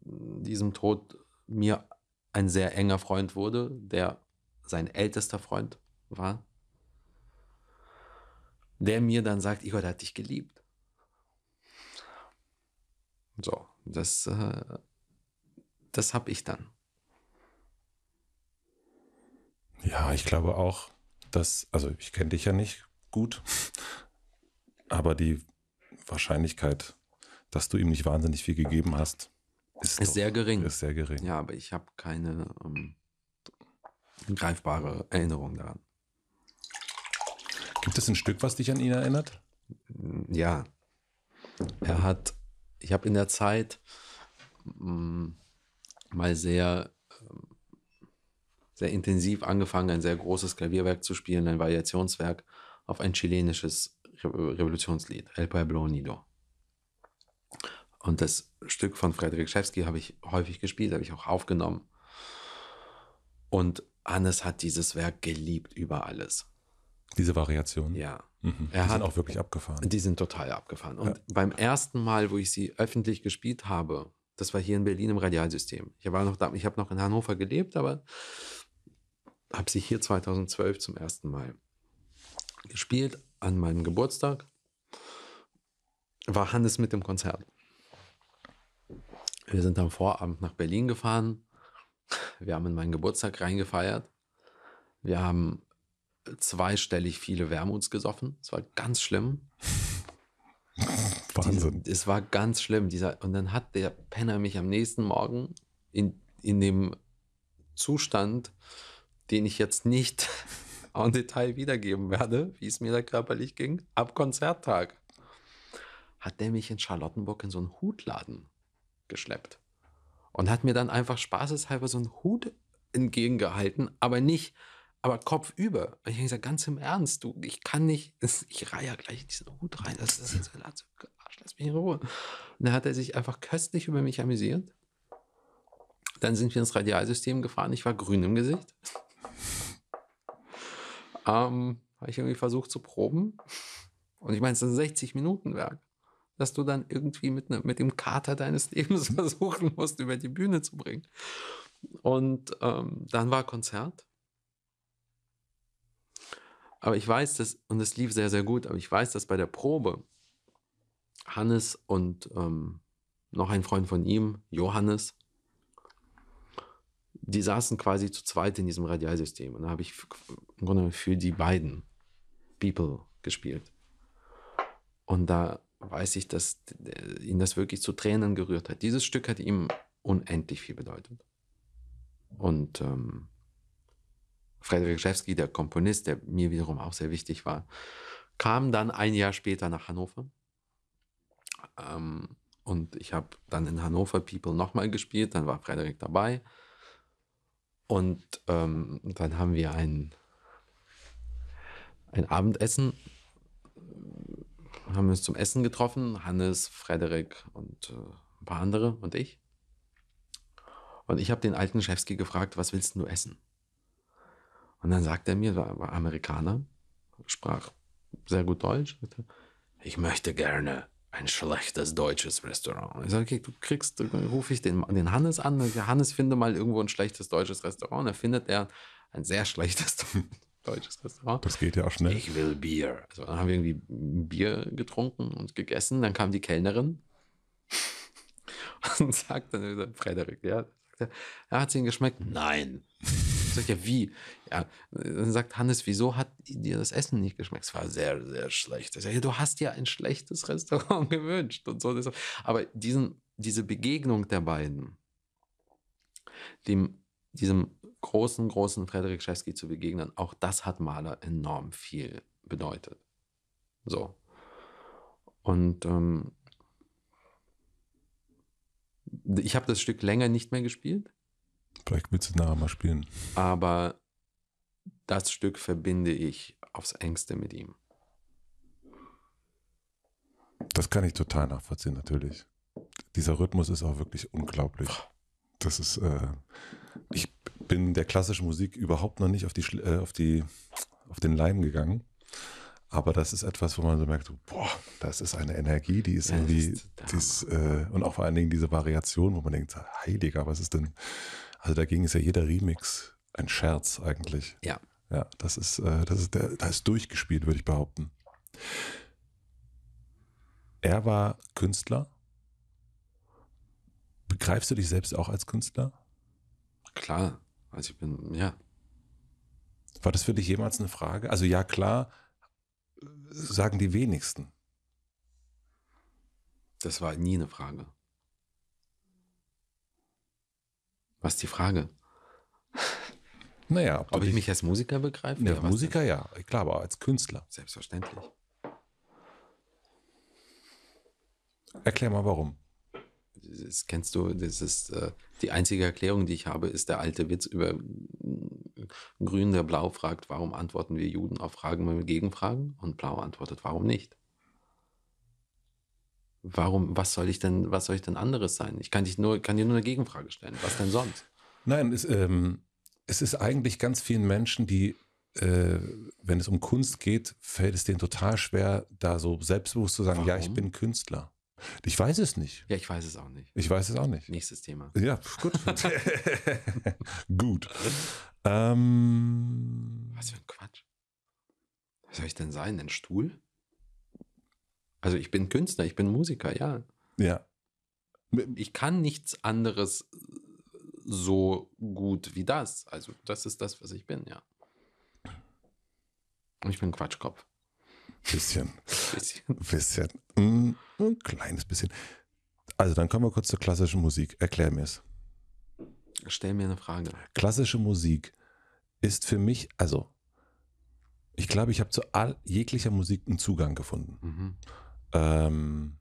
diesem Tod mir ein sehr enger Freund wurde, der sein ältester Freund war, der mir dann sagt, Igor, der hat dich geliebt. So, das, äh, das habe ich dann. Ja, ich glaube auch, dass, also ich kenne dich ja nicht gut, aber die Wahrscheinlichkeit, dass du ihm nicht wahnsinnig viel gegeben hast, ist, ist doch, sehr gering. Ist sehr gering. Ja, aber ich habe keine ähm, greifbare Erinnerung daran. Gibt es ein Stück, was dich an ihn erinnert? Ja. Er hat, ich habe in der Zeit mh, mm, mal sehr sehr intensiv angefangen, ein sehr großes Klavierwerk zu spielen, ein Variationswerk auf ein chilenisches Revolutionslied, El Pueblo Nido. Und das Stück von Frederik Schewski habe ich häufig gespielt, habe ich auch aufgenommen. Und Hannes hat dieses Werk geliebt über alles. Diese Variationen? Ja. Mhm. die hat, sind auch wirklich abgefahren. Die sind total abgefahren. Und ja. beim ersten Mal, wo ich sie öffentlich gespielt habe, das war hier in Berlin im Radialsystem. Ich, ich habe noch in Hannover gelebt, aber habe sie hier 2012 zum ersten Mal gespielt an meinem Geburtstag. War Hannes mit dem Konzert. Wir sind am Vorabend nach Berlin gefahren. Wir haben in meinen Geburtstag reingefeiert. Wir haben zweistellig viele Wermuts gesoffen. Es war ganz schlimm. Wahnsinn. Die, es war ganz schlimm. Dieser, und dann hat der Penner mich am nächsten Morgen in, in dem Zustand den ich jetzt nicht en Detail wiedergeben werde, wie es mir da körperlich ging, ab Konzerttag, hat der mich in Charlottenburg in so einen Hutladen geschleppt und hat mir dann einfach spaßeshalber so einen Hut entgegengehalten, aber nicht, aber kopfüber. Und ich habe gesagt, ganz im Ernst, du, ich kann nicht, ich reihe ja gleich in diesen Hut rein, das ist jetzt Arsch, lass mich in Ruhe. Und dann hat er sich einfach köstlich über mich amüsiert. Dann sind wir ins Radialsystem gefahren, ich war grün im Gesicht ähm, habe ich irgendwie versucht zu proben. Und ich meine, es ist ein 60 Minuten Werk, dass du dann irgendwie mit, ne, mit dem Kater deines Lebens versuchen musst, über die Bühne zu bringen. Und ähm, dann war Konzert. Aber ich weiß, dass, und es lief sehr, sehr gut, aber ich weiß, dass bei der Probe Hannes und ähm, noch ein Freund von ihm, Johannes, die saßen quasi zu zweit in diesem Radialsystem. Und da habe ich im Grunde für die beiden People gespielt. Und da weiß ich, dass ihn das wirklich zu Tränen gerührt hat. Dieses Stück hat ihm unendlich viel bedeutet. Und ähm, Frederik Schewski, der Komponist, der mir wiederum auch sehr wichtig war, kam dann ein Jahr später nach Hannover. Ähm, und ich habe dann in Hannover People nochmal gespielt, dann war Frederik dabei. Und ähm, dann haben wir ein, ein Abendessen, haben uns zum Essen getroffen, Hannes, Frederik und äh, ein paar andere und ich. Und ich habe den alten Schewski gefragt, was willst du essen? Und dann sagt er mir, war Amerikaner, sprach sehr gut Deutsch, ich möchte gerne ein schlechtes deutsches Restaurant. Ich sage, okay, du kriegst, rufe ich den, den Hannes an. Hannes, finde mal irgendwo ein schlechtes deutsches Restaurant. Da findet er ein sehr schlechtes deutsches Restaurant. Das geht ja auch schnell. Ich will Bier. Also dann haben wir irgendwie Bier getrunken und gegessen. Dann kam die Kellnerin und sagte dann, Frederik, ja, er, ja, hat es Ihnen geschmeckt? Nein sagt ja, wie? Ja, dann sagt Hannes, wieso hat dir das Essen nicht geschmeckt? Es war sehr, sehr schlecht. Ich sage, ja, du hast ja ein schlechtes Restaurant gewünscht und so. Aber diesen, diese Begegnung der beiden, dem, diesem großen, großen Frederik Schewski zu begegnen, auch das hat Maler enorm viel bedeutet. So. Und ähm, ich habe das Stück länger nicht mehr gespielt. Vielleicht willst du es nachher mal spielen. Aber das Stück verbinde ich aufs engste mit ihm. Das kann ich total nachvollziehen, natürlich. Dieser Rhythmus ist auch wirklich unglaublich. Das ist, äh, ich bin der klassischen Musik überhaupt noch nicht auf, die, äh, auf, die, auf den Leim gegangen. Aber das ist etwas, wo man so merkt, boah, das ist eine Energie, die ist ja, irgendwie, ist die ist, äh, und auch vor allen Dingen diese Variation, wo man denkt, heiliger, was ist denn, also dagegen ist ja jeder Remix ein Scherz eigentlich. Ja. Ja, das ist, äh, das ist, der, das ist durchgespielt, würde ich behaupten. Er war Künstler. Begreifst du dich selbst auch als Künstler? Klar, also ich bin, ja. War das für dich jemals eine Frage? Also ja, klar, sagen die wenigsten. Das war nie eine Frage. Was ist die Frage? Naja, ob, ob ich mich als Musiker begreife? Ja, Musiker denn? ja, klar, aber als Künstler. Selbstverständlich. Erklär mal warum. Das kennst du, das ist äh, die einzige Erklärung, die ich habe, ist der alte Witz über äh, Grün, der Blau fragt, warum antworten wir Juden auf Fragen mit Gegenfragen? Und Blau antwortet, warum nicht? warum, was soll ich denn, was soll ich denn anderes sein? Ich kann dich nur, kann dir nur eine Gegenfrage stellen. Was denn sonst? Nein, es, ähm, es ist eigentlich ganz vielen Menschen, die, äh, wenn es um Kunst geht, fällt es denen total schwer, da so selbstbewusst zu sagen, warum? ja, ich bin Künstler. Ich weiß es nicht. Ja, ich weiß es auch nicht. Ich weiß es auch nicht. Nächstes Thema. Ja, gut. gut. Ähm, was für ein Quatsch. Was soll ich denn sein? Ein Stuhl? Also ich bin Künstler, ich bin Musiker, ja. Ja. Ich kann nichts anderes äh, so gut wie das. Also das ist das, was ich bin, ja. Und ich bin Quatschkopf. Bisschen. bisschen. Bisschen. Mm, ein kleines bisschen. Also dann kommen wir kurz zur klassischen Musik. Erklär mir es. Stell mir eine Frage. Klassische Musik ist für mich, also ich glaube, ich habe zu all, jeglicher Musik einen Zugang gefunden. Mhm ähm,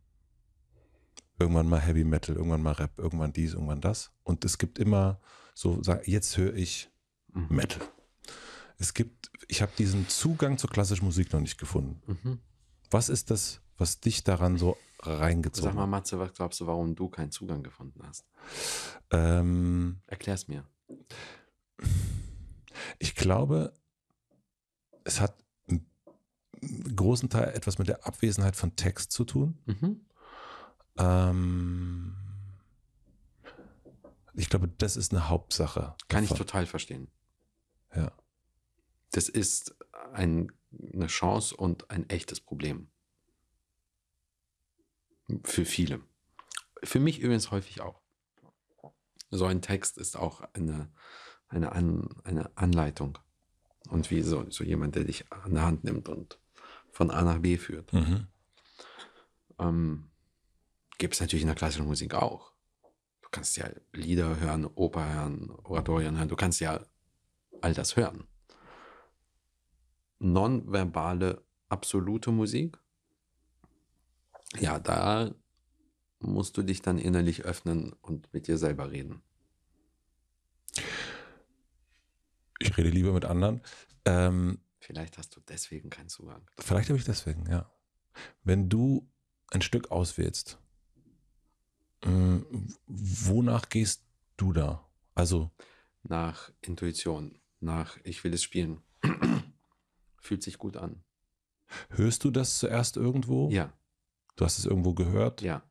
irgendwann mal Heavy Metal, irgendwann mal Rap, irgendwann dies, irgendwann das. Und es gibt immer so, jetzt höre ich mhm. Metal. Es gibt, ich habe diesen Zugang zur klassischen Musik noch nicht gefunden. Mhm. Was ist das, was dich daran so reingezogen hat? Sag mal, Matze, was glaubst du, warum du keinen Zugang gefunden hast? Ähm, Erklär's mir. Ich glaube, es hat großen Teil etwas mit der Abwesenheit von Text zu tun. Mhm. Ähm, ich glaube, das ist eine Hauptsache. Kann ich total verstehen. Ja. Das ist ein, eine Chance und ein echtes Problem. Für viele. Für mich übrigens häufig auch. So ein Text ist auch eine, eine, An, eine Anleitung. Und wie so, so jemand, der dich an der Hand nimmt und von A nach B führt. Mhm. Ähm, Gibt es natürlich in der klassischen Musik auch. Du kannst ja Lieder hören, Oper hören, Oratorien hören, du kannst ja all das hören. Nonverbale, absolute Musik, ja, da musst du dich dann innerlich öffnen und mit dir selber reden. Ich rede lieber mit anderen. Ähm, Vielleicht hast du deswegen keinen Zugang. Vielleicht habe ich deswegen, ja. Wenn du ein Stück auswählst, äh, wonach gehst du da? Also nach Intuition, nach ich will es spielen. Fühlt sich gut an. Hörst du das zuerst irgendwo? Ja. Du hast es irgendwo gehört? Ja.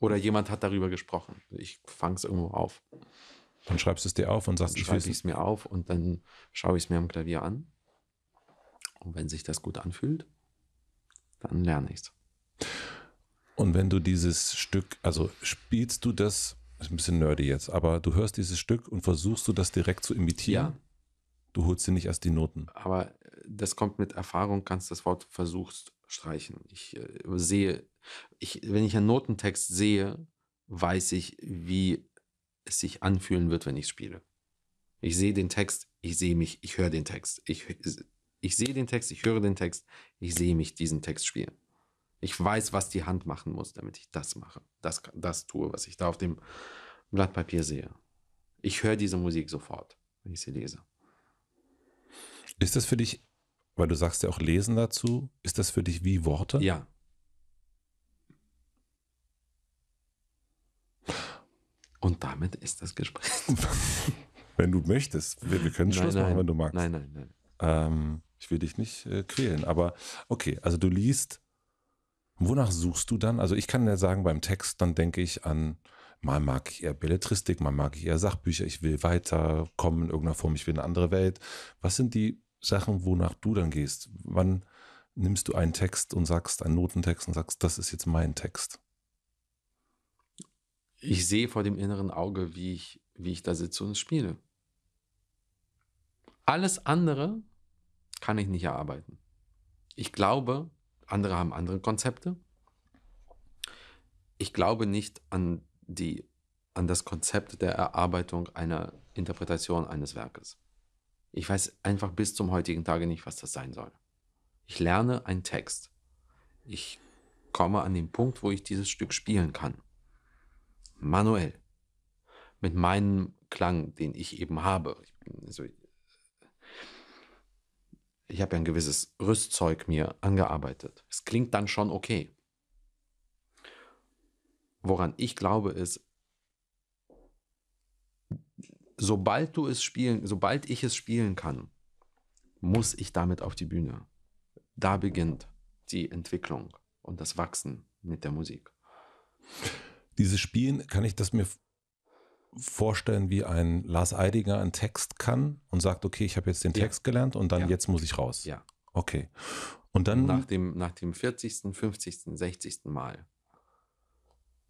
Oder jemand hat darüber gesprochen. Ich fange es irgendwo auf. Dann schreibst du es dir auf und sagst, dann ich schreibe es mir auf und dann schaue ich es mir am Klavier an und wenn sich das gut anfühlt, dann lerne ich es. Und wenn du dieses Stück, also spielst du das, ist ein bisschen nerdy jetzt, aber du hörst dieses Stück und versuchst du das direkt zu imitieren? Ja. Du holst dir nicht erst die Noten. Aber äh, das kommt mit Erfahrung, kannst das Wort versuchst streichen. Ich äh, sehe, ich, wenn ich einen Notentext sehe, weiß ich, wie es sich anfühlen wird, wenn ich spiele. Ich sehe den Text, ich sehe mich, ich höre den Text. Ich ich sehe den Text, ich höre den Text, ich sehe mich diesen Text spielen. Ich weiß, was die Hand machen muss, damit ich das mache, das, das tue, was ich da auf dem Blatt Papier sehe. Ich höre diese Musik sofort, wenn ich sie lese. Ist das für dich, weil du sagst ja auch Lesen dazu, ist das für dich wie Worte? Ja. Und damit ist das Gespräch. wenn du möchtest. Wir, wir können Schluss nein, nein, machen, wenn du magst. Nein, nein, nein. Ähm, ich will dich nicht äh, quälen, aber okay, also du liest. Wonach suchst du dann? Also ich kann ja sagen, beim Text, dann denke ich an, mal mag ich eher Belletristik, mal mag ich eher Sachbücher, ich will weiterkommen in irgendeiner Form, ich will eine andere Welt. Was sind die Sachen, wonach du dann gehst? Wann nimmst du einen Text und sagst, einen Notentext und sagst, das ist jetzt mein Text? Ich sehe vor dem inneren Auge, wie ich, wie ich da sitze und spiele. Alles andere kann ich nicht erarbeiten. Ich glaube, andere haben andere Konzepte. Ich glaube nicht an, die, an das Konzept der Erarbeitung einer Interpretation eines Werkes. Ich weiß einfach bis zum heutigen Tage nicht, was das sein soll. Ich lerne einen Text. Ich komme an den Punkt, wo ich dieses Stück spielen kann. Manuell. Mit meinem Klang, den ich eben habe. Ich, bin, also ich habe ja ein gewisses Rüstzeug mir angearbeitet. Es klingt dann schon okay. Woran ich glaube ist, sobald du es spielen, sobald ich es spielen kann, muss ich damit auf die Bühne. Da beginnt die Entwicklung und das Wachsen mit der Musik. Dieses Spielen, kann ich das mir vorstellen, wie ein Lars Eidinger einen Text kann und sagt, okay, ich habe jetzt den ja. Text gelernt und dann ja. jetzt muss ich raus. Ja. Okay. Und dann. Nach dem, nach dem 40., 50., 60. Mal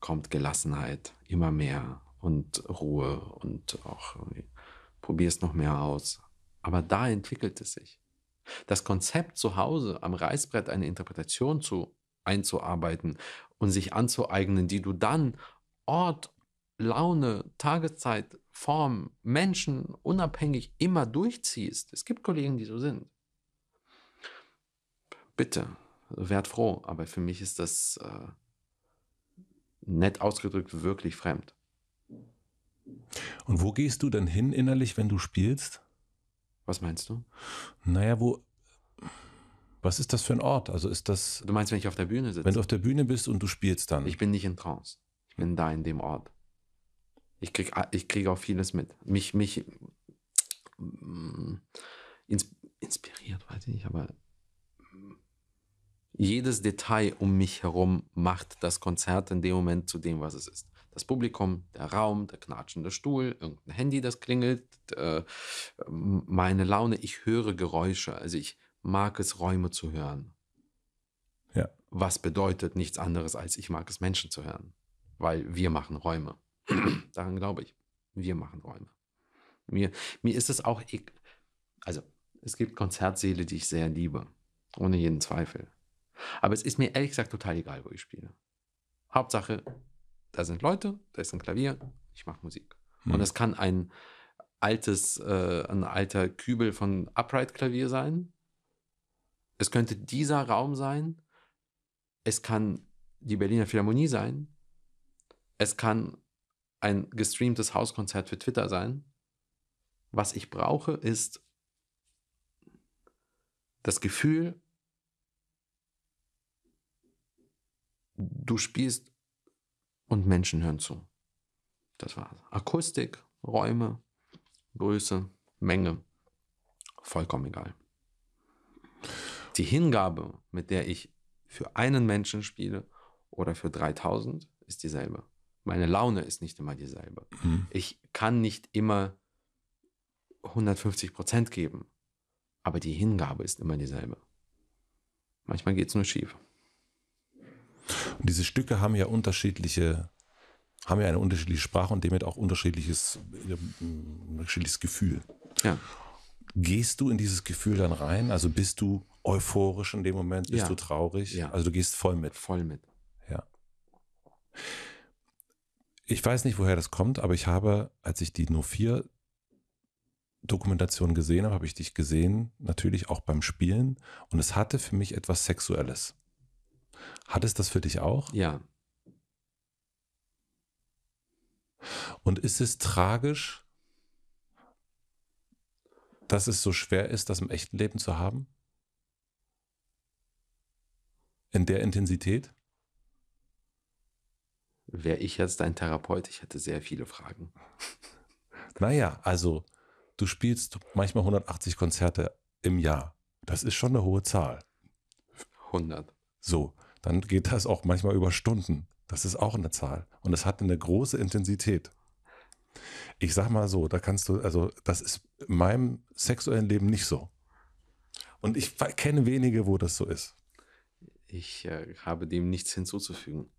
kommt Gelassenheit immer mehr und Ruhe und auch probierst noch mehr aus. Aber da entwickelt es sich. Das Konzept zu Hause am Reißbrett eine Interpretation zu, einzuarbeiten und sich anzueignen, die du dann Ort Laune, Tageszeit, Form, Menschen unabhängig immer durchziehst. Es gibt Kollegen, die so sind. Bitte, werd froh, aber für mich ist das äh, nett ausgedrückt wirklich fremd. Und wo gehst du denn hin innerlich, wenn du spielst? Was meinst du? Naja, wo. Was ist das für ein Ort? Also ist das. Du meinst, wenn ich auf der Bühne sitze? Wenn du auf der Bühne bist und du spielst dann. Ich bin nicht in Trance. Ich bin da in dem Ort. Ich kriege ich krieg auch vieles mit. Mich, mich mm, inspiriert, weiß ich nicht, aber jedes Detail um mich herum macht das Konzert in dem Moment zu dem, was es ist. Das Publikum, der Raum, der knatschende Stuhl, irgendein Handy, das klingelt, äh, meine Laune, ich höre Geräusche. Also ich mag es, Räume zu hören. Ja. Was bedeutet nichts anderes, als ich mag es, Menschen zu hören. Weil wir machen Räume. Daran glaube ich. Wir machen Räume. Mir, mir ist es auch, e-, also es gibt Konzertsäle, die ich sehr liebe, ohne jeden Zweifel. Aber es ist mir ehrlich gesagt total egal, wo ich spiele. Hauptsache, da sind Leute, da ist ein Klavier, ich mache Musik. Hm. Und es kann ein altes, äh, ein alter Kübel von Upright-Klavier sein. Es könnte dieser Raum sein. Es kann die Berliner Philharmonie sein. Es kann ein gestreamtes Hauskonzert für Twitter sein. Was ich brauche, ist das Gefühl, du spielst und Menschen hören zu. Das war Akustik, Räume, Größe, Menge, vollkommen egal. Die Hingabe, mit der ich für einen Menschen spiele oder für 3000, ist dieselbe. Meine Laune ist nicht immer dieselbe. Mhm. Ich kann nicht immer 150 Prozent geben, aber die Hingabe ist immer dieselbe. Manchmal geht es nur schief. Und diese Stücke haben ja unterschiedliche, haben ja eine unterschiedliche Sprache und damit auch unterschiedliches, äh, unterschiedliches Gefühl. Ja. Gehst du in dieses Gefühl dann rein? Also bist du euphorisch in dem Moment? Bist ja. du traurig? Ja. Also du gehst voll mit. Voll mit. Ja ich weiß nicht, woher das kommt, aber ich habe, als ich die No 4 Dokumentation gesehen habe, habe ich dich gesehen, natürlich auch beim Spielen. Und es hatte für mich etwas Sexuelles. Hat es das für dich auch? Ja. Und ist es tragisch, dass es so schwer ist, das im echten Leben zu haben? In der Intensität? wäre ich jetzt dein Therapeut, ich hätte sehr viele Fragen. Naja, also du spielst manchmal 180 Konzerte im Jahr. Das ist schon eine hohe Zahl. 100. So, dann geht das auch manchmal über Stunden. Das ist auch eine Zahl. Und es hat eine große Intensität. Ich sag mal so, da kannst du, also das ist in meinem sexuellen Leben nicht so. Und ich kenne wenige, wo das so ist. Ich äh, habe dem nichts hinzuzufügen.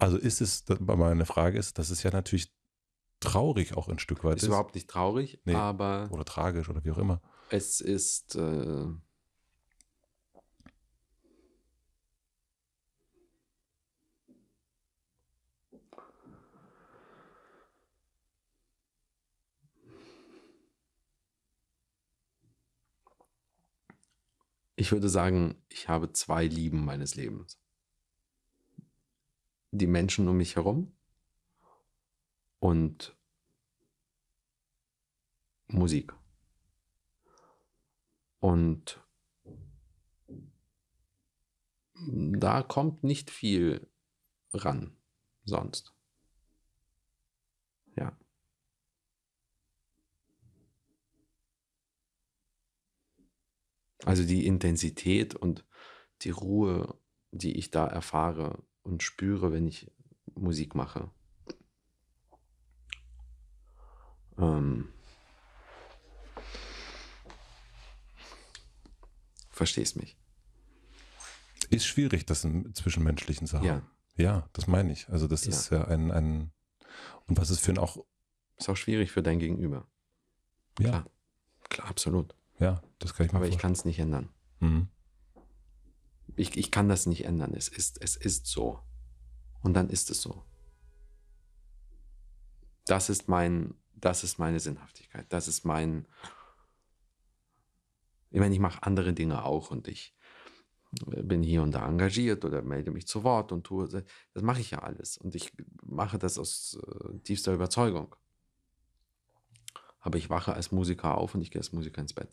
Also ist es, meine Frage ist, das ist ja natürlich traurig auch ein Stück weit. Ist, ist. überhaupt nicht traurig, nee, aber. Oder tragisch oder wie auch immer. Es ist. Äh, ich würde sagen, ich habe zwei Lieben meines Lebens die Menschen um mich herum und Musik. Und da kommt nicht viel ran sonst. Ja. Also die Intensität und die Ruhe, die ich da erfahre, und spüre, wenn ich Musik mache. Ähm, verstehst mich. Ist schwierig, das in zwischenmenschlichen Sachen. Ja. Ja, das meine ich. Also das ja. ist ja ein, ein und was ist für ein auch ist auch schwierig für dein Gegenüber. Ja, klar, klar absolut. Ja, das kann ich mir Aber vorstellen. ich kann es nicht ändern. Mhm. Ich, ich kann das nicht ändern. Es ist, es ist so. Und dann ist es so. Das ist mein, das ist meine Sinnhaftigkeit. Das ist mein. Ich meine, ich mache andere Dinge auch und ich äh, bin hier und da engagiert oder melde mich zu Wort und tue. Das mache ich ja alles. Und ich mache das aus äh, tiefster Überzeugung. Aber ich wache als Musiker auf und ich gehe als Musiker ins Bett.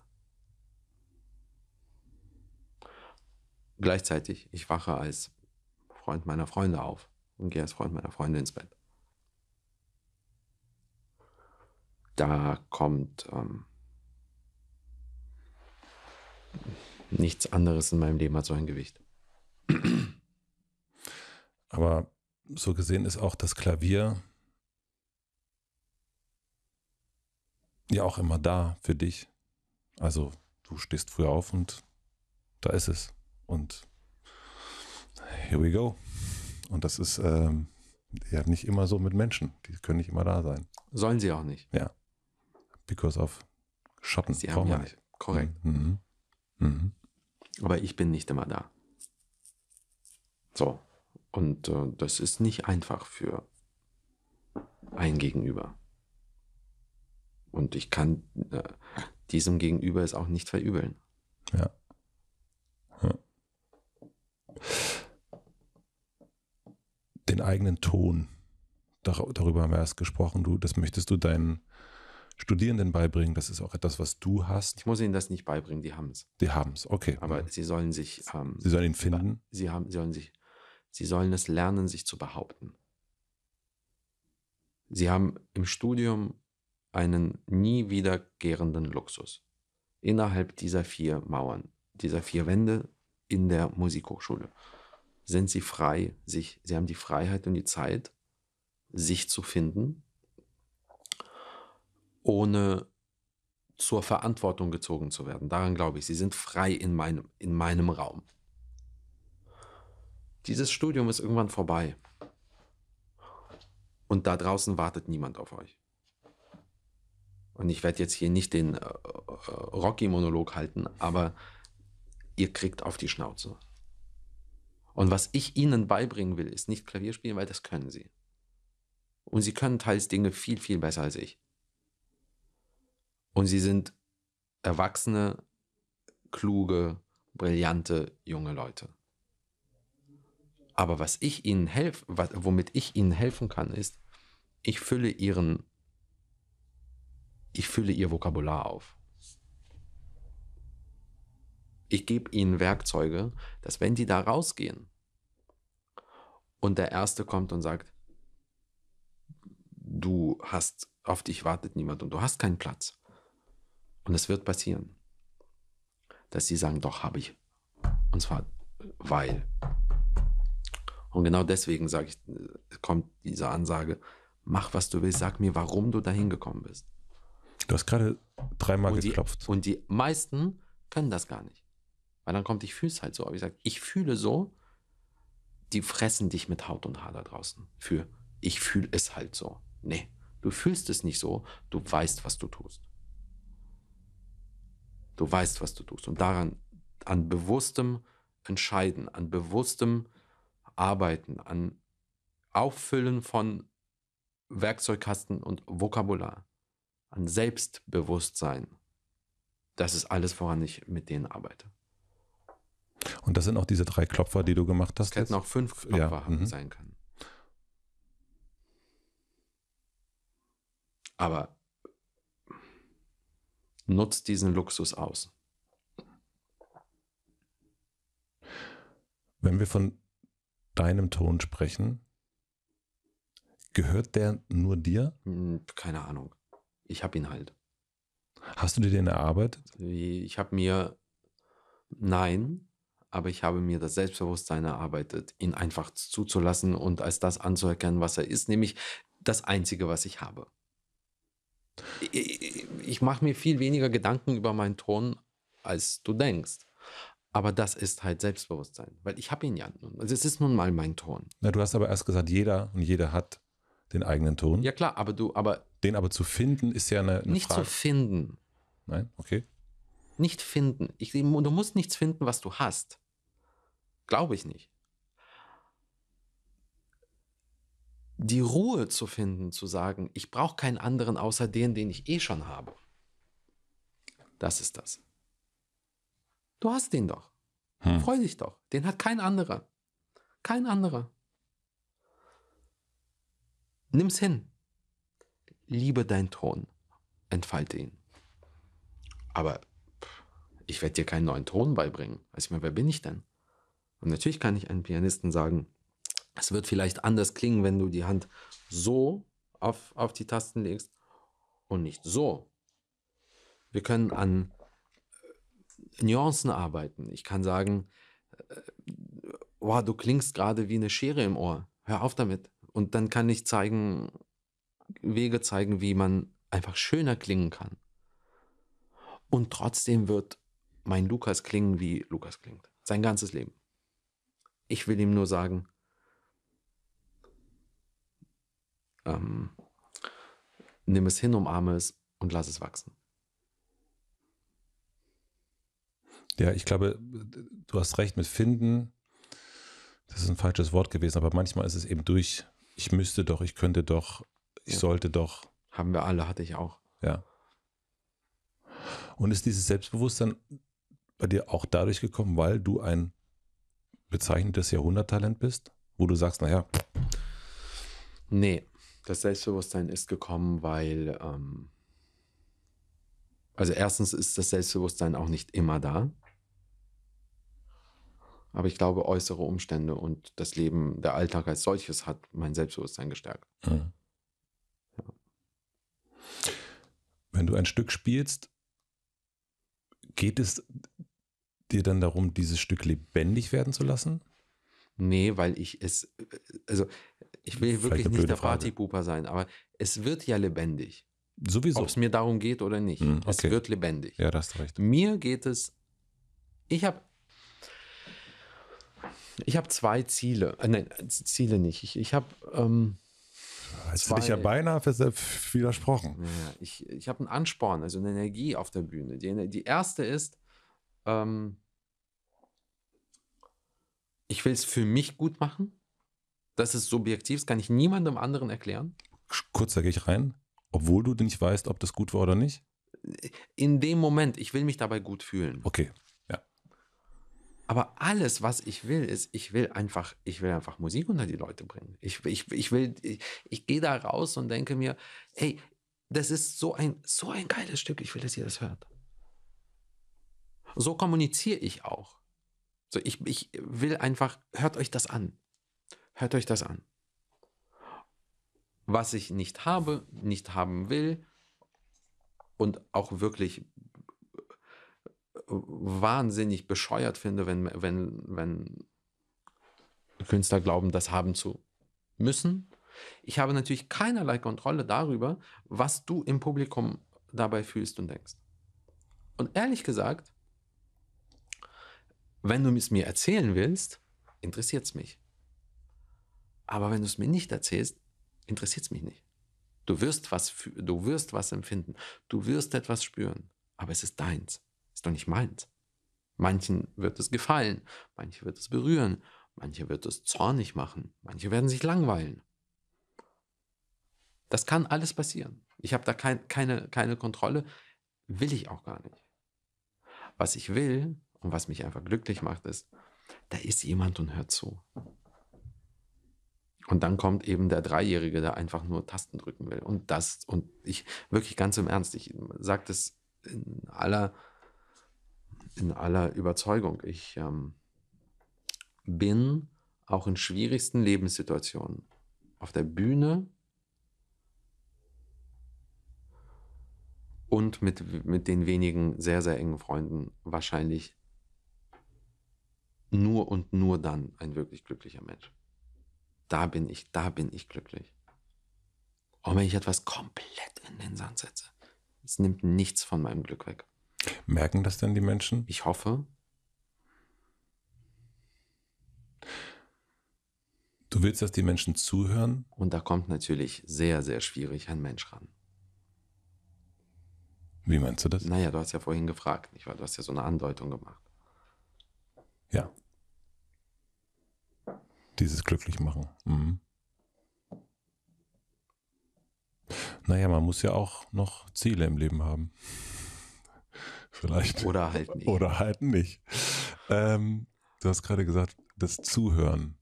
gleichzeitig, ich wache als Freund meiner Freunde auf und gehe als Freund meiner Freunde ins Bett. Da kommt ähm, nichts anderes in meinem Leben als so ein Gewicht. Aber so gesehen ist auch das Klavier ja auch immer da für dich. Also du stehst früh auf und da ist es. Und here we go. Und das ist ähm, ja nicht immer so mit Menschen. Die können nicht immer da sein. Sollen sie auch nicht. Ja. Because of Schotten. Sie haben ja nicht. Korrekt. Mhm. mhm. Mhm. Aber ich bin nicht immer da. So. Und äh, das ist nicht einfach für ein Gegenüber. Und ich kann äh, diesem Gegenüber es auch nicht verübeln. Ja den eigenen Ton. Dar darüber haben wir erst gesprochen. Du, das möchtest du deinen Studierenden beibringen. Das ist auch etwas, was du hast. Ich muss ihnen das nicht beibringen. Die haben es. Die haben es. Okay. Aber mhm. sie sollen sich. Ähm, sie sollen ihn finden. Sie haben, sie sollen sich. Sie sollen es lernen, sich zu behaupten. Sie haben im Studium einen nie wiederkehrenden Luxus. Innerhalb dieser vier Mauern, dieser vier Wände in der Musikhochschule sind sie frei, sich, sie haben die Freiheit und die Zeit, sich zu finden, ohne zur Verantwortung gezogen zu werden. Daran glaube ich, sie sind frei in meinem, in meinem Raum. Dieses Studium ist irgendwann vorbei. Und da draußen wartet niemand auf euch. Und ich werde jetzt hier nicht den äh, äh Rocky-Monolog halten, aber ihr kriegt auf die Schnauze. Und was ich ihnen beibringen will, ist nicht Klavier spielen, weil das können sie. Und sie können teils Dinge viel, viel besser als ich. Und sie sind erwachsene, kluge, brillante junge Leute. Aber was ich ihnen helf, womit ich ihnen helfen kann, ist, ich fülle ihren, ich fülle ihr Vokabular auf ich gebe ihnen Werkzeuge, dass wenn die da rausgehen und der Erste kommt und sagt, du hast, auf dich wartet niemand und du hast keinen Platz. Und es wird passieren, dass sie sagen, doch, habe ich. Und zwar, weil. Und genau deswegen sage ich, kommt diese Ansage, mach was du willst, sag mir, warum du da hingekommen bist. Du hast gerade dreimal und geklopft. Die, und die meisten können das gar nicht. Weil dann kommt, ich fühle es halt so. Aber ich sage, ich fühle so, die fressen dich mit Haut und Haar da draußen. Für, ich fühle es halt so. Nee, du fühlst es nicht so, du weißt, was du tust. Du weißt, was du tust. Und daran, an bewusstem Entscheiden, an bewusstem Arbeiten, an Auffüllen von Werkzeugkasten und Vokabular, an Selbstbewusstsein, das ist alles, woran ich mit denen arbeite. Und das sind auch diese drei Klopfer, die du gemacht hast. Es hätten auch fünf Klopfer ja. haben, mhm. sein können. Aber nutzt diesen Luxus aus. Wenn wir von deinem Ton sprechen, gehört der nur dir? Hm, keine Ahnung. Ich habe ihn halt. Hast du dir den erarbeitet? Ich habe mir, nein, aber ich habe mir das Selbstbewusstsein erarbeitet, ihn einfach zuzulassen und als das anzuerkennen, was er ist, nämlich das Einzige, was ich habe. Ich, ich mache mir viel weniger Gedanken über meinen Ton, als du denkst. Aber das ist halt Selbstbewusstsein, weil ich habe ihn ja. Also es ist nun mal mein Ton. Na, du hast aber erst gesagt, jeder und jeder hat den eigenen Ton. Ja klar, aber du, aber den aber zu finden ist ja eine, eine nicht Frage. zu finden. Nein, okay. Nicht finden. Ich, du musst nichts finden, was du hast. Glaube ich nicht. Die Ruhe zu finden, zu sagen, ich brauche keinen anderen außer den, den ich eh schon habe. Das ist das. Du hast den doch. Hm. Freu dich doch. Den hat kein anderer. Kein anderer. Nimm's hin. Liebe deinen Ton. Entfalte ihn. Aber ich werde dir keinen neuen Ton beibringen. Weiß also ich mal, wer bin ich denn? Und natürlich kann ich einem Pianisten sagen, es wird vielleicht anders klingen, wenn du die Hand so auf, auf die Tasten legst und nicht so. Wir können an äh, Nuancen arbeiten. Ich kann sagen, äh, wow, du klingst gerade wie eine Schere im Ohr. Hör auf damit. Und dann kann ich zeigen, Wege zeigen, wie man einfach schöner klingen kann. Und trotzdem wird mein Lukas klingen, wie Lukas klingt. Sein ganzes Leben. Ich will ihm nur sagen, ähm, nimm es hin, umarme es und lass es wachsen. Ja, ich glaube, du hast recht mit finden. Das ist ein falsches Wort gewesen, aber manchmal ist es eben durch, ich müsste doch, ich könnte doch, ich ja. sollte doch. Haben wir alle, hatte ich auch. Ja. Und ist dieses Selbstbewusstsein bei dir auch dadurch gekommen, weil du ein bezeichnetes Jahrhunderttalent bist, wo du sagst, naja. Nee, das Selbstbewusstsein ist gekommen, weil, ähm, also erstens ist das Selbstbewusstsein auch nicht immer da. Aber ich glaube, äußere Umstände und das Leben, der Alltag als solches hat mein Selbstbewusstsein gestärkt. Mhm. Ja. Wenn du ein Stück spielst, geht es dir dann darum, dieses Stück lebendig werden zu lassen? Nee, weil ich es, also ich will wirklich nicht der Partypuper sein, aber es wird ja lebendig. Sowieso. Ob es mir darum geht oder nicht. Hm, okay. Es wird lebendig. Ja, das hast recht. Mir geht es, ich habe ich habe zwei Ziele. Äh, nein, Ziele nicht. Ich, ich habe. Ähm, Hast du dich ja beinahe widersprochen. Ja, ich ich habe einen Ansporn, also eine Energie auf der Bühne. Die, die erste ist, ähm, ich will es für mich gut machen. Das ist subjektiv, das kann ich niemandem anderen erklären. Kurz, da gehe ich rein, obwohl du nicht weißt, ob das gut war oder nicht? In dem Moment, ich will mich dabei gut fühlen. Okay, ja. Aber alles, was ich will, ist, ich will einfach, ich will einfach Musik unter die Leute bringen. Ich, ich, ich will, ich, ich gehe da raus und denke mir, hey, das ist so ein, so ein geiles Stück, ich will, dass ihr das hört. So kommuniziere ich auch. So, ich, ich will einfach, hört euch das an. Hört euch das an. Was ich nicht habe, nicht haben will und auch wirklich wahnsinnig bescheuert finde, wenn, wenn, wenn Künstler glauben, das haben zu müssen. Ich habe natürlich keinerlei Kontrolle darüber, was du im Publikum dabei fühlst und denkst. Und ehrlich gesagt, wenn du es mir erzählen willst, interessiert es mich. Aber wenn du es mir nicht erzählst, interessiert es mich nicht. Du wirst was, du wirst was empfinden. Du wirst etwas spüren. Aber es ist deins. Ist doch nicht meins. Manchen wird es gefallen. Manche wird es berühren. Manche wird es zornig machen. Manche werden sich langweilen. Das kann alles passieren. Ich habe da kein, keine, keine Kontrolle. Will ich auch gar nicht. Was ich will, und was mich einfach glücklich macht, ist, da ist jemand und hört zu. Und dann kommt eben der Dreijährige, der einfach nur Tasten drücken will. Und das, und ich wirklich ganz im Ernst, ich sage das in aller, in aller Überzeugung. Ich ähm, bin auch in schwierigsten Lebenssituationen auf der Bühne und mit, mit den wenigen sehr, sehr engen Freunden wahrscheinlich nur und nur dann ein wirklich glücklicher Mensch. Da bin ich, da bin ich glücklich. Und wenn ich etwas komplett in den Sand setze. Es nimmt nichts von meinem Glück weg. Merken das denn die Menschen? Ich hoffe. Du willst, dass die Menschen zuhören? Und da kommt natürlich sehr, sehr schwierig ein Mensch ran. Wie meinst du das? Naja, du hast ja vorhin gefragt, nicht wahr? Du hast ja so eine Andeutung gemacht. Ja. Dieses glücklich machen. Mhm. Naja, man muss ja auch noch Ziele im Leben haben. Vielleicht. Oder halt nicht. Oder halt nicht. Ähm, du hast gerade gesagt, das Zuhören.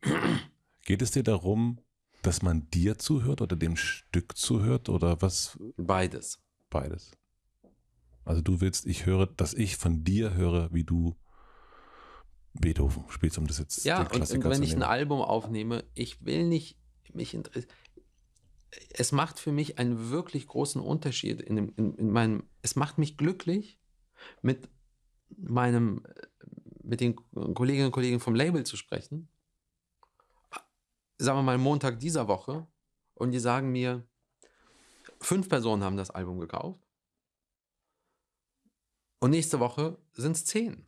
Geht es dir darum, dass man dir zuhört oder dem Stück zuhört oder was? Beides. Beides. Also du willst, ich höre, dass ich von dir höre, wie du Beethoven spielst, um das jetzt ja, den Klassiker und, und wenn ich ein Album aufnehme, ich will nicht mich interessieren. Es macht für mich einen wirklich großen Unterschied in, dem, in, in meinem. Es macht mich glücklich, mit meinem, mit den Kolleginnen und Kollegen vom Label zu sprechen. Sagen wir mal Montag dieser Woche und die sagen mir, fünf Personen haben das Album gekauft und nächste Woche sind es zehn.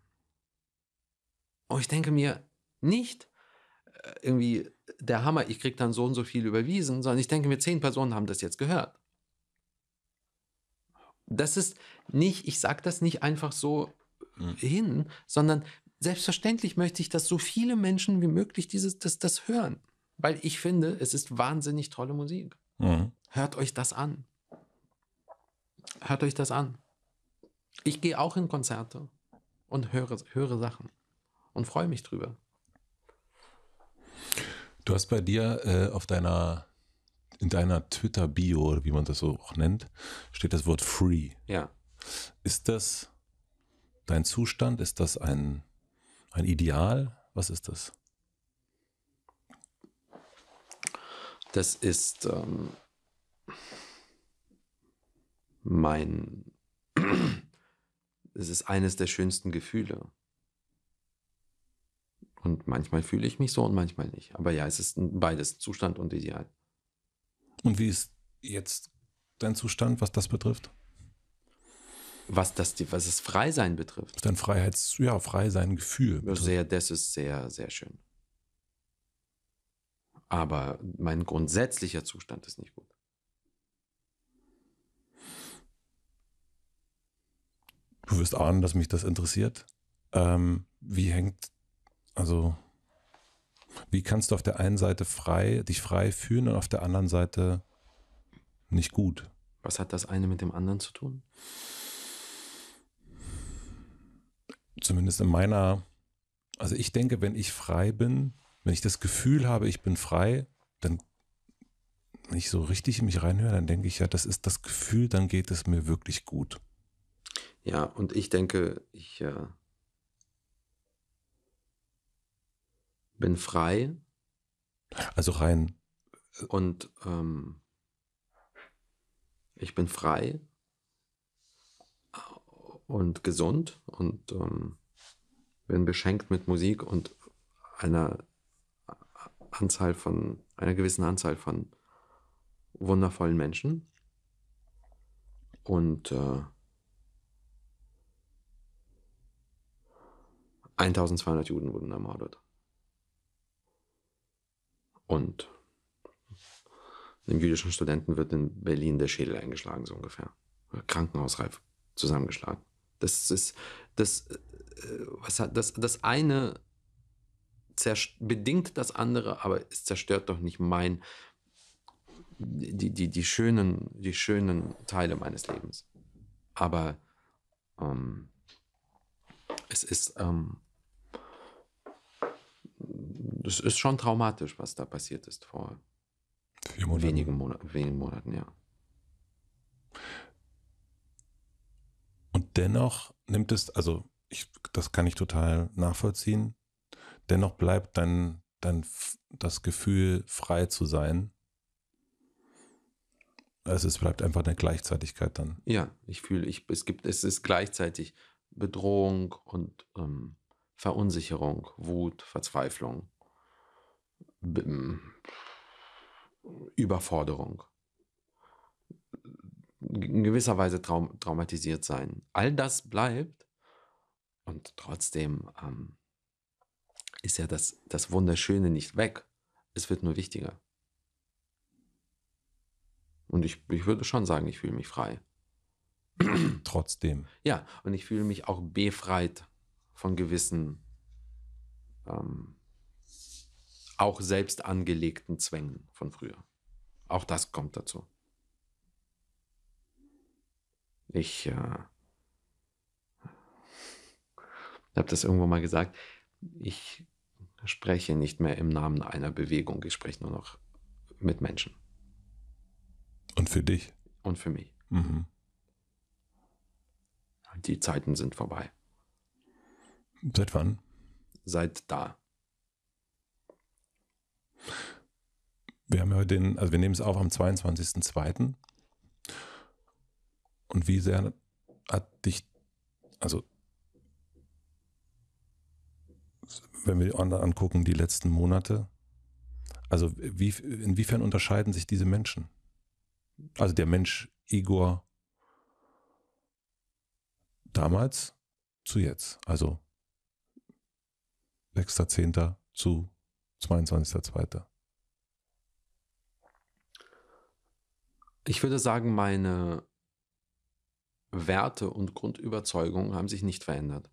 Und oh, ich denke mir, nicht äh, irgendwie der Hammer, ich kriege dann so und so viel überwiesen, sondern ich denke mir, zehn Personen haben das jetzt gehört. Das ist nicht, ich sage das nicht einfach so mhm. hin, sondern selbstverständlich möchte ich, dass so viele Menschen wie möglich dieses, das, das hören. Weil ich finde, es ist wahnsinnig tolle Musik. Mhm. Hört euch das an. Hört euch das an. Ich gehe auch in Konzerte und höre, höre Sachen und freue mich drüber. Du hast bei dir äh, auf deiner in deiner Twitter-Bio wie man das so auch nennt, steht das Wort free. Ja. Ist das dein Zustand? Ist das ein, ein Ideal? Was ist das? Das ist ähm, mein. es ist eines der schönsten Gefühle. Und manchmal fühle ich mich so und manchmal nicht. Aber ja, es ist beides, Zustand und Ideal. Und wie ist jetzt dein Zustand, was das betrifft? Was das, was das Freisein betrifft. dein Freiheits-, ja, Freisein-Gefühl. Sehr, das ist sehr, sehr schön. Aber mein grundsätzlicher Zustand ist nicht gut. Du wirst ahnen, dass mich das interessiert. Ähm, wie hängt also, wie kannst du auf der einen Seite frei, dich frei fühlen und auf der anderen Seite nicht gut? Was hat das eine mit dem anderen zu tun? Zumindest in meiner, also ich denke, wenn ich frei bin, wenn ich das Gefühl habe, ich bin frei, dann, wenn ich so richtig in mich reinhöre, dann denke ich ja, das ist das Gefühl, dann geht es mir wirklich gut. Ja, und ich denke, ich, ja, äh, bin frei. Also rein. Und ähm, ich bin frei und gesund und ähm, bin beschenkt mit Musik und einer Anzahl von, einer gewissen Anzahl von wundervollen Menschen. Und äh, 1200 Juden wurden ermordet. Und einem jüdischen Studenten wird in Berlin der Schädel eingeschlagen, so ungefähr. Krankenhausreif zusammengeschlagen. Das ist, das, äh, was hat, das, das eine bedingt das andere, aber es zerstört doch nicht mein, die, die, die, schönen, die schönen Teile meines Lebens. Aber ähm, es ist, ähm, das ist schon traumatisch, was da passiert ist vor Monaten. Wenigen, Monat, wenigen Monaten, ja. Und dennoch nimmt es, also ich, das kann ich total nachvollziehen, dennoch bleibt dein, dein das Gefühl, frei zu sein. Also es bleibt einfach eine Gleichzeitigkeit dann. Ja, ich fühle, ich, es gibt, es ist gleichzeitig Bedrohung und ähm, Verunsicherung, Wut, Verzweiflung, Überforderung, in gewisser Weise traum traumatisiert sein. All das bleibt und trotzdem ähm, ist ja das, das Wunderschöne nicht weg. Es wird nur wichtiger. Und ich, ich würde schon sagen, ich fühle mich frei. Trotzdem. Ja, und ich fühle mich auch befreit von gewissen ähm, auch selbst angelegten Zwängen von früher. Auch das kommt dazu. Ich äh, habe das irgendwo mal gesagt. Ich spreche nicht mehr im Namen einer Bewegung. Ich spreche nur noch mit Menschen. Und für dich? Und für mich. Mhm. Die Zeiten sind vorbei. Seit wann? Seit da. Wir haben ja heute den, also wir nehmen es auf am 22.02. Und wie sehr hat dich, also wenn wir die online angucken, die letzten Monate, also wie, inwiefern unterscheiden sich diese Menschen? Also der Mensch Igor damals zu jetzt, also 6.10. zu 22.02. Ich würde sagen, meine Werte und Grundüberzeugungen haben sich nicht verändert.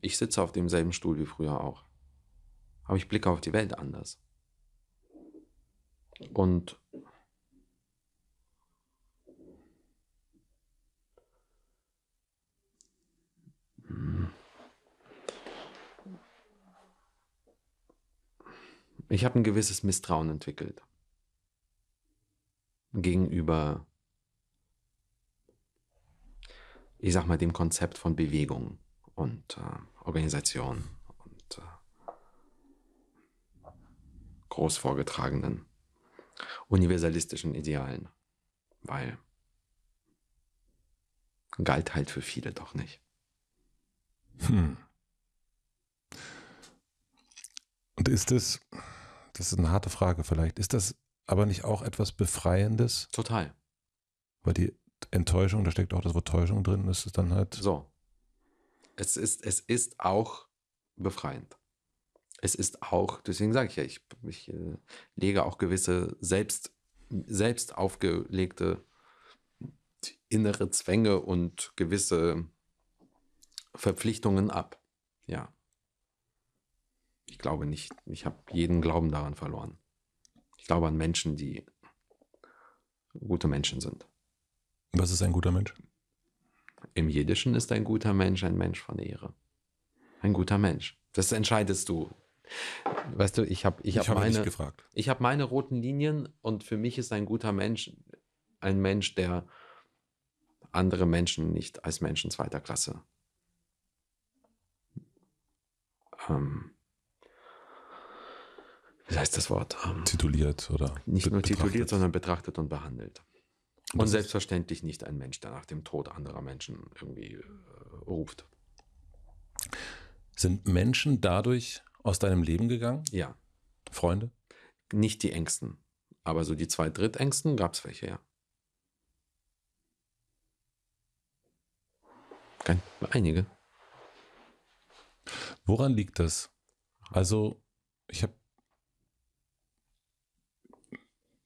Ich sitze auf demselben Stuhl wie früher auch. Aber ich blicke auf die Welt anders. Und hm. ich habe ein gewisses Misstrauen entwickelt gegenüber, ich sag mal, dem Konzept von Bewegung und äh, Organisation und äh, groß vorgetragenen universalistischen Idealen, weil galt halt für viele doch nicht. Hm. Und ist das, das ist eine harte Frage vielleicht, ist das aber nicht auch etwas Befreiendes? Total. Weil die Enttäuschung, da steckt auch das Wort Täuschung drin, ist es dann halt. So. Es ist, es ist auch befreiend. Es ist auch, deswegen sage ich ja, ich, ich äh, lege auch gewisse selbst, selbst aufgelegte innere Zwänge und gewisse Verpflichtungen ab. Ja ich glaube nicht, ich habe jeden Glauben daran verloren. Ich glaube an Menschen, die gute Menschen sind. Was ist ein guter Mensch? Im Jiddischen ist ein guter Mensch ein Mensch von Ehre. Ein guter Mensch. Das entscheidest du. Weißt du, ich habe ich ich hab meine, hab meine roten Linien und für mich ist ein guter Mensch ein Mensch, der andere Menschen nicht als Menschen zweiter Klasse ähm, das heißt das Wort? Ähm, tituliert oder? Nicht nur betrachtet. tituliert, sondern betrachtet und behandelt. Und, und selbstverständlich nicht ein Mensch, der nach dem Tod anderer Menschen irgendwie äh, ruft. Sind Menschen dadurch aus deinem Leben gegangen? Ja. Freunde? Nicht die Ängsten. aber so die zwei Drittängsten gab es welche, ja. Einige. Woran liegt das? Also, ich habe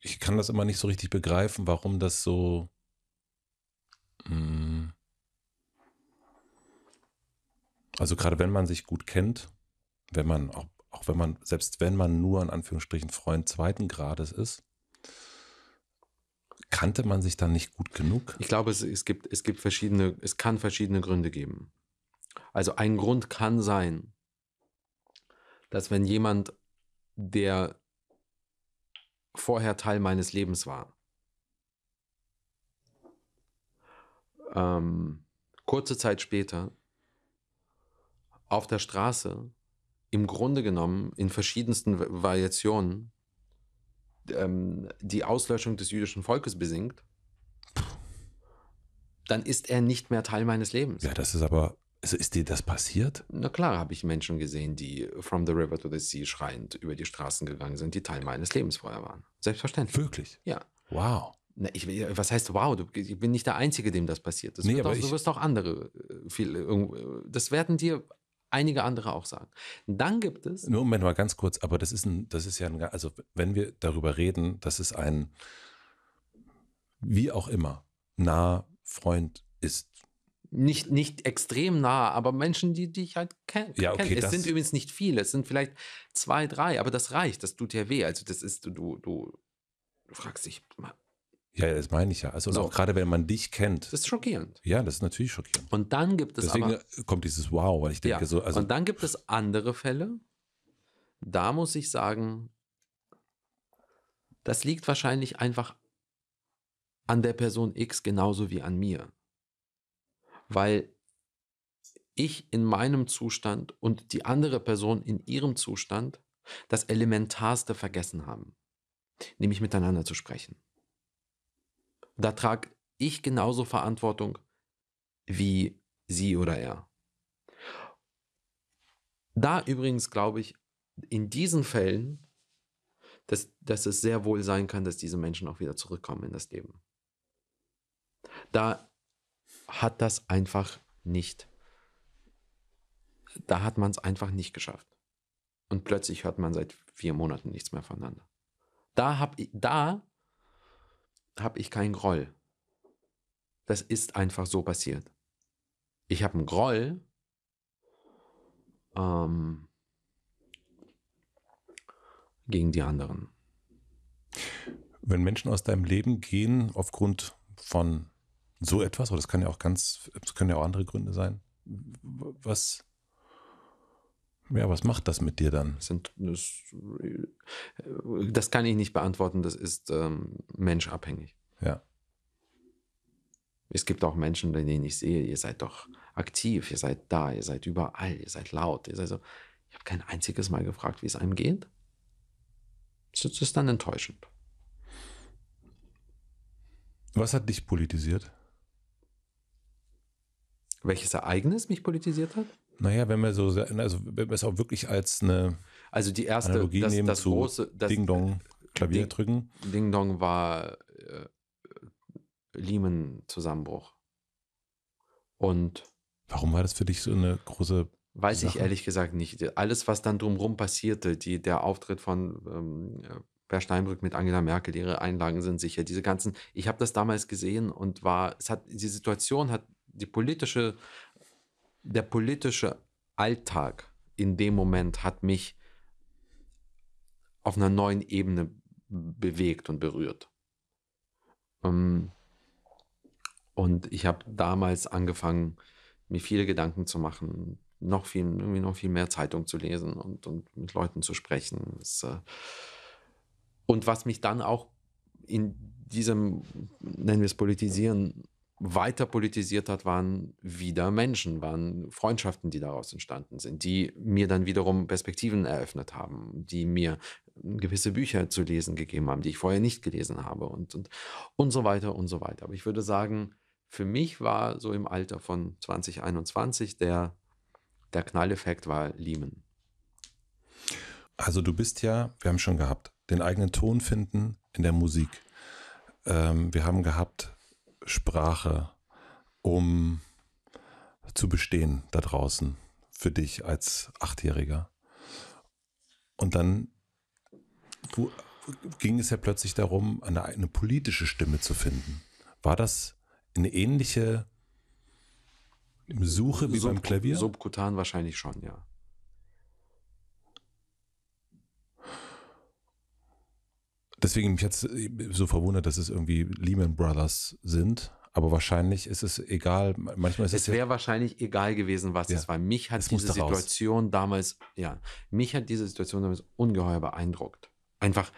ich kann das immer nicht so richtig begreifen, warum das so. Hm. also gerade wenn man sich gut kennt, wenn man auch, auch wenn man, selbst wenn man nur in Anführungsstrichen Freund zweiten Grades ist, kannte man sich dann nicht gut genug? Ich glaube, es, es, gibt, es gibt verschiedene, es kann verschiedene Gründe geben. Also ein Grund kann sein, dass wenn jemand, der vorher Teil meines Lebens war. Ähm, kurze Zeit später, auf der Straße, im Grunde genommen in verschiedensten Variationen, ähm, die Auslöschung des jüdischen Volkes besingt, dann ist er nicht mehr Teil meines Lebens. Ja, das ist aber also ist dir das passiert? Na klar, habe ich Menschen gesehen, die From the River to the Sea schreiend über die Straßen gegangen sind, die Teil meines Lebens vorher waren. Selbstverständlich. Wirklich? Ja. Wow. Na, ich, was heißt wow? Du, ich bin nicht der Einzige, dem das passiert. Das nee, aber auch, du wirst auch andere äh, viel, äh, äh, das werden dir einige andere auch sagen. Dann gibt es. Nur Moment mal ganz kurz, aber das ist ein, das ist ja ein, also wenn wir darüber reden, das ist ein, wie auch immer, nah Freund ist nicht, nicht extrem nah, aber Menschen, die, dich halt kennen. Ja, okay, Es sind übrigens nicht viele, es sind vielleicht zwei, drei, aber das reicht, das tut ja weh. Also das ist, du, du, du fragst dich, mal. ja, das meine ich ja. Also so. auch gerade wenn man dich kennt. Das ist schockierend. Ja, das ist natürlich schockierend. Und dann gibt es Deswegen aber, äh, kommt dieses Wow, weil ich denke ja, so. Also und dann gibt es andere Fälle. Da muss ich sagen, das liegt wahrscheinlich einfach an der Person X genauso wie an mir weil ich in meinem Zustand und die andere Person in ihrem Zustand das Elementarste vergessen haben, nämlich miteinander zu sprechen. Da trage ich genauso Verantwortung wie sie oder er. Da übrigens glaube ich, in diesen Fällen, dass, dass es sehr wohl sein kann, dass diese Menschen auch wieder zurückkommen in das Leben. Da hat das einfach nicht. Da hat man es einfach nicht geschafft. Und plötzlich hört man seit vier Monaten nichts mehr voneinander. Da habe ich, da hab ich keinen Groll. Das ist einfach so passiert. Ich habe einen Groll. Ähm, gegen die anderen. Wenn Menschen aus deinem Leben gehen aufgrund von so etwas, Oder das kann ja auch ganz, das können ja auch andere Gründe sein. Was, ja, was macht das mit dir dann? Das, äh, kann ich nicht beantworten, das ist ähm, menschabhängig. Ja. Es gibt auch Menschen, bei denen ich sehe, ihr seid doch aktiv, ihr seid da, ihr seid überall, ihr seid laut, ihr seid so. Ich habe kein einziges Mal gefragt, wie es einem geht. Das ist dann enttäuschend. Was hat dich politisiert? Welches Ereignis mich politisiert hat? Naja, wenn wir so, also wenn wir es auch wirklich als eine also die erste, Analogie das, nehmen das zu große, das, Ding Dong Klavier Ding, drücken. Ding Dong war äh, Lehman Zusammenbruch. Und warum war das für dich so eine große? Weiß Sache? ich ehrlich gesagt nicht. Alles, was dann drumherum passierte, die, der Auftritt von ähm, Per Steinbrück mit Angela Merkel, ihre Einlagen sind sicher. Diese ganzen, ich habe das damals gesehen und war, es hat, die Situation hat die politische, der politische Alltag in dem Moment hat mich auf einer neuen Ebene bewegt und berührt. Ähm, und ich habe damals angefangen, mir viele Gedanken zu machen, noch viel, irgendwie noch viel mehr Zeitung zu lesen und, und mit Leuten zu sprechen. Äh, und was mich dann auch in diesem, nennen wir es Politisieren, weiter politisiert hat, waren wieder Menschen, waren Freundschaften, die daraus entstanden sind, die mir dann wiederum Perspektiven eröffnet haben, die mir äh, gewisse Bücher zu lesen gegeben haben, die ich vorher nicht gelesen habe und, und, und so weiter und so weiter. Aber ich würde sagen, für mich war so im Alter von 2021 der, der Knalleffekt war Lehman. Also du bist ja, wir haben schon gehabt, den eigenen Ton finden in der Musik. Ähm, wir haben gehabt Sprache, um zu bestehen da draußen für dich als Achtjähriger. Und dann du, ging es ja plötzlich darum, eine, eine politische Stimme zu finden. War das eine ähnliche Suche wie Sub beim Klavier? Subkutan wahrscheinlich schon, ja. Deswegen mich jetzt äh, so verwundert, dass es irgendwie Lehman Brothers sind. Aber wahrscheinlich ist es egal. Manchmal ist es, es wäre ja wahrscheinlich egal gewesen, was ja. es war. Mich hat diese Situation raus. damals, ja, mich hat diese Situation damals ungeheuer beeindruckt. Einfach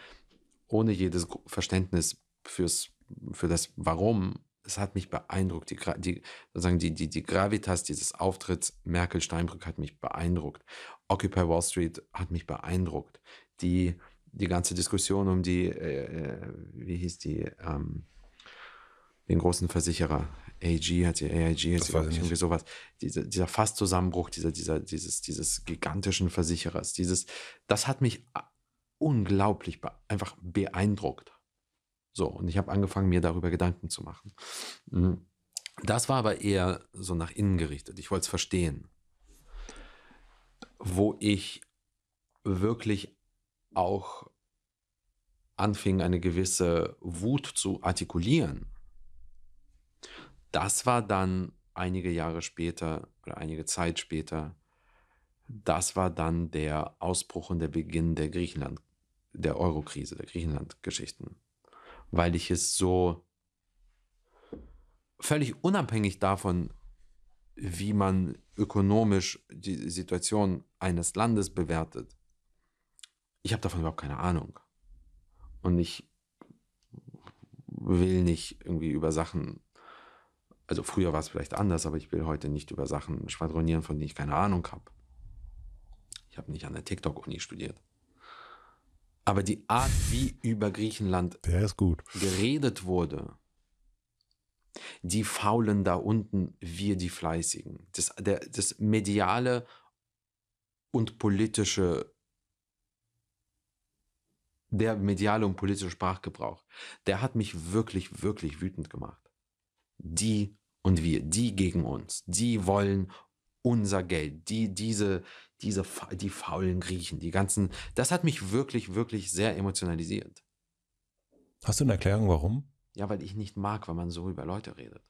ohne jedes Verständnis fürs, für das Warum. Es hat mich beeindruckt. Die, die, sozusagen die, die, die Gravitas dieses Auftritts Merkel-Steinbrück hat mich beeindruckt. Occupy Wall Street hat mich beeindruckt. Die, die ganze Diskussion um die, äh, äh, wie hieß die, ähm, den großen Versicherer, AG hat sie, AIG hat sie, irgendwie sowas. Dieser, dieser Fasszusammenbruch dieser, dieser, dieses, dieses gigantischen Versicherers, dieses, das hat mich unglaublich be einfach beeindruckt. So, und ich habe angefangen, mir darüber Gedanken zu machen. Mhm. Das war aber eher so nach innen gerichtet. Ich wollte es verstehen. Wo ich wirklich auch anfing, eine gewisse Wut zu artikulieren, das war dann einige Jahre später oder einige Zeit später, das war dann der Ausbruch und der Beginn der Griechenland, der Eurokrise, der Griechenland-Geschichten. Weil ich es so völlig unabhängig davon, wie man ökonomisch die Situation eines Landes bewertet, ich habe davon überhaupt keine Ahnung. Und ich will nicht irgendwie über Sachen, also früher war es vielleicht anders, aber ich will heute nicht über Sachen schwadronieren, von denen ich keine Ahnung habe. Ich habe nicht an der TikTok-Uni studiert. Aber die Art, wie über Griechenland geredet wurde, die Faulen da unten, wir die Fleißigen, das, der, das mediale und politische der mediale und politische Sprachgebrauch, der hat mich wirklich, wirklich wütend gemacht. Die und wir, die gegen uns, die wollen unser Geld, die, diese, diese, die faulen Griechen, die ganzen, das hat mich wirklich, wirklich sehr emotionalisiert. Hast du eine Erklärung, warum? Ja, weil ich nicht mag, wenn man so über Leute redet.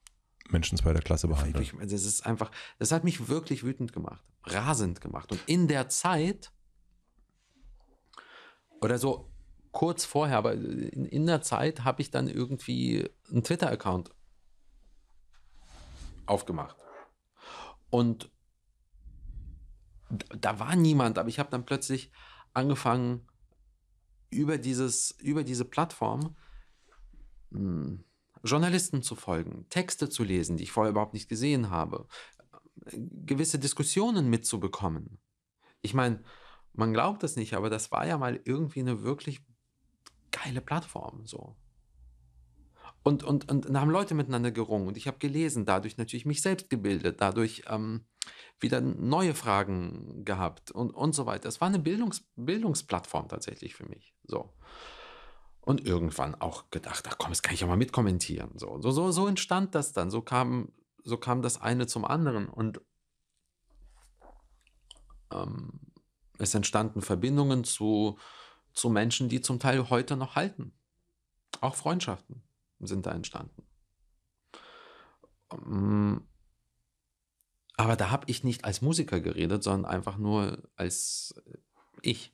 Menschen zweiter Klasse behandelt. Das ist einfach, das hat mich wirklich wütend gemacht, rasend gemacht. Und in der Zeit, oder so kurz vorher, aber in, in der Zeit habe ich dann irgendwie einen Twitter-Account aufgemacht. Und da war niemand, aber ich habe dann plötzlich angefangen, über, dieses, über diese Plattform mh, hm, Journalisten zu folgen, Texte zu lesen, die ich vorher überhaupt nicht gesehen habe, gewisse Diskussionen mitzubekommen. Ich meine, man glaubt es nicht, aber das war ja mal irgendwie eine wirklich geile Plattform. So. Und, und, und da haben Leute miteinander gerungen und ich habe gelesen, dadurch natürlich mich selbst gebildet, dadurch ähm, wieder neue Fragen gehabt und, und so weiter. Es war eine Bildungs Bildungsplattform tatsächlich für mich. So. Und irgendwann auch gedacht, ach komm, das kann ich auch mal mitkommentieren. So, so, so, so entstand das dann. So kam, so kam das eine zum anderen. Und ähm, es entstanden Verbindungen zu zu Menschen, die zum Teil heute noch halten. Auch Freundschaften sind da entstanden. Ähm, aber da habe ich nicht als Musiker geredet, sondern einfach nur als äh, ich.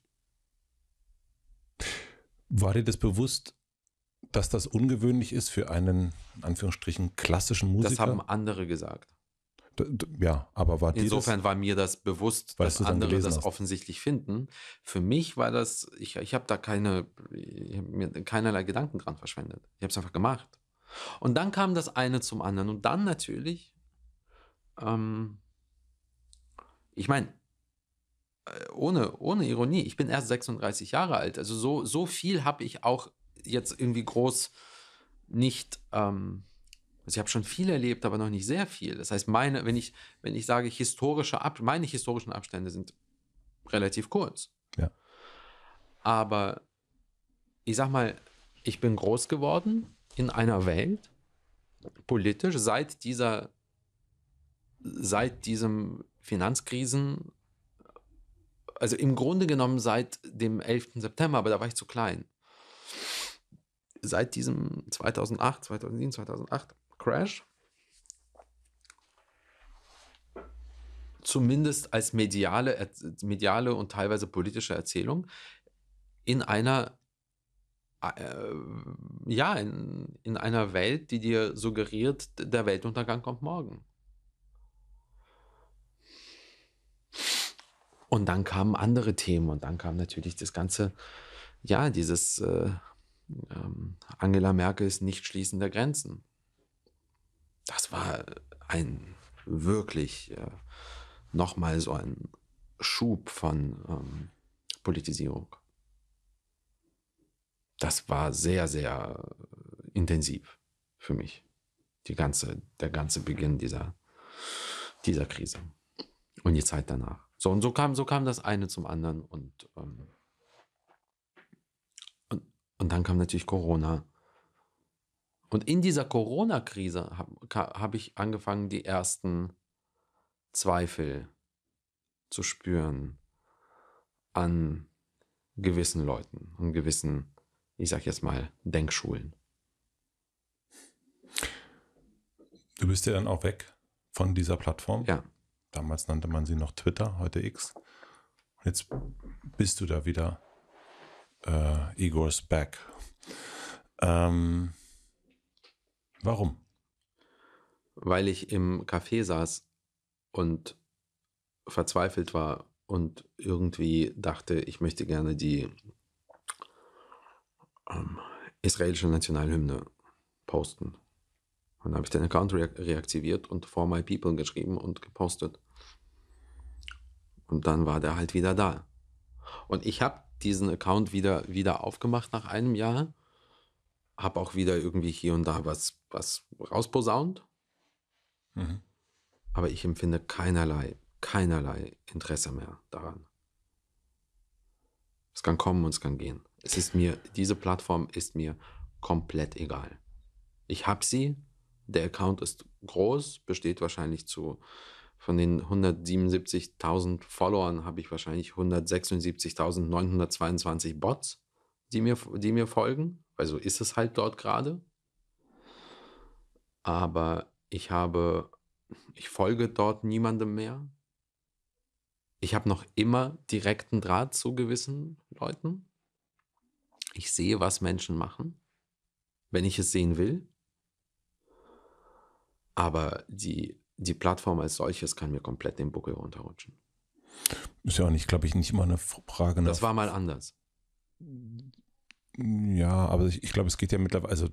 War dir das bewusst, dass das ungewöhnlich ist für einen, in Anführungsstrichen, klassischen Musiker? Das haben andere gesagt ja, aber war Insofern das, war mir das bewusst, dass andere das hast. offensichtlich finden. Für mich war das, ich, ich habe da keine, ich hab mir keinerlei Gedanken dran verschwendet. Ich habe es einfach gemacht. Und dann kam das eine zum anderen. Und dann natürlich, ähm, ich meine, äh, ohne, ohne Ironie, ich bin erst 36 Jahre alt. Also so, so viel habe ich auch jetzt irgendwie groß nicht. Ähm, also ich habe schon viel erlebt, aber noch nicht sehr viel. Das heißt, meine, wenn ich, wenn ich sage, historische Ab meine historischen Abstände sind relativ kurz. Ja. Aber ich sag mal, ich bin groß geworden in einer Welt, politisch, seit dieser, seit diesem Finanzkrisen, also im Grunde genommen seit dem 11. September, aber da war ich zu klein. Seit diesem 2008, 2007, 2008 Crash. Zumindest als mediale, mediale und teilweise politische Erzählung in einer äh, ja, in, in einer Welt, die dir suggeriert, der Weltuntergang kommt morgen. Und dann kamen andere Themen und dann kam natürlich das ganze, ja, dieses äh, ähm, Angela Merkels Nichtschließen der Grenzen das war ein wirklich äh, nochmal so ein Schub von ähm, Politisierung. Das war sehr, sehr intensiv für mich. Die ganze, der ganze Beginn dieser, dieser Krise und die Zeit danach. So und so kam, so kam das eine zum anderen und, ähm, und, und dann kam natürlich Corona und in dieser Corona-Krise habe hab ich angefangen, die ersten Zweifel zu spüren an gewissen Leuten, an gewissen, ich sag jetzt mal, Denkschulen. Du bist ja dann auch weg von dieser Plattform. Ja. Damals nannte man sie noch Twitter, heute X. Und jetzt bist du da wieder. Äh, Igor's Back. Ähm, Warum? Weil ich im Café saß und verzweifelt war und irgendwie dachte, ich möchte gerne die ähm, israelische Nationalhymne posten. Und dann habe ich den Account re reaktiviert und For My People geschrieben und gepostet. Und dann war der halt wieder da. Und ich habe diesen Account wieder, wieder aufgemacht nach einem Jahr habe auch wieder irgendwie hier und da was, was rausposaunt. Mhm. Aber ich empfinde keinerlei, keinerlei Interesse mehr daran. Es kann kommen und es kann gehen. Es ist mir, diese Plattform ist mir komplett egal. Ich habe sie, der Account ist groß, besteht wahrscheinlich zu, von den 177.000 Followern habe ich wahrscheinlich 176.922 Bots, die mir, die mir folgen also ist es halt dort gerade. Aber ich habe, ich folge dort niemandem mehr. Ich habe noch immer direkten Draht zu gewissen Leuten. Ich sehe, was Menschen machen, wenn ich es sehen will. Aber die, die Plattform als solches kann mir komplett den Buckel runterrutschen. Ist ja auch nicht, glaube ich, nicht immer eine Frage. Nach das war mal anders. Ja, aber ich, ich glaube, es geht ja mittlerweile, also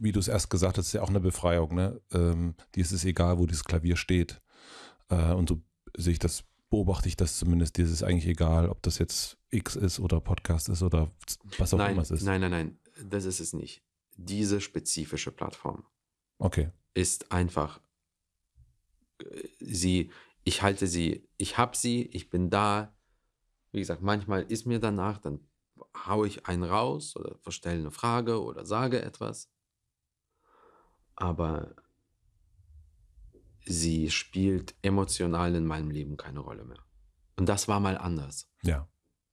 wie du es erst gesagt hast, ist ja auch eine Befreiung, ne? Ähm, die ist es egal, wo dieses Klavier steht. Äh, und so sehe ich das, beobachte ich das zumindest, dir ist es eigentlich egal, ob das jetzt X ist oder Podcast ist oder was auch nein, immer es ist. Nein, nein, nein, das ist es nicht. Diese spezifische Plattform okay. ist einfach, äh, sie, ich halte sie, ich habe sie, ich bin da. Wie gesagt, manchmal ist mir danach, dann haue ich einen raus oder stelle eine Frage oder sage etwas. Aber sie spielt emotional in meinem Leben keine Rolle mehr. Und das war mal anders. Ja.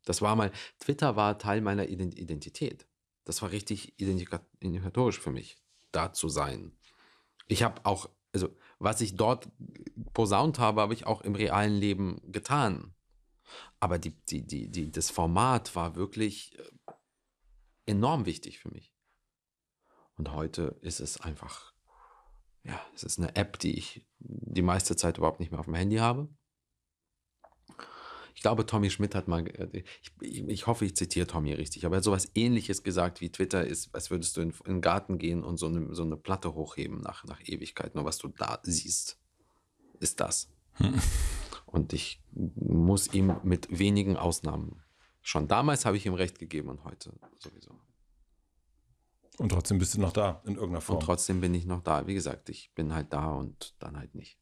Das war mal, Twitter war Teil meiner Identität. Das war richtig identifikatorisch für mich, da zu sein. Ich habe auch, also was ich dort posaunt habe, habe ich auch im realen Leben getan. Aber die, die, die, die, das Format war wirklich äh, enorm wichtig für mich. Und heute ist es einfach, ja, es ist eine App, die ich die meiste Zeit überhaupt nicht mehr auf dem Handy habe. Ich glaube, Tommy Schmidt hat mal, äh, ich, ich hoffe, ich zitiere Tommy richtig, aber er hat sowas ähnliches gesagt wie Twitter ist, als würdest du in, in den Garten gehen und so eine, so eine Platte hochheben nach, nach Ewigkeit. Nur was du da siehst, ist das. Hm. Und ich muss ihm mit wenigen Ausnahmen. Schon damals habe ich ihm recht gegeben und heute sowieso. Und trotzdem bist du noch da, in irgendeiner Form. Und trotzdem bin ich noch da. Wie gesagt, ich bin halt da und dann halt nicht.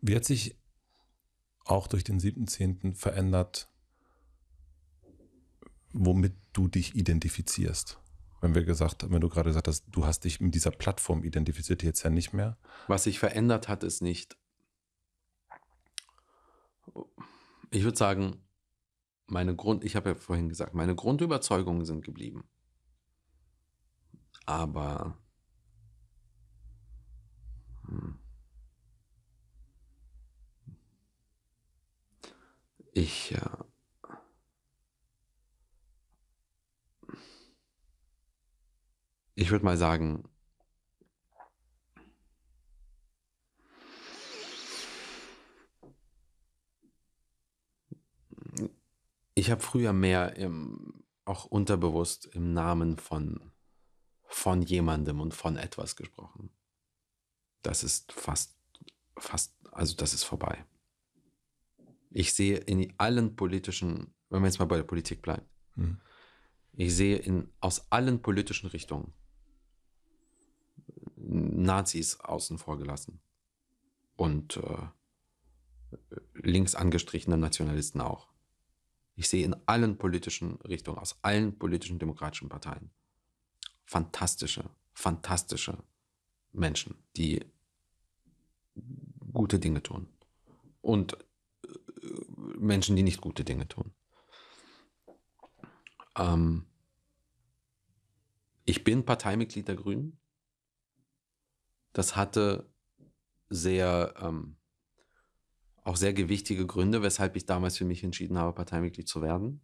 Wie hat sich auch durch den 7.10. verändert, womit du dich identifizierst? Wenn wir gesagt, wenn du gerade gesagt hast, du hast dich mit dieser Plattform identifiziert, jetzt ja nicht mehr. Was sich verändert hat, ist nicht, ich würde sagen, meine Grund, ich habe ja vorhin gesagt, meine Grundüberzeugungen sind geblieben. Aber hm. ich äh, ich würde mal sagen, Ich habe früher mehr im, auch unterbewusst im Namen von, von jemandem und von etwas gesprochen. Das ist fast, fast, also das ist vorbei. Ich sehe in allen politischen, wenn wir jetzt mal bei der Politik bleiben, mhm. ich sehe in, aus allen politischen Richtungen Nazis außen vor gelassen und äh, links angestrichene Nationalisten auch. Ich sehe in allen politischen Richtungen, aus allen politischen demokratischen Parteien fantastische, fantastische Menschen, die gute Dinge tun. Und äh, Menschen, die nicht gute Dinge tun. Ähm ich bin Parteimitglied der Grünen. Das hatte sehr ähm auch sehr gewichtige Gründe, weshalb ich damals für mich entschieden habe, Parteimitglied zu werden.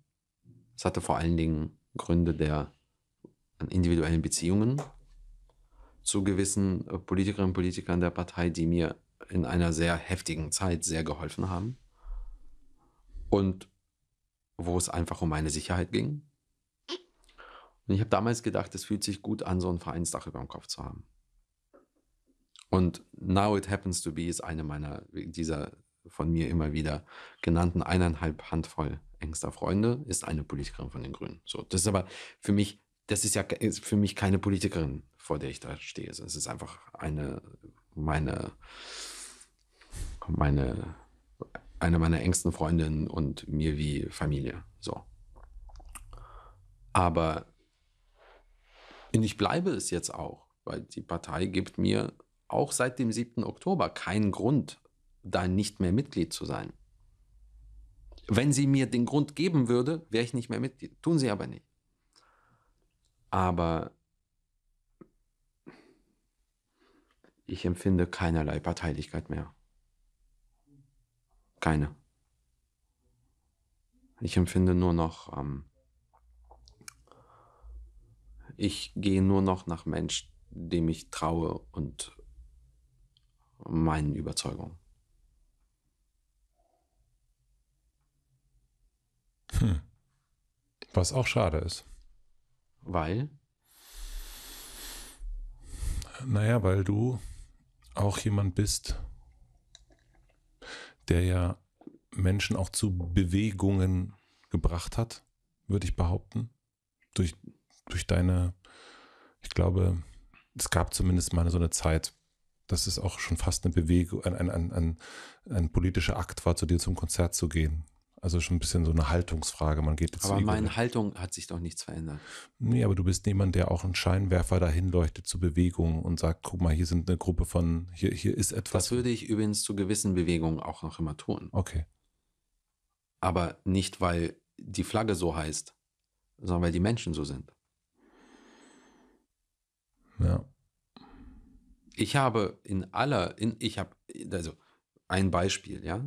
Es hatte vor allen Dingen Gründe der individuellen Beziehungen zu gewissen äh, Politikerinnen und Politikern der Partei, die mir in einer sehr heftigen Zeit sehr geholfen haben. Und wo es einfach um meine Sicherheit ging. Und ich habe damals gedacht, es fühlt sich gut an, so ein Vereinsdach über dem Kopf zu haben. Und Now It Happens to Be ist eine meiner, dieser von mir immer wieder genannten eineinhalb Handvoll engster Freunde ist eine Politikerin von den Grünen. So, das ist aber für mich, das ist ja ist für mich keine Politikerin, vor der ich da stehe. Es ist einfach eine meine meine eine meiner engsten Freundinnen und mir wie Familie. So. Aber ich bleibe es jetzt auch, weil die Partei gibt mir auch seit dem 7. Oktober keinen Grund, da nicht mehr Mitglied zu sein. Wenn sie mir den Grund geben würde, wäre ich nicht mehr Mitglied. Tun sie aber nicht. Aber ich empfinde keinerlei Parteilichkeit mehr. Keine. Ich empfinde nur noch, ähm, ich gehe nur noch nach Mensch, dem ich traue und meinen Überzeugungen. Hm. Was auch schade ist. Weil? Naja, weil du auch jemand bist, der ja Menschen auch zu Bewegungen gebracht hat, würde ich behaupten. Durch, durch deine, ich glaube, es gab zumindest mal so eine Zeit, dass es auch schon fast eine Bewegung, ein, ein, ein, ein, politischer Akt war, zu dir zum Konzert zu gehen. Also schon ein bisschen so eine Haltungsfrage. Man geht jetzt aber meine Haltung hat sich doch nichts verändert. Nee, aber du bist jemand, der auch einen Scheinwerfer dahin leuchtet zu Bewegungen und sagt, guck mal, hier sind eine Gruppe von, hier, hier ist etwas. Das würde ich übrigens zu gewissen Bewegungen auch noch immer tun. Okay. Aber nicht, weil die Flagge so heißt, sondern weil die Menschen so sind. Ja. Ich habe in aller, in, ich habe, also ein Beispiel, ja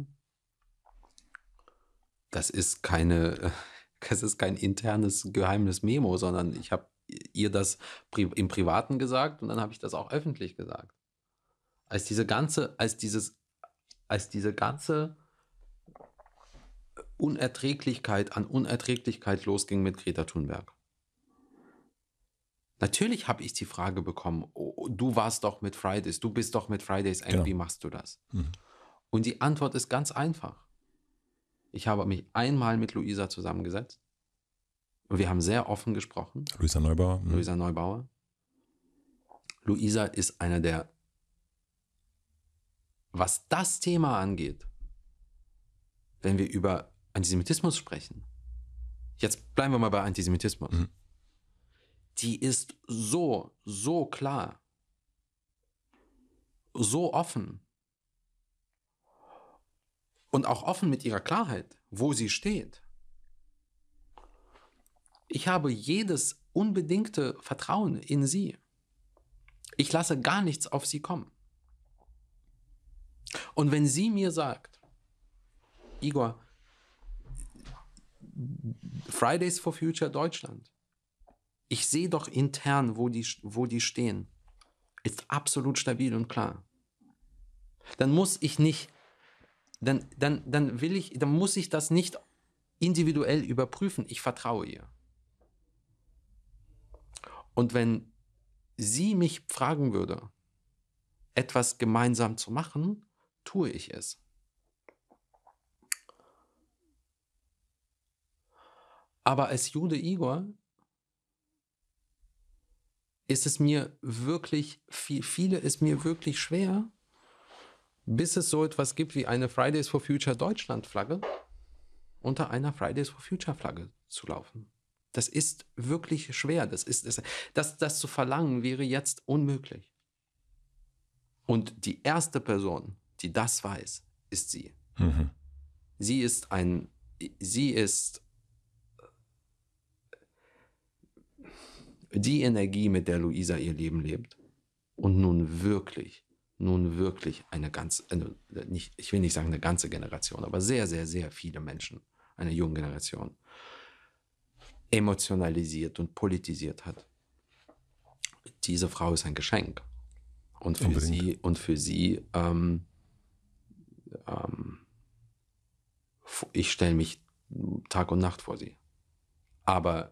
das ist keine, das ist kein internes geheimes Memo, sondern ich habe ihr das im Privaten gesagt und dann habe ich das auch öffentlich gesagt. Als diese ganze, als dieses, als diese ganze Unerträglichkeit an Unerträglichkeit losging mit Greta Thunberg. Natürlich habe ich die Frage bekommen, oh, oh du warst doch mit Fridays, du bist doch mit Fridays, eng, genau. wie machst du das? Mhm. Und die Antwort ist ganz einfach. Ich habe mich einmal mit Luisa zusammengesetzt und wir haben sehr offen gesprochen. Luisa Neubauer. Mh. Luisa Neubauer. Luisa ist einer der, was das Thema angeht, wenn wir über Antisemitismus sprechen, jetzt bleiben wir mal bei Antisemitismus, mhm. die ist so, so klar, so offen und auch offen mit ihrer Klarheit, wo sie steht. Ich habe jedes unbedingte Vertrauen in sie. Ich lasse gar nichts auf sie kommen. Und wenn sie mir sagt, Igor, Fridays for Future Deutschland, ich sehe doch intern, wo die, wo die stehen, ist absolut stabil und klar. Dann muss ich nicht dann, dann, dann will ich, dann muss ich das nicht individuell überprüfen. Ich vertraue ihr. Und wenn sie mich fragen würde, etwas gemeinsam zu machen, tue ich es. Aber als Jude Igor ist es mir wirklich, viele ist mir wirklich schwer, bis es so etwas gibt wie eine Fridays for Future Deutschland-Flagge unter einer Fridays for Future-Flagge zu laufen. Das ist wirklich schwer. Das, ist, das, das, zu verlangen wäre jetzt unmöglich. Und die erste Person, die das weiß, ist sie. Mhm. Sie ist ein, sie ist die Energie, mit der Luisa ihr Leben lebt. Und nun wirklich nun wirklich eine ganz, eine, nicht, ich will nicht sagen eine ganze Generation, aber sehr, sehr, sehr viele Menschen einer jungen Generation emotionalisiert und politisiert hat. Diese Frau ist ein Geschenk. Und für Unbedingt. sie, und für sie ähm, ähm, ich stelle mich Tag und Nacht vor sie. Aber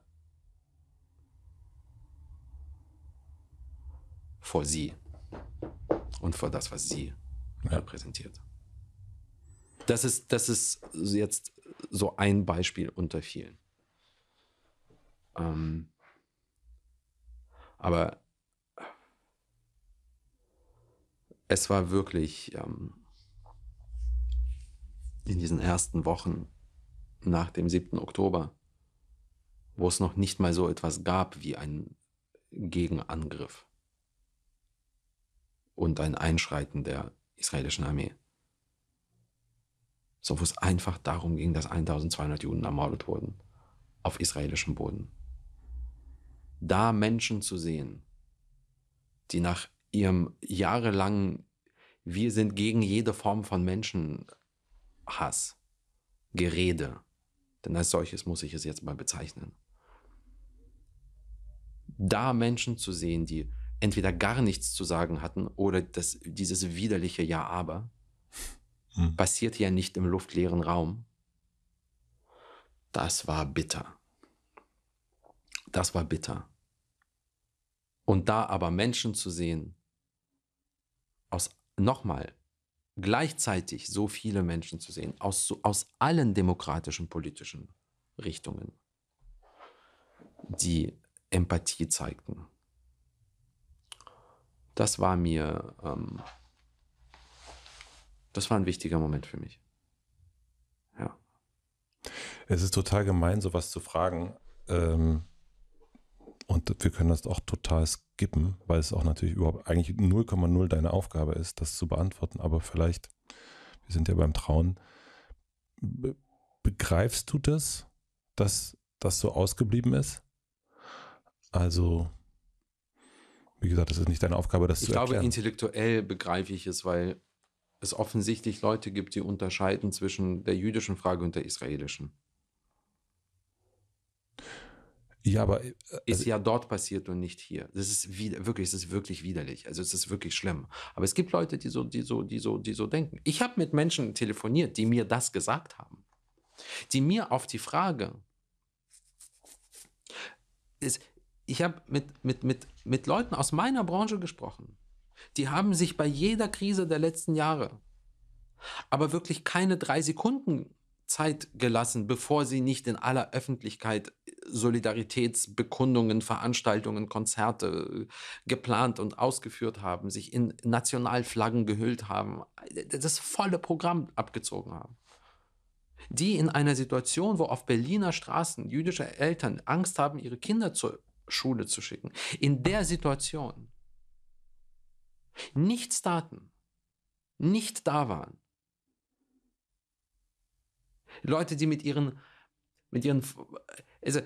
vor sie und vor das, was sie ja. repräsentiert. Das ist, das ist jetzt so ein Beispiel unter vielen. Ähm, aber es war wirklich ähm, in diesen ersten Wochen nach dem 7. Oktober, wo es noch nicht mal so etwas gab wie einen Gegenangriff und ein Einschreiten der israelischen Armee. So, wo es einfach darum ging, dass 1200 Juden ermordet wurden auf israelischem Boden. Da Menschen zu sehen, die nach ihrem jahrelangen Wir sind gegen jede Form von Menschenhass, Gerede, denn als solches muss ich es jetzt mal bezeichnen. Da Menschen zu sehen, die entweder gar nichts zu sagen hatten oder das, dieses widerliche Ja, aber hm. passiert ja nicht im luftleeren Raum. Das war bitter. Das war bitter. Und da aber Menschen zu sehen, aus nochmal gleichzeitig so viele Menschen zu sehen, aus, aus allen demokratischen politischen Richtungen, die Empathie zeigten das war mir, ähm, das war ein wichtiger Moment für mich. Ja. Es ist total gemein, sowas zu fragen. Ähm, und wir können das auch total skippen, weil es auch natürlich überhaupt eigentlich 0,0 deine Aufgabe ist, das zu beantworten. Aber vielleicht, wir sind ja beim Trauen, be begreifst du das, dass das so ausgeblieben ist? Also wie gesagt, das ist nicht deine Aufgabe, das ich zu erklären. Ich glaube, intellektuell begreife ich es, weil es offensichtlich Leute gibt, die unterscheiden zwischen der jüdischen Frage und der israelischen. Ja, aber äh, also ist ja dort passiert und nicht hier. Das ist wieder, wirklich, es ist wirklich widerlich. Also es ist wirklich schlimm. Aber es gibt Leute, die so, die so, die so, die so denken. Ich habe mit Menschen telefoniert, die mir das gesagt haben, die mir auf die Frage ist, ich habe mit, mit, mit, mit Leuten aus meiner Branche gesprochen. Die haben sich bei jeder Krise der letzten Jahre aber wirklich keine drei Sekunden Zeit gelassen, bevor sie nicht in aller Öffentlichkeit Solidaritätsbekundungen, Veranstaltungen, Konzerte äh, geplant und ausgeführt haben, sich in Nationalflaggen gehüllt haben, das volle Programm abgezogen haben. Die in einer Situation, wo auf Berliner Straßen jüdische Eltern Angst haben, ihre Kinder zu Schule zu schicken. In der Situation nichts taten, nicht da waren. Leute, die mit ihren, mit ihren, also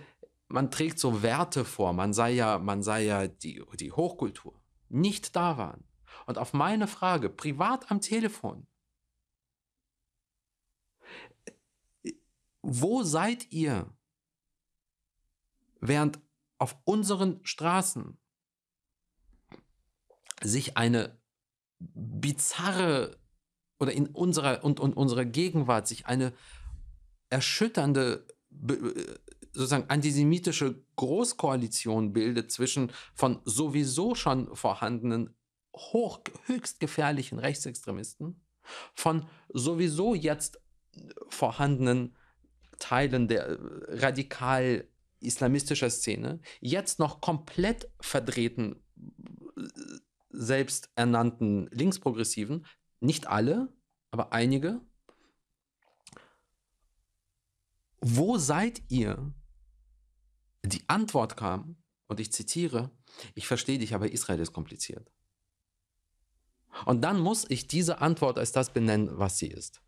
man trägt so Werte vor, man sei ja, man sei ja die, die Hochkultur, nicht da waren. Und auf meine Frage, privat am Telefon, wo seid ihr, während auf unseren Straßen sich eine bizarre oder in unserer und, und unserer Gegenwart sich eine erschütternde äh, sozusagen antisemitische Großkoalition bildet zwischen von sowieso schon vorhandenen hoch, höchst gefährlichen Rechtsextremisten, von sowieso jetzt vorhandenen Teilen der äh, radikal islamistischer Szene jetzt noch komplett verdrehten, selbsternannten Linksprogressiven, nicht alle, aber einige, wo seid ihr? Die Antwort kam, und ich zitiere, ich verstehe dich, aber Israel ist kompliziert. Und dann muss ich diese Antwort als das benennen, was sie ist.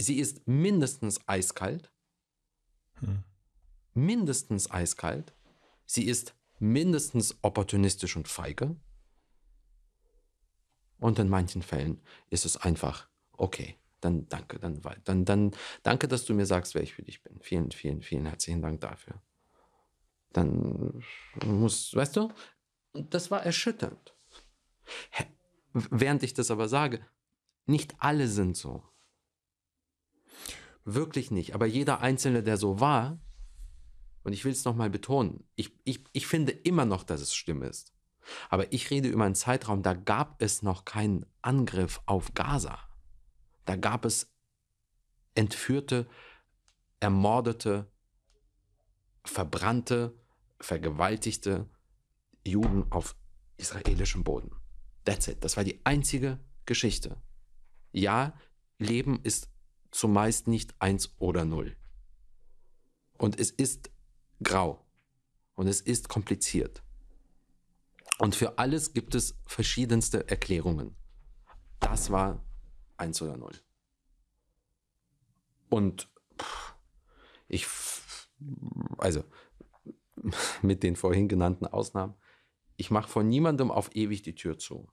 Sie ist mindestens eiskalt hm. Mindestens eiskalt. Sie ist mindestens opportunistisch und feige. Und in manchen Fällen ist es einfach okay. Dann danke, dann, dann, dann danke, dass du mir sagst, wer ich für dich bin. Vielen, vielen, vielen herzlichen Dank dafür. Dann muss, weißt du, das war erschütternd. Während ich das aber sage, nicht alle sind so. Wirklich nicht. Aber jeder Einzelne, der so war, und ich will es nochmal betonen, ich, ich, ich finde immer noch, dass es schlimm ist. Aber ich rede über einen Zeitraum, da gab es noch keinen Angriff auf Gaza. Da gab es entführte, ermordete, verbrannte, vergewaltigte Juden auf israelischem Boden. That's it. Das war die einzige Geschichte. Ja, Leben ist zumeist nicht eins oder null. Und es ist grau. Und es ist kompliziert. Und für alles gibt es verschiedenste Erklärungen. Das war eins oder null. Und ich, also mit den vorhin genannten Ausnahmen, ich mache von niemandem auf ewig die Tür zu.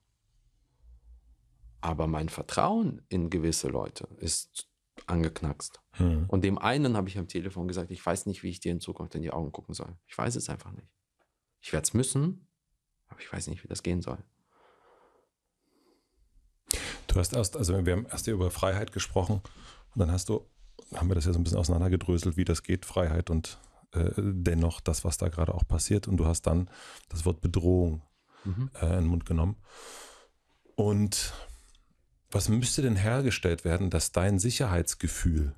Aber mein Vertrauen in gewisse Leute ist angeknackst. Hm. Und dem einen habe ich am Telefon gesagt, ich weiß nicht, wie ich dir in Zukunft in die Augen gucken soll. Ich weiß es einfach nicht. Ich werde es müssen, aber ich weiß nicht, wie das gehen soll. Du hast erst, also wir haben erst hier über Freiheit gesprochen und dann hast du, haben wir das ja so ein bisschen auseinandergedröselt, wie das geht, Freiheit und äh, dennoch das, was da gerade auch passiert. Und du hast dann das Wort Bedrohung mhm. äh, in den Mund genommen. Und was müsste denn hergestellt werden, dass dein Sicherheitsgefühl.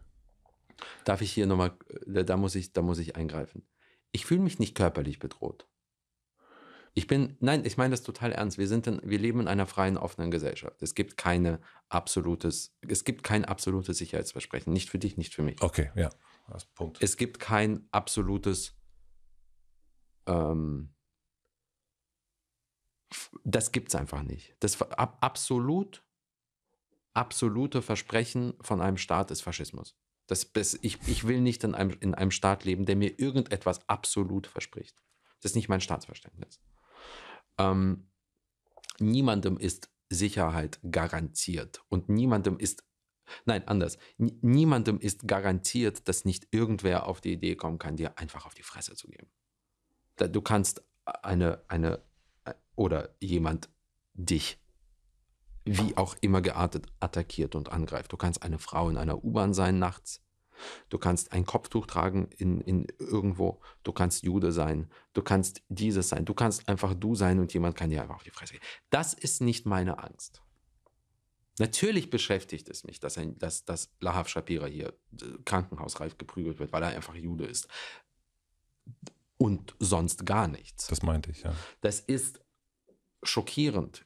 Darf ich hier nochmal, äh, da muss ich, da muss ich eingreifen. Ich fühle mich nicht körperlich bedroht. Ich bin, nein, ich meine das total ernst. Wir sind, in, wir leben in einer freien, offenen Gesellschaft. Es gibt keine absolutes, es gibt kein absolutes Sicherheitsversprechen. Nicht für dich, nicht für mich. Okay, ja. Punkt. Es gibt kein absolutes, ähm, das es einfach nicht. Das ab, absolut absolute Versprechen von einem Staat ist Faschismus. Das, das, ich, ich will nicht in einem, in einem Staat leben, der mir irgendetwas absolut verspricht. Das ist nicht mein Staatsverständnis. Ähm, niemandem ist Sicherheit garantiert und niemandem ist, nein, anders, niemandem ist garantiert, dass nicht irgendwer auf die Idee kommen kann, dir einfach auf die Fresse zu geben. Du kannst eine, eine oder jemand dich wie auch immer geartet attackiert und angreift. Du kannst eine Frau in einer U-Bahn sein nachts. Du kannst ein Kopftuch tragen in, in irgendwo. Du kannst Jude sein. Du kannst dieses sein. Du kannst einfach du sein und jemand kann dir einfach auf die Fresse gehen. Das ist nicht meine Angst. Natürlich beschäftigt es mich, dass, ein, dass, dass Lahav Shapira hier äh, krankenhausreif geprügelt wird, weil er einfach Jude ist. Und sonst gar nichts. Das meinte ich, ja. Das ist schockierend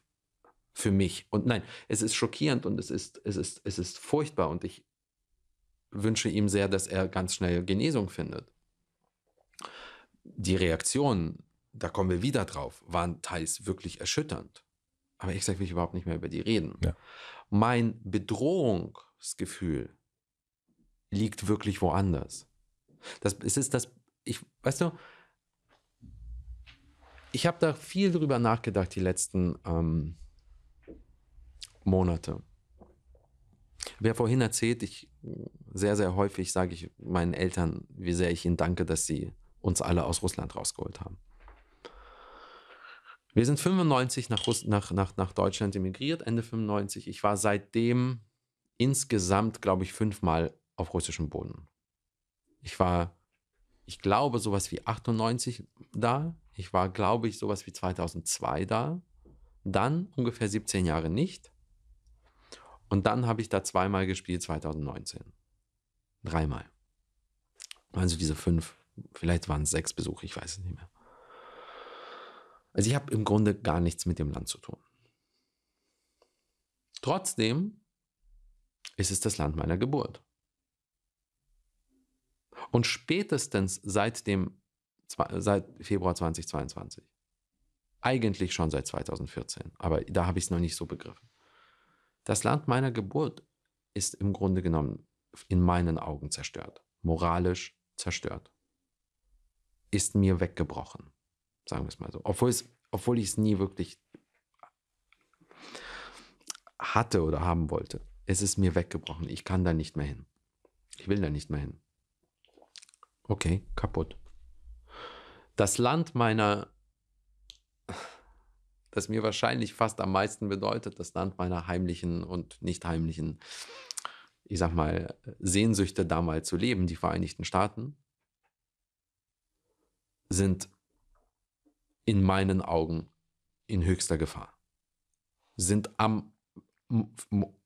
für mich. Und nein, es ist schockierend und es ist, es ist, es ist furchtbar und ich wünsche ihm sehr, dass er ganz schnell Genesung findet. Die Reaktionen, da kommen wir wieder drauf, waren teils wirklich erschütternd. Aber ich sage, will ich überhaupt nicht mehr über die reden. Ja. Mein Bedrohungsgefühl liegt wirklich woanders. Das, es ist das, ich, weißt du, ich habe da viel drüber nachgedacht die letzten ähm, Monate. Ich habe ja vorhin erzählt, ich sehr, sehr häufig sage ich meinen Eltern, wie sehr ich ihnen danke, dass sie uns alle aus Russland rausgeholt haben. Wir sind 95 nach, Russ nach, nach, nach Deutschland emigriert, Ende 95. Ich war seitdem insgesamt, glaube ich, fünfmal auf russischem Boden. Ich war, ich glaube, sowas wie 98 da. Ich war, glaube ich, sowas wie 2002 da. Dann ungefähr 17 Jahre nicht. Und dann habe ich da zweimal gespielt 2019. Dreimal. Also diese fünf, vielleicht waren es sechs Besuche, ich weiß es nicht mehr. Also ich habe im Grunde gar nichts mit dem Land zu tun. Trotzdem ist es das Land meiner Geburt. Und spätestens seit dem seit Februar 2022. Eigentlich schon seit 2014, aber da habe ich es noch nicht so begriffen. Das Land meiner Geburt ist im Grunde genommen in meinen Augen zerstört, moralisch zerstört, ist mir weggebrochen, sagen wir es mal so. Obwohl, es, obwohl ich es nie wirklich hatte oder haben wollte. Es ist mir weggebrochen. Ich kann da nicht mehr hin. Ich will da nicht mehr hin. Okay, kaputt. Das Land meiner das mir wahrscheinlich fast am meisten bedeutet, das Land meiner heimlichen und nicht heimlichen, ich sag mal, Sehnsüchte damals zu leben, die Vereinigten Staaten, sind in meinen Augen in höchster Gefahr. Sind am,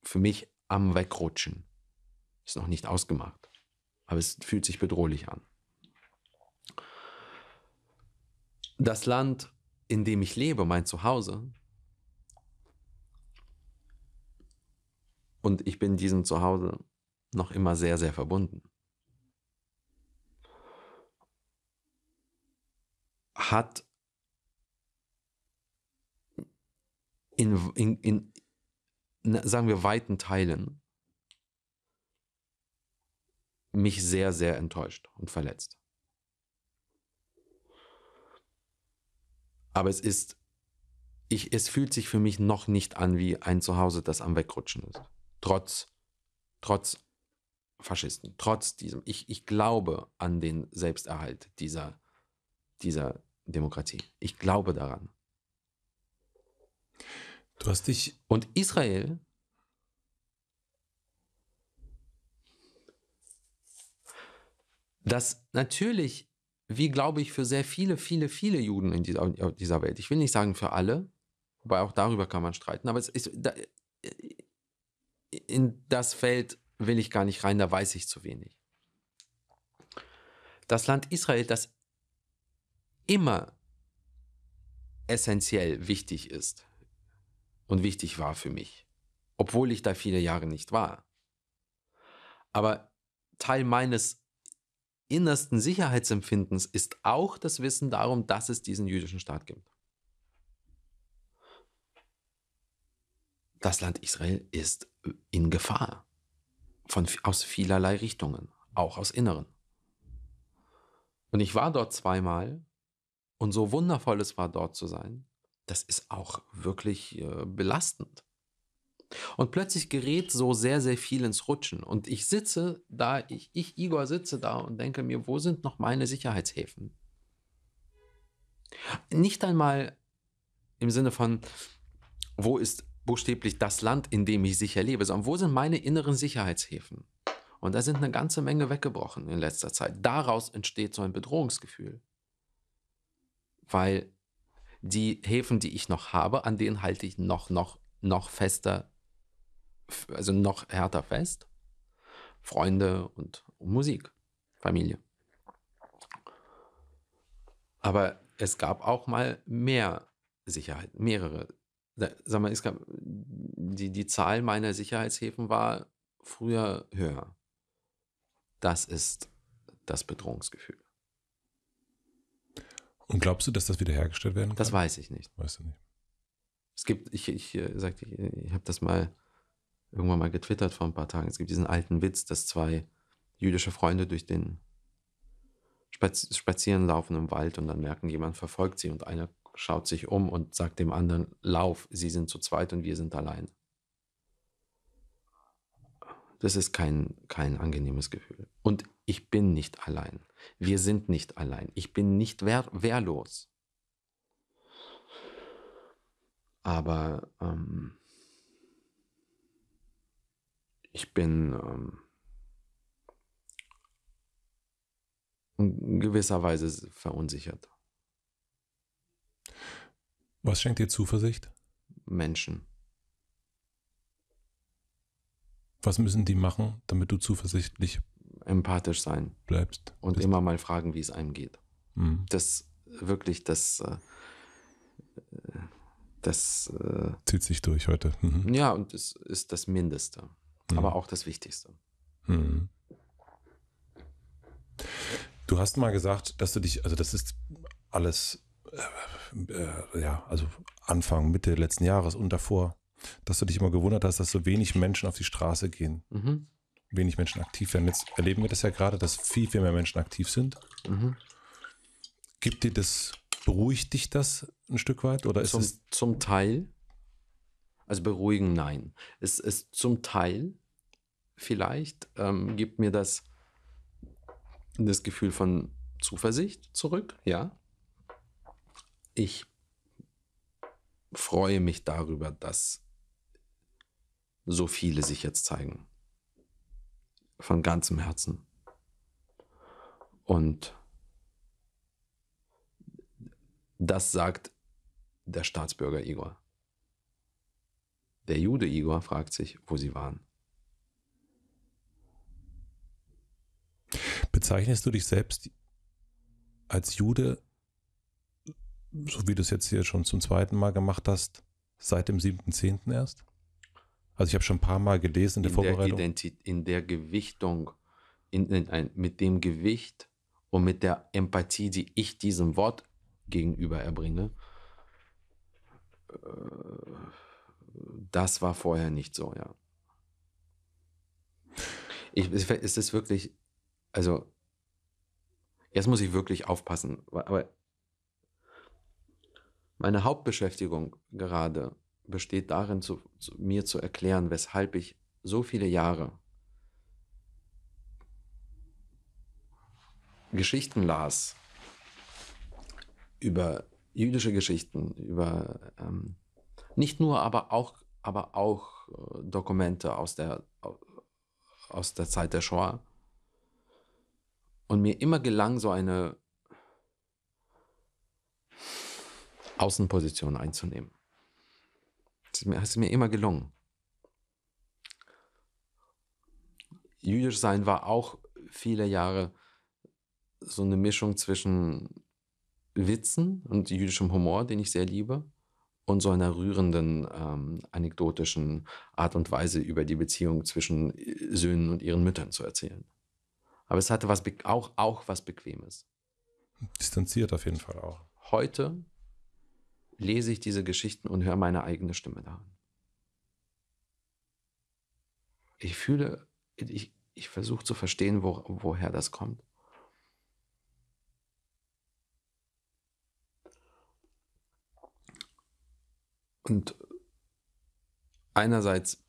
für mich am Wegrutschen. Ist noch nicht ausgemacht, aber es fühlt sich bedrohlich an. Das Land in dem ich lebe, mein Zuhause. Und ich bin diesem Zuhause noch immer sehr, sehr verbunden. Hat in, in, in sagen wir, weiten Teilen mich sehr, sehr enttäuscht und verletzt. Aber es ist, ich, es fühlt sich für mich noch nicht an wie ein Zuhause, das am Wegrutschen ist. Trotz, trotz Faschisten, trotz diesem. Ich, ich glaube an den Selbsterhalt dieser, dieser Demokratie. Ich glaube daran. Du hast dich. Und Israel. Das natürlich wie glaube ich, für sehr viele, viele, viele Juden in dieser, in dieser Welt. Ich will nicht sagen für alle, wobei auch darüber kann man streiten, aber ist, da, in das Feld will ich gar nicht rein, da weiß ich zu wenig. Das Land Israel, das immer essentiell wichtig ist und wichtig war für mich, obwohl ich da viele Jahre nicht war. Aber Teil meines innersten Sicherheitsempfindens ist auch das Wissen darum, dass es diesen jüdischen Staat gibt. Das Land Israel ist in Gefahr von, aus vielerlei Richtungen, auch aus Inneren. Und ich war dort zweimal und so wundervoll es war, dort zu sein, das ist auch wirklich äh, belastend. Und plötzlich gerät so sehr, sehr viel ins Rutschen. Und ich sitze da, ich, ich Igor sitze da und denke mir, wo sind noch meine Sicherheitshäfen? Nicht einmal im Sinne von, wo ist buchstäblich das Land, in dem ich sicher lebe, sondern wo sind meine inneren Sicherheitshäfen? Und da sind eine ganze Menge weggebrochen in letzter Zeit. Daraus entsteht so ein Bedrohungsgefühl. Weil die Häfen, die ich noch habe, an denen halte ich noch, noch, noch fester also noch härter fest. Freunde und Musik, Familie. Aber es gab auch mal mehr Sicherheit, mehrere. Sag mal, es gab, die, die Zahl meiner Sicherheitshäfen war früher höher. Das ist das Bedrohungsgefühl. Und glaubst du, dass das wiederhergestellt werden kann? Das weiß ich nicht. Weißt du nicht. Es gibt, ich, ich äh, sagte, ich, ich habe das mal irgendwann mal getwittert vor ein paar Tagen. Es gibt diesen alten Witz, dass zwei jüdische Freunde durch den Spazieren laufen im Wald und dann merken, jemand verfolgt sie und einer schaut sich um und sagt dem anderen, lauf, sie sind zu zweit und wir sind allein. Das ist kein, kein angenehmes Gefühl. Und ich bin nicht allein. Wir sind nicht allein. Ich bin nicht wehr wehrlos. Aber ähm, ich bin ähm, in gewisser Weise verunsichert. Was schenkt dir Zuversicht? Menschen. Was müssen die machen, damit du zuversichtlich empathisch sein bleibst und bist. immer mal fragen, wie es einem geht? Mhm. Das wirklich, das, äh, das äh, zieht sich durch heute. Mhm. Ja, und es ist das Mindeste. Mhm. aber auch das Wichtigste. Mhm. Du hast mal gesagt, dass du dich, also das ist alles, äh, äh, ja, also Anfang, Mitte letzten Jahres und davor, dass du dich immer gewundert hast, dass so wenig Menschen auf die Straße gehen. Mhm. Wenig Menschen aktiv werden. Jetzt erleben wir das ja gerade, dass viel, viel mehr Menschen aktiv sind. Mhm. Gibt dir das, beruhigt dich das ein Stück weit? Oder ist es zum Teil. Also beruhigen, nein. Es ist zum Teil vielleicht, ähm, gibt mir das das Gefühl von Zuversicht zurück, ja. Ich freue mich darüber, dass so viele sich jetzt zeigen. Von ganzem Herzen. Und das sagt der Staatsbürger Igor. Der Jude Igor fragt sich, wo sie waren. Bezeichnest du dich selbst als Jude, so wie du es jetzt hier schon zum zweiten Mal gemacht hast, seit dem 7.10. erst? Also ich habe schon ein paar Mal gelesen in der in Vorbereitung. Der Identität, in der Gewichtung, in, in, mit dem Gewicht und mit der Empathie, die ich diesem Wort gegenüber erbringe. Äh, das war vorher nicht so, ja. Ich, es ist wirklich, also, jetzt muss ich wirklich aufpassen, aber meine Hauptbeschäftigung gerade besteht darin, zu, zu, mir zu erklären, weshalb ich so viele Jahre Geschichten las über jüdische Geschichten, über ähm, nicht nur, aber auch, aber auch äh, Dokumente aus der, aus der Zeit der Shoah. Und mir immer gelang, so eine Außenposition einzunehmen. Es ist mir immer gelungen. Jüdisch sein war auch viele Jahre so eine Mischung zwischen Witzen und jüdischem Humor, den ich sehr liebe, und so einer rührenden, ähm, anekdotischen Art und Weise über die Beziehung zwischen äh, Söhnen und ihren Müttern zu erzählen. Aber es hatte was auch, auch was Bequemes. Distanziert auf jeden Fall auch. Heute lese ich diese Geschichten und höre meine eigene Stimme daran. Ich fühle, ich, ich versuche zu verstehen, wo, woher das kommt. Und einerseits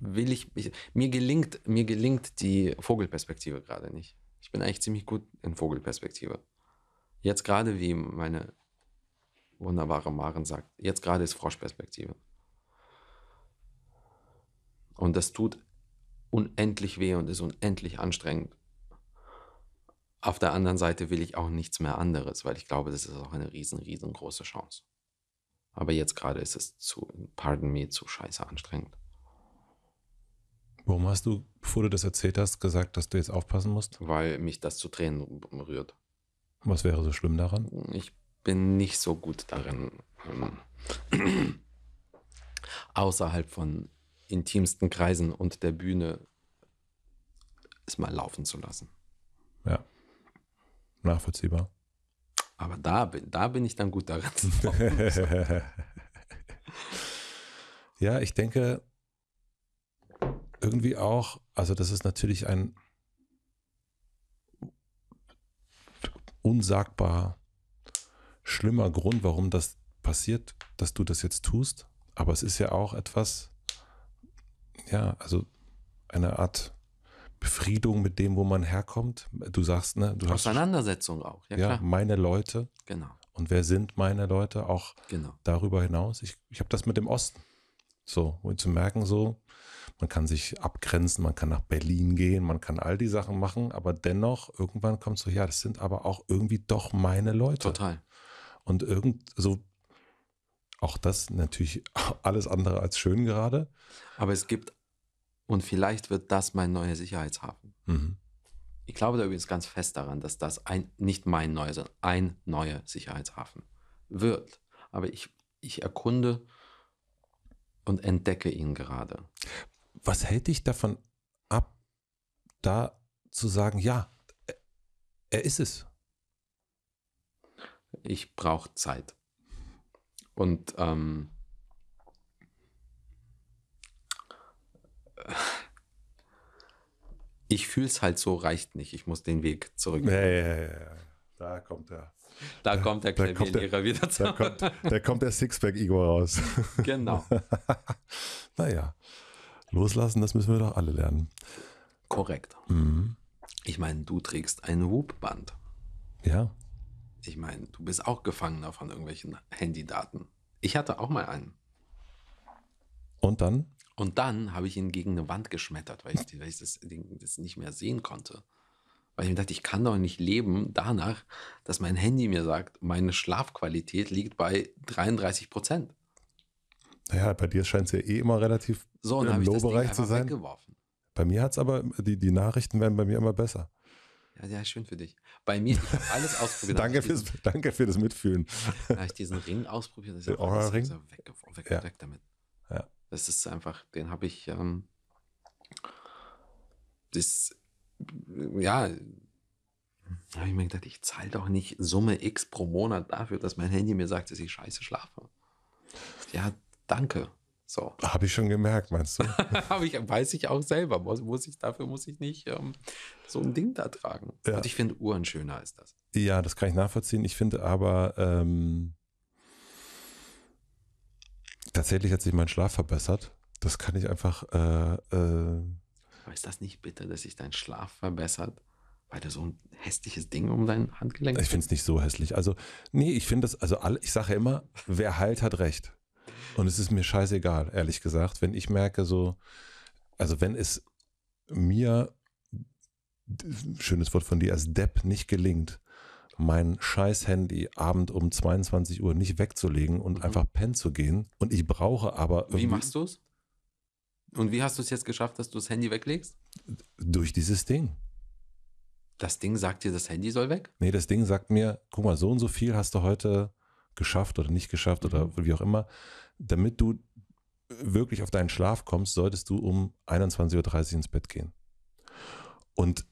will ich, ich, mir gelingt mir gelingt die Vogelperspektive gerade nicht. Ich bin eigentlich ziemlich gut in Vogelperspektive. Jetzt gerade wie meine wunderbare Maren sagt, jetzt gerade ist Froschperspektive. Und das tut unendlich weh und ist unendlich anstrengend. Auf der anderen Seite will ich auch nichts mehr anderes, weil ich glaube, das ist auch eine riesen, riesengroße Chance. Aber jetzt gerade ist es zu, pardon me, zu scheiße anstrengend. Warum hast du, bevor du das erzählt hast, gesagt, dass du jetzt aufpassen musst? Weil mich das zu Tränen rührt. Was wäre so schlimm daran? Ich bin nicht so gut darin, ähm, außerhalb von intimsten Kreisen und der Bühne es mal laufen zu lassen. Ja, nachvollziehbar. Aber da bin, da bin ich dann gut darin. ja, ich denke irgendwie auch, also das ist natürlich ein unsagbar schlimmer Grund, warum das passiert, dass du das jetzt tust. Aber es ist ja auch etwas, ja, also eine Art Befriedung mit dem, wo man herkommt. Du sagst, ne, du Auseinandersetzung hast. Auseinandersetzung auch, ja, ja klar. meine Leute. Genau. Und wer sind meine Leute auch genau. darüber hinaus? Ich, ich habe das mit dem Osten. So, und zu merken, so, man kann sich abgrenzen, man kann nach Berlin gehen, man kann all die Sachen machen, aber dennoch, irgendwann kommt so, ja, das sind aber auch irgendwie doch meine Leute. Total. Und irgend, so, auch das natürlich alles andere als schön gerade. Aber es gibt und vielleicht wird das mein neuer Sicherheitshafen. Mhm. Ich glaube da übrigens ganz fest daran, dass das ein, nicht mein neuer, sondern ein neuer Sicherheitshafen wird. Aber ich, ich erkunde und entdecke ihn gerade. Was hält dich davon ab, da zu sagen, ja, er ist es? Ich brauche Zeit. Und ähm, ich fühle es halt so, reicht nicht. Ich muss den Weg zurück. Ja, ja, ja, ja. Da kommt er. Da kommt der Klavierlehrer wieder zurück. Da kommt, da kommt der Sixpack-Igor raus. Genau. naja, loslassen, das müssen wir doch alle lernen. Korrekt. Mhm. Ich meine, du trägst ein Whoop-Band. Ja. Ich meine, du bist auch Gefangener von irgendwelchen Handydaten. Ich hatte auch mal einen. Und dann? Und dann habe ich ihn gegen eine Wand geschmettert, weil ich, weil ich das, das nicht mehr sehen konnte. Weil ich mir dachte, ich kann doch nicht leben danach, dass mein Handy mir sagt, meine Schlafqualität liegt bei 33 Prozent. Naja, bei dir scheint es ja eh immer relativ so, im low zu sein. Weggeworfen. Bei mir hat es aber, die, die Nachrichten werden bei mir immer besser. Ja, ja, schön für dich. Bei mir, ich habe alles ausprobiert. danke, diesen, danke für das Mitfühlen. da habe ich diesen Ring ausprobiert. Das ist ja Weg, weg, weg, ja. weg damit. Das ist einfach, den habe ich, ähm, das, ja, habe ich mir gedacht, ich zahle doch nicht Summe X pro Monat dafür, dass mein Handy mir sagt, dass ich scheiße schlafe. Ja, danke. So. Habe ich schon gemerkt, meinst du? Habe ich, weiß ich auch selber. Muss, muss ich, dafür muss ich nicht ähm, so ein Ding da tragen. Ja. Und ich finde Uhren schöner als das. Ja, das kann ich nachvollziehen. Ich finde aber, ähm, Tatsächlich hat sich mein Schlaf verbessert. Das kann ich einfach. Äh, äh ist das nicht bitter, dass sich dein Schlaf verbessert? weil du so ein hässliches Ding um dein Handgelenk hast? Ich finde es nicht so hässlich. Also, nee, ich finde das, also alle, ich sage ja immer, wer heilt, hat recht. Und es ist mir scheißegal, ehrlich gesagt. Wenn ich merke, so, also wenn es mir, schönes Wort von dir, als Depp nicht gelingt, mein scheiß Handy abend um 22 Uhr nicht wegzulegen und mhm. einfach pennen zu gehen. Und ich brauche aber. Wie machst du es? Und wie hast du es jetzt geschafft, dass du das Handy weglegst? Durch dieses Ding. Das Ding sagt dir, das Handy soll weg? Nee, das Ding sagt mir, guck mal, so und so viel hast du heute geschafft oder nicht geschafft mhm. oder wie auch immer. Damit du wirklich auf deinen Schlaf kommst, solltest du um 21.30 Uhr ins Bett gehen. Und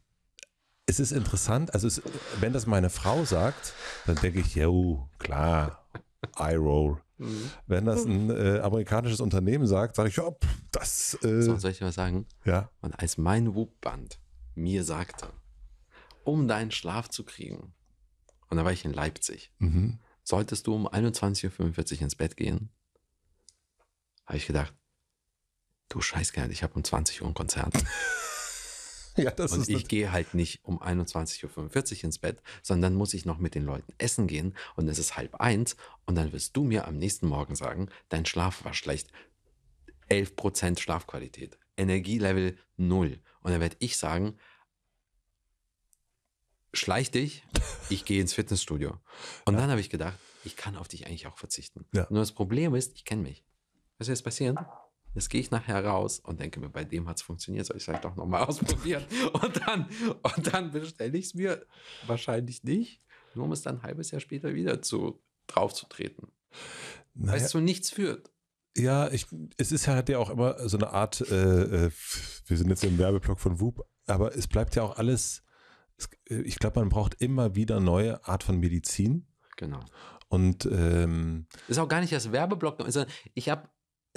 es ist interessant, also es, wenn das meine Frau sagt, dann denke ich, ja, uh, klar, I roll. Mhm. Wenn das ein äh, amerikanisches Unternehmen sagt, sage ich, ja, pff, das. Äh, so, soll ich dir was sagen? Ja. Und als mein Whoop-Band mir sagte, um deinen Schlaf zu kriegen, und da war ich in Leipzig, mhm. solltest du um 21.45 Uhr ins Bett gehen, habe ich gedacht, du Scheißkerl, ich habe um 20 Uhr ein Konzert. Ja, das und ist ich gehe halt nicht um 21.45 Uhr ins Bett, sondern muss ich noch mit den Leuten essen gehen und es ist halb eins und dann wirst du mir am nächsten Morgen sagen, dein Schlaf war schlecht. 11% Schlafqualität, Energielevel 0. Und dann werde ich sagen, schleich dich, ich gehe ins Fitnessstudio. Und ja. dann habe ich gedacht, ich kann auf dich eigentlich auch verzichten. Ja. Nur das Problem ist, ich kenne mich. Was ist jetzt passiert? Jetzt gehe ich nachher raus und denke mir, bei dem hat es funktioniert, soll ich es halt doch nochmal ausprobieren? Und dann, und dann bestelle ich es mir wahrscheinlich nicht, nur um es dann ein halbes Jahr später wieder zu, draufzutreten. Naja. Weil es zu nichts führt. Ja, ich, es ist halt ja auch immer so eine Art, äh, äh, wir sind jetzt im Werbeblock von Whoop, aber es bleibt ja auch alles, äh, ich glaube, man braucht immer wieder neue Art von Medizin. Genau. Und ähm, ist auch gar nicht das Werbeblock. sondern ich habe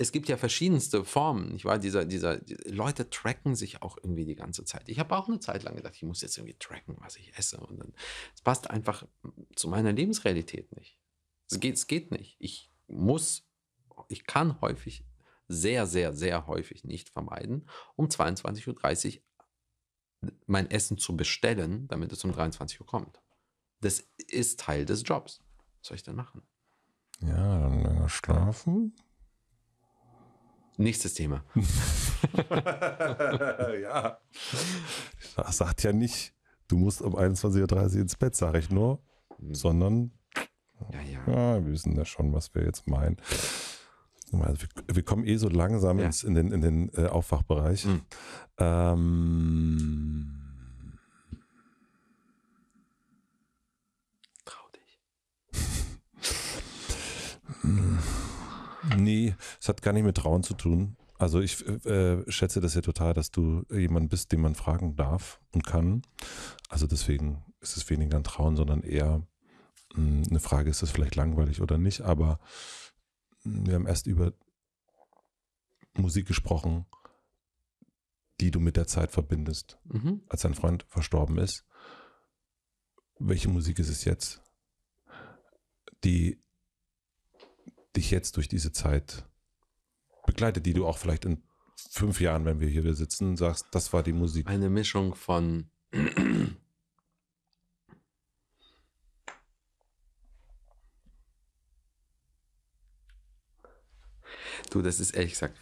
es gibt ja verschiedenste Formen, nicht wahr? Dieser, dieser, Leute tracken sich auch irgendwie die ganze Zeit. Ich habe auch eine Zeit lang gedacht, ich muss jetzt irgendwie tracken, was ich esse. Und dann, es passt einfach zu meiner Lebensrealität nicht. Es geht, es geht nicht. Ich muss, ich kann häufig, sehr, sehr, sehr häufig nicht vermeiden, um 22.30 Uhr mein Essen zu bestellen, damit es um 23 Uhr kommt. Das ist Teil des Jobs. Was soll ich denn machen? Ja, dann länger schlafen. Nächstes Thema. ja. Das sagt ja nicht, du musst um 21.30 Uhr ins Bett, sage ich nur, hm. sondern ja, ja. ja, wir wissen ja schon, was wir jetzt meinen. Also wir, wir, kommen eh so langsam ja. ins, in den, in den äh, Aufwachbereich. Mhm. Ähm, Trau dich. Hm. Nee, es hat gar nicht mit Trauen zu tun. Also ich äh, äh, schätze das ja total, dass du jemand bist, den man fragen darf und kann. Also deswegen ist es weniger ein Trauen, sondern eher mh, hm, eine Frage, ist das vielleicht langweilig oder nicht. Aber hm, wir haben erst über Musik gesprochen, die du mit der Zeit verbindest. Mhm. Als dein Freund verstorben ist, welche Musik ist es jetzt? Die dich jetzt durch diese Zeit begleitet, die du auch vielleicht in fünf Jahren, wenn wir hier sitzen, sagst, das war die Musik? Eine Mischung von Du, das ist ehrlich gesagt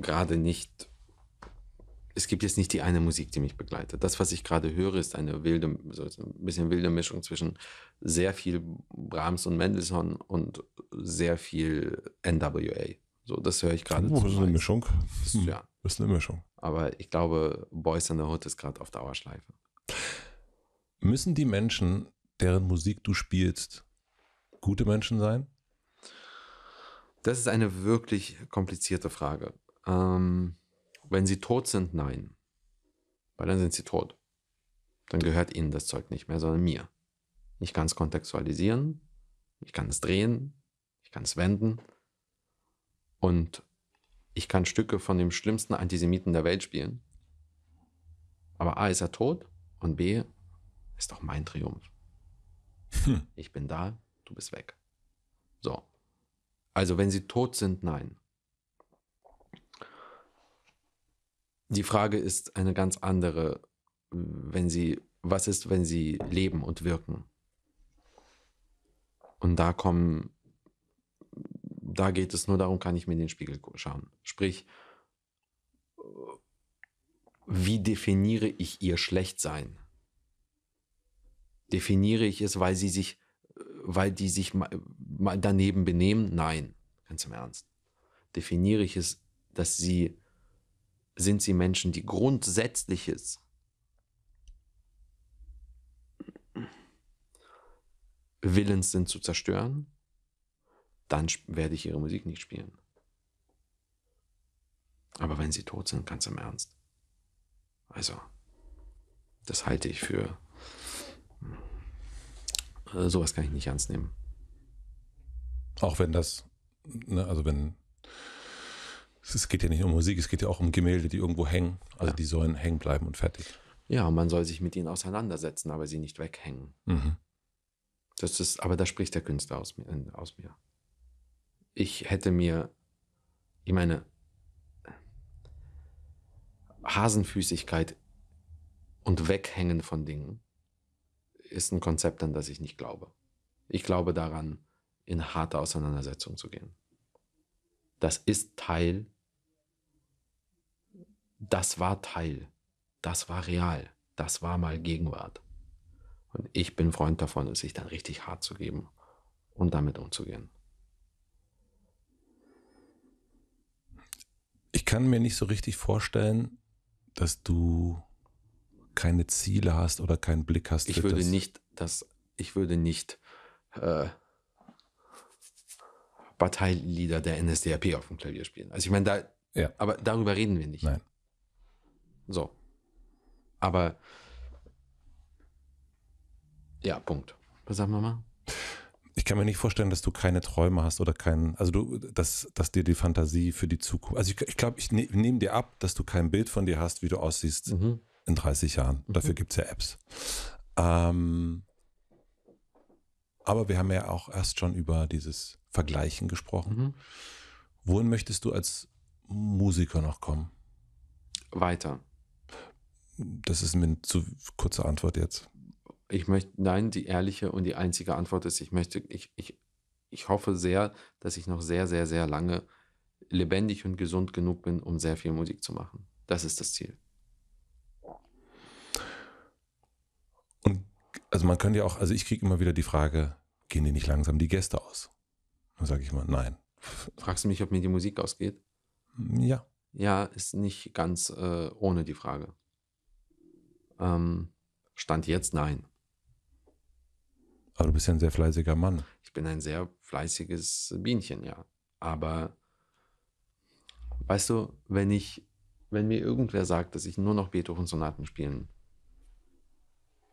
gerade nicht es gibt jetzt nicht die eine Musik, die mich begleitet. Das, was ich gerade höre, ist eine wilde, so ein bisschen wilde Mischung zwischen sehr viel Brahms und Mendelssohn und sehr viel NWA. So, das höre ich gerade. Oh, das ist eine Mischung. Das ist, hm, ja. Das ist eine Mischung. Aber ich glaube, Boys in the Hood ist gerade auf Dauerschleife. Müssen die Menschen, deren Musik du spielst, gute Menschen sein? Das ist eine wirklich komplizierte Frage. Ähm, wenn sie tot sind, nein. Weil dann sind sie tot. Dann gehört ihnen das Zeug nicht mehr, sondern mir. Ich kann es kontextualisieren, ich kann es drehen, ich kann es wenden und ich kann Stücke von dem schlimmsten Antisemiten der Welt spielen. Aber A ist er tot und B ist doch mein Triumph. Hm. Ich bin da, du bist weg. So. Also wenn sie tot sind, nein. Die Frage ist eine ganz andere, wenn sie, was ist, wenn sie leben und wirken? Und da kommen, da geht es nur darum, kann ich mir in den Spiegel schauen. Sprich, wie definiere ich ihr Schlechtsein? Definiere ich es, weil sie sich, weil die sich daneben benehmen? Nein, ganz im Ernst. Definiere ich es, dass sie sind sie Menschen, die Grundsätzliches willens sind zu zerstören, dann werde ich ihre Musik nicht spielen. Aber wenn sie tot sind, ganz im Ernst. Also, das halte ich für. Äh, sowas kann ich nicht ernst nehmen. Auch wenn das, ne, also wenn es geht ja nicht um Musik, es geht ja auch um Gemälde, die irgendwo hängen. Also ja. die sollen hängen bleiben und fertig. Ja, und man soll sich mit ihnen auseinandersetzen, aber sie nicht weghängen. Mhm. Das ist, aber da spricht der Künstler aus mir, äh, aus mir. Ich hätte mir, ich meine, Hasenfüßigkeit und Weghängen von Dingen ist ein Konzept, an das ich nicht glaube. Ich glaube daran, in harte Auseinandersetzung zu gehen. Das ist Teil das war Teil, das war real, das war mal Gegenwart. Und ich bin Freund davon, es sich dann richtig hart zu geben und damit umzugehen. Ich kann mir nicht so richtig vorstellen, dass du keine Ziele hast oder keinen Blick hast. Ich würde das nicht, dass ich würde nicht äh, Parteilieder der NSDAP auf dem Klavier spielen. Also ich meine, da, ja. aber darüber reden wir nicht. Nein. So. Aber ja, Punkt. Was sagen wir mal? Ich kann mir nicht vorstellen, dass du keine Träume hast oder keinen, also du, dass, dass dir die Fantasie für die Zukunft, also ich glaube, ich, glaub, ich ne-, nehme dir ab, dass du kein Bild von dir hast, wie du aussiehst mhm. in 30 Jahren. Mhm. Dafür gibt es ja Apps. Ähm, aber wir haben ja auch erst schon über dieses Vergleichen gesprochen. Mhm. Wohin möchtest du als Musiker noch kommen? Weiter. Das ist mir eine zu kurze Antwort jetzt. Ich möchte, nein, die ehrliche und die einzige Antwort ist, ich möchte, ich, ich, ich hoffe sehr, dass ich noch sehr, sehr, sehr lange lebendig und gesund genug bin, um sehr viel Musik zu machen. Das ist das Ziel. Und also man könnte ja auch, also ich kriege immer wieder die Frage, gehen dir nicht langsam die Gäste aus? Dann sage ich mal, nein. Fragst du mich, ob mir die Musik ausgeht? Ja. Ja, ist nicht ganz äh, ohne die Frage. Ähm, Stand jetzt nein. Aber du bist ja ein sehr fleißiger Mann. Ich bin ein sehr fleißiges Bienchen, ja. Aber weißt du, wenn ich, wenn mir irgendwer sagt, dass ich nur noch Beethoven-Sonaten spielen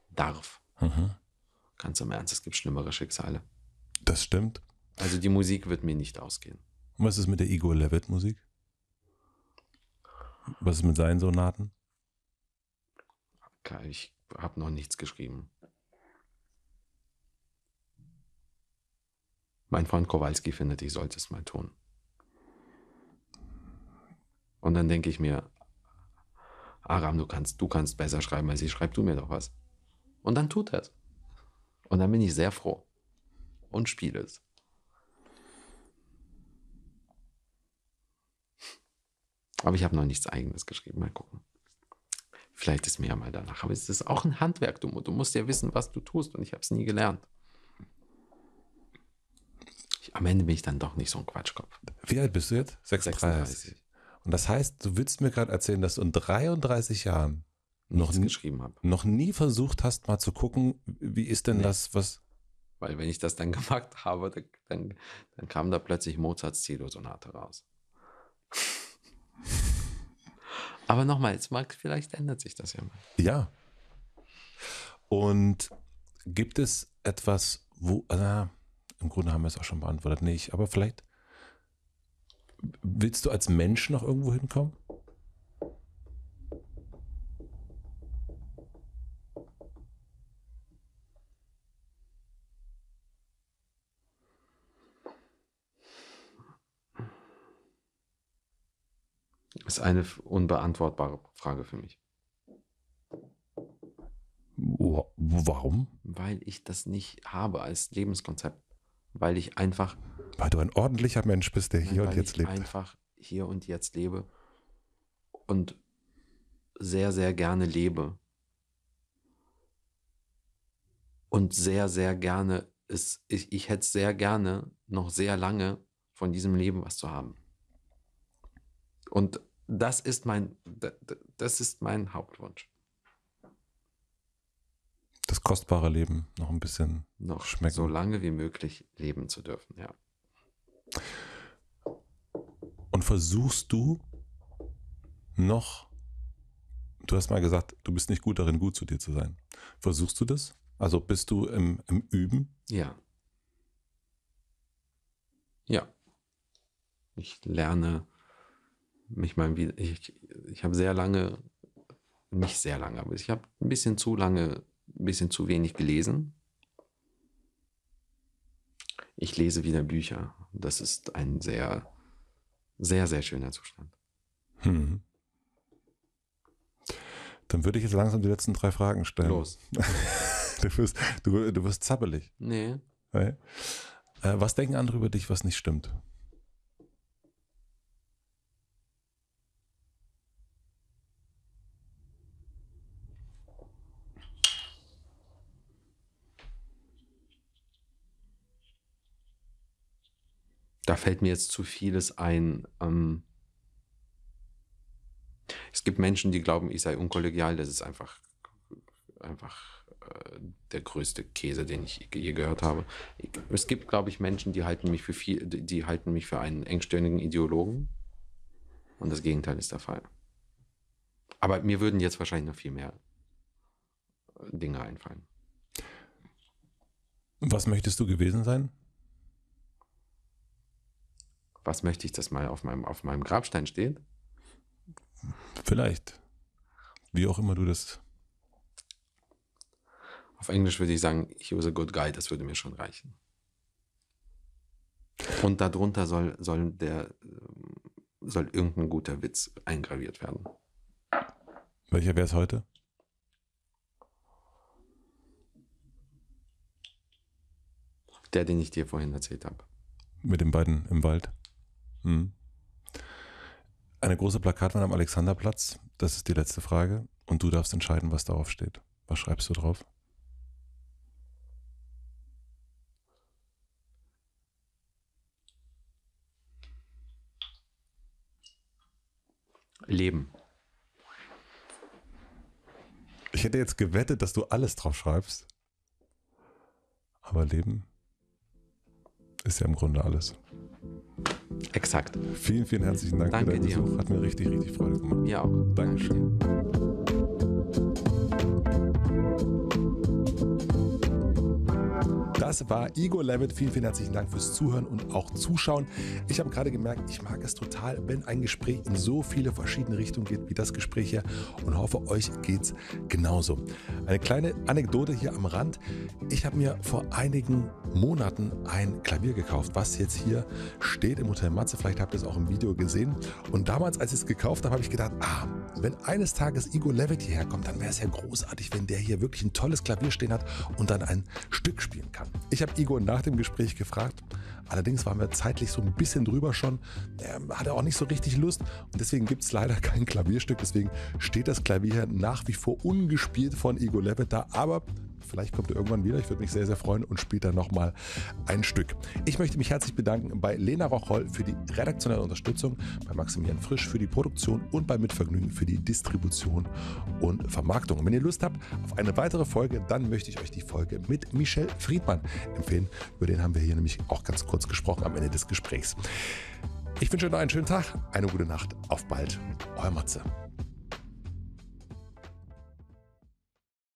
darf, mhm. ganz im Ernst, es gibt schlimmere Schicksale. Das stimmt. Also die Musik wird mir nicht ausgehen. Und was ist mit der Igor Levitt-Musik? Was ist mit seinen Sonaten? ich habe noch nichts geschrieben. Mein Freund Kowalski findet, ich sollte es mal tun. Und dann denke ich mir, Aram, du kannst, du kannst besser schreiben als ich, schreib du mir doch was. Und dann tut er es. Und dann bin ich sehr froh. Und spiele es. Aber ich habe noch nichts eigenes geschrieben. Mal gucken. Vielleicht ist mir ja mal danach. Aber es ist auch ein Handwerk, du, du musst ja wissen, was du tust. Und ich habe es nie gelernt. Ich, am Ende bin ich dann doch nicht so ein Quatschkopf. Wie alt bist du jetzt? 36. 36. Und das heißt, du willst mir gerade erzählen, dass du in 33 Jahren noch nie, noch nie, versucht hast, mal zu gucken, wie ist denn nee. das, was. Weil wenn ich das dann gemacht habe, dann, dann kam da plötzlich Mozarts Ziedo-Sonate raus. Aber nochmal, jetzt mag, vielleicht ändert sich das ja mal. Ja. Und gibt es etwas, wo, na, im Grunde haben wir es auch schon beantwortet, nicht, aber vielleicht willst du als Mensch noch irgendwo hinkommen? Ist eine unbeantwortbare Frage für mich. Warum? Weil ich das nicht habe als Lebenskonzept. Weil ich einfach. Weil du ein ordentlicher Mensch bist, der hier und jetzt lebt. Einfach hier und jetzt lebe und sehr, sehr gerne lebe. Und sehr, sehr gerne ist, ich, ich hätte sehr gerne noch sehr lange von diesem Leben was zu haben. Und das ist mein, das ist mein Hauptwunsch. Das kostbare Leben noch ein bisschen noch schmecken. So lange wie möglich leben zu dürfen, ja. Und versuchst du noch, du hast mal gesagt, du bist nicht gut darin, gut zu dir zu sein. Versuchst du das? Also bist du im, im Üben? Ja. Ja. Ich lerne mich mal ich, ich habe sehr lange, nicht sehr lange, aber ich habe ein bisschen zu lange, ein bisschen zu wenig gelesen. Ich lese wieder Bücher. Das ist ein sehr, sehr, sehr schöner Zustand. Hm. Dann würde ich jetzt langsam die letzten drei Fragen stellen. Los. du, wirst, du, du wirst zappelig. Nee. Äh, was denken andere über dich, was nicht stimmt? da fällt mir jetzt zu vieles ein. Ähm, es gibt Menschen, die glauben, ich sei unkollegial. Das ist einfach, einfach äh, der größte Käse, den ich je gehört habe. Es gibt, glaube ich, Menschen, die halten mich für viel, die, die halten mich für einen engstirnigen Ideologen. Und das Gegenteil ist der Fall. Aber mir würden jetzt wahrscheinlich noch viel mehr äh, Dinge einfallen. Was möchtest du gewesen sein? was möchte ich, dass mal auf meinem, auf meinem Grabstein steht? Vielleicht. Wie auch immer du das. Auf Englisch würde ich sagen, he was a good guy, das würde mir schon reichen. Und darunter soll, soll der ähm, soll irgendein guter Witz eingraviert werden. Welcher wäre es heute? Der, den ich dir vorhin erzählt habe. Mit den beiden im Wald? Hm. Eine große Plakatwand am Alexanderplatz, das ist die letzte Frage. Und du darfst entscheiden, was darauf steht. Was schreibst du drauf? Leben. Ich hätte jetzt gewettet, dass du alles drauf schreibst. Aber Leben ist ja im Grunde alles. Exakt. Vielen, vielen herzlichen Dank Danke für deinen dir. Besuch. Hat mir richtig, richtig Freude gemacht. Ja auch. Dankeschön. Danke Das war Igor Levitt. Vielen, vielen herzlichen Dank fürs Zuhören und auch Zuschauen. Ich habe gerade gemerkt, ich mag es total, wenn ein Gespräch in so viele verschiedene Richtungen geht wie das Gespräch hier und hoffe, euch geht es genauso. Eine kleine Anekdote hier am Rand. Ich habe mir vor einigen Monaten ein Klavier gekauft, was jetzt hier steht im Hotel Matze. Vielleicht habt ihr es auch im Video gesehen. Und damals, als ich es gekauft habe, habe ich gedacht, ah, wenn eines Tages Igor Levitt hierher kommt, dann wäre es ja großartig, wenn der hier wirklich ein tolles Klavier stehen hat und dann ein Stück spielen kann. Ich habe Igor nach dem Gespräch gefragt. Allerdings waren wir zeitlich so ein bisschen drüber schon. Er hatte auch nicht so richtig Lust und deswegen gibt es leider kein Klavierstück. Deswegen steht das Klavier nach wie vor ungespielt von Igor Lepeta. Aber Vielleicht kommt er irgendwann wieder. Ich würde mich sehr, sehr freuen und spielt dann nochmal ein Stück. Ich möchte mich herzlich bedanken bei Lena Rocholl für die redaktionelle Unterstützung, bei Maximilian Frisch für die Produktion und bei Mitvergnügen für die Distribution und Vermarktung. Und wenn ihr Lust habt auf eine weitere Folge, dann möchte ich euch die Folge mit Michel Friedmann empfehlen. Über den haben wir hier nämlich auch ganz kurz gesprochen am Ende des Gesprächs. Ich wünsche euch noch einen schönen Tag, eine gute Nacht, auf bald, euer Matze.